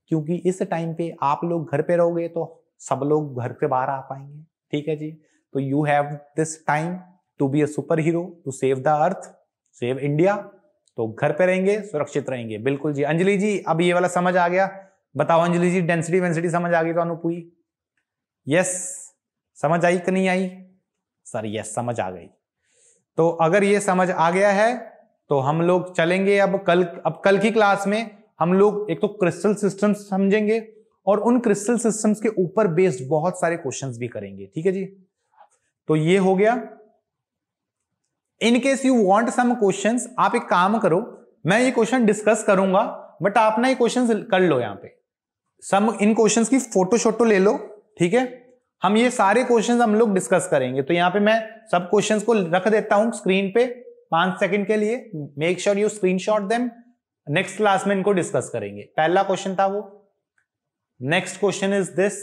क्योंकि इस टाइम पे आप लोग घर पे रहोगे तो सब लोग घर पे बाहर आ पाएंगे ठीक है जी तो you have this time to be a superhero to save the earth save India तो घर पे रहेंगे सुरक्षित रहेंगे बिल्कुल जी अंजलि जी अब ये वाला समझ आ गया बताओ अंजलि जी डेंसिटी वेंसिटी समझ आ गई तो अनुपुई यस समझ आई कि नहीं आई सर यस समझ आ गई तो अगर ये समझ आ गया है तो हम लोग चलेंगे अब कल अब कल की क्लास में हम लोग एक तो क्रिस्टल सिस्टम समझेंगे और उन क्रिस्टल सिस्टम्स के ऊपर बेस्ड बहुत सारे क्वेश्चंस भी करेंगे ठीक है जी तो ये हो गया in case you want some questions आप एक काम करो मैं ये क्वेश्चन डिस्कस करूंगा बट आप ना ये क्वेश्चन कर लो यहाँ पे सम इन क्वेश्चंस की फोटो तो शोटो ले लो ठीक है हम ये सारे क्वेश्चंस हम लोग डिस्कस करेंगे तो यहाँ पे मैं सब क्वेश्चंस को रख देता हूँ स्क्रीन पे पांच सेकंड के लिए make sure you screenshot them next class में इनको डिस्कस करेंगे पहला क्वेश्चन था वो नेक्स्ट क्वेश्चन इज दिस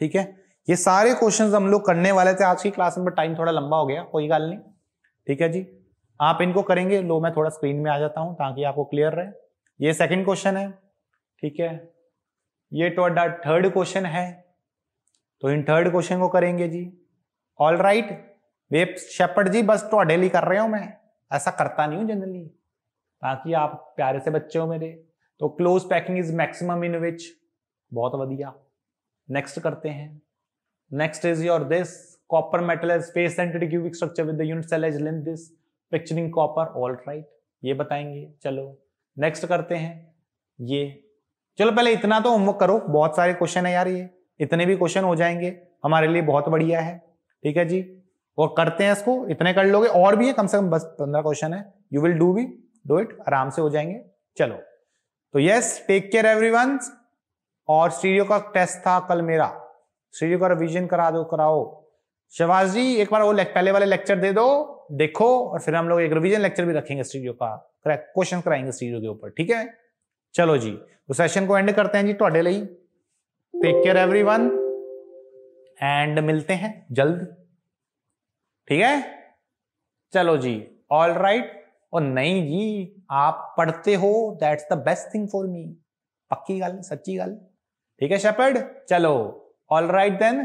ठीक है ये सारे क्वेश्चन हम लोग करने वाले थे आज की क्लास में टाइम थोड़ा लंबा हो गया कोई गाल नहीं ठीक है जी आप इनको करेंगे लो मैं थोड़ा स्क्रीन में आ जाता हूं ताकि आपको क्लियर रहे ये सेकंड क्वेश्चन है ठीक है ये थोड़ा थर्ड क्वेश्चन है तो इन थर्ड क्वेश्चन को करेंगे जी ऑल राइट वे शेपर्ड जी बस थोड़े लिए कर रहे हो मैं ऐसा करता नहीं हूं जनरली ताकि आप प्यारे से बच्चे हो मेरे तो close packing is maximum in which बहुत बढ़िया नेक्स्ट करते हैं next is your this Copper metal has face centered cubic structure with the unit cell edge length this. Picturing copper, all right. ये बताएंगे चलो नेक्स्ट करते हैं ये चलो पहले इतना तो होमवर्क करो बहुत सारे क्वेश्चन है यार ये इतने भी क्वेश्चन हो जाएंगे हमारे लिए बहुत बढ़िया है ठीक है जी और करते हैं इसको इतने कर लोगे और भी है कम से कम बस पंद्रह क्वेश्चन है you will do be do it आराम से हो जाएंगे चलो तो यस टेक केयर एवरीवन और स्टीरियो का टेस्ट था कल मेरा स्टीरियो का रिविजन करा दो कराओ शबाज जी एक बार वो पहले वाले लेक्चर दे दो देखो और फिर हम लोग एक रिवीजन लेक्चर भी रखेंगे स्टीरियो का क्वेश्चन कराएंगे स्टीरियो के ऊपर ठीक है चलो जी तो सेशन को एंड करते हैं जी थोड़े लिए take care everyone and मिलते हैं जल्द ठीक है चलो जी ऑल राइट और नहीं जी आप पढ़ते हो that's the best thing for me पक्की गल सच्ची गल ठीक है शेपर्ड चलो ऑल राइट देन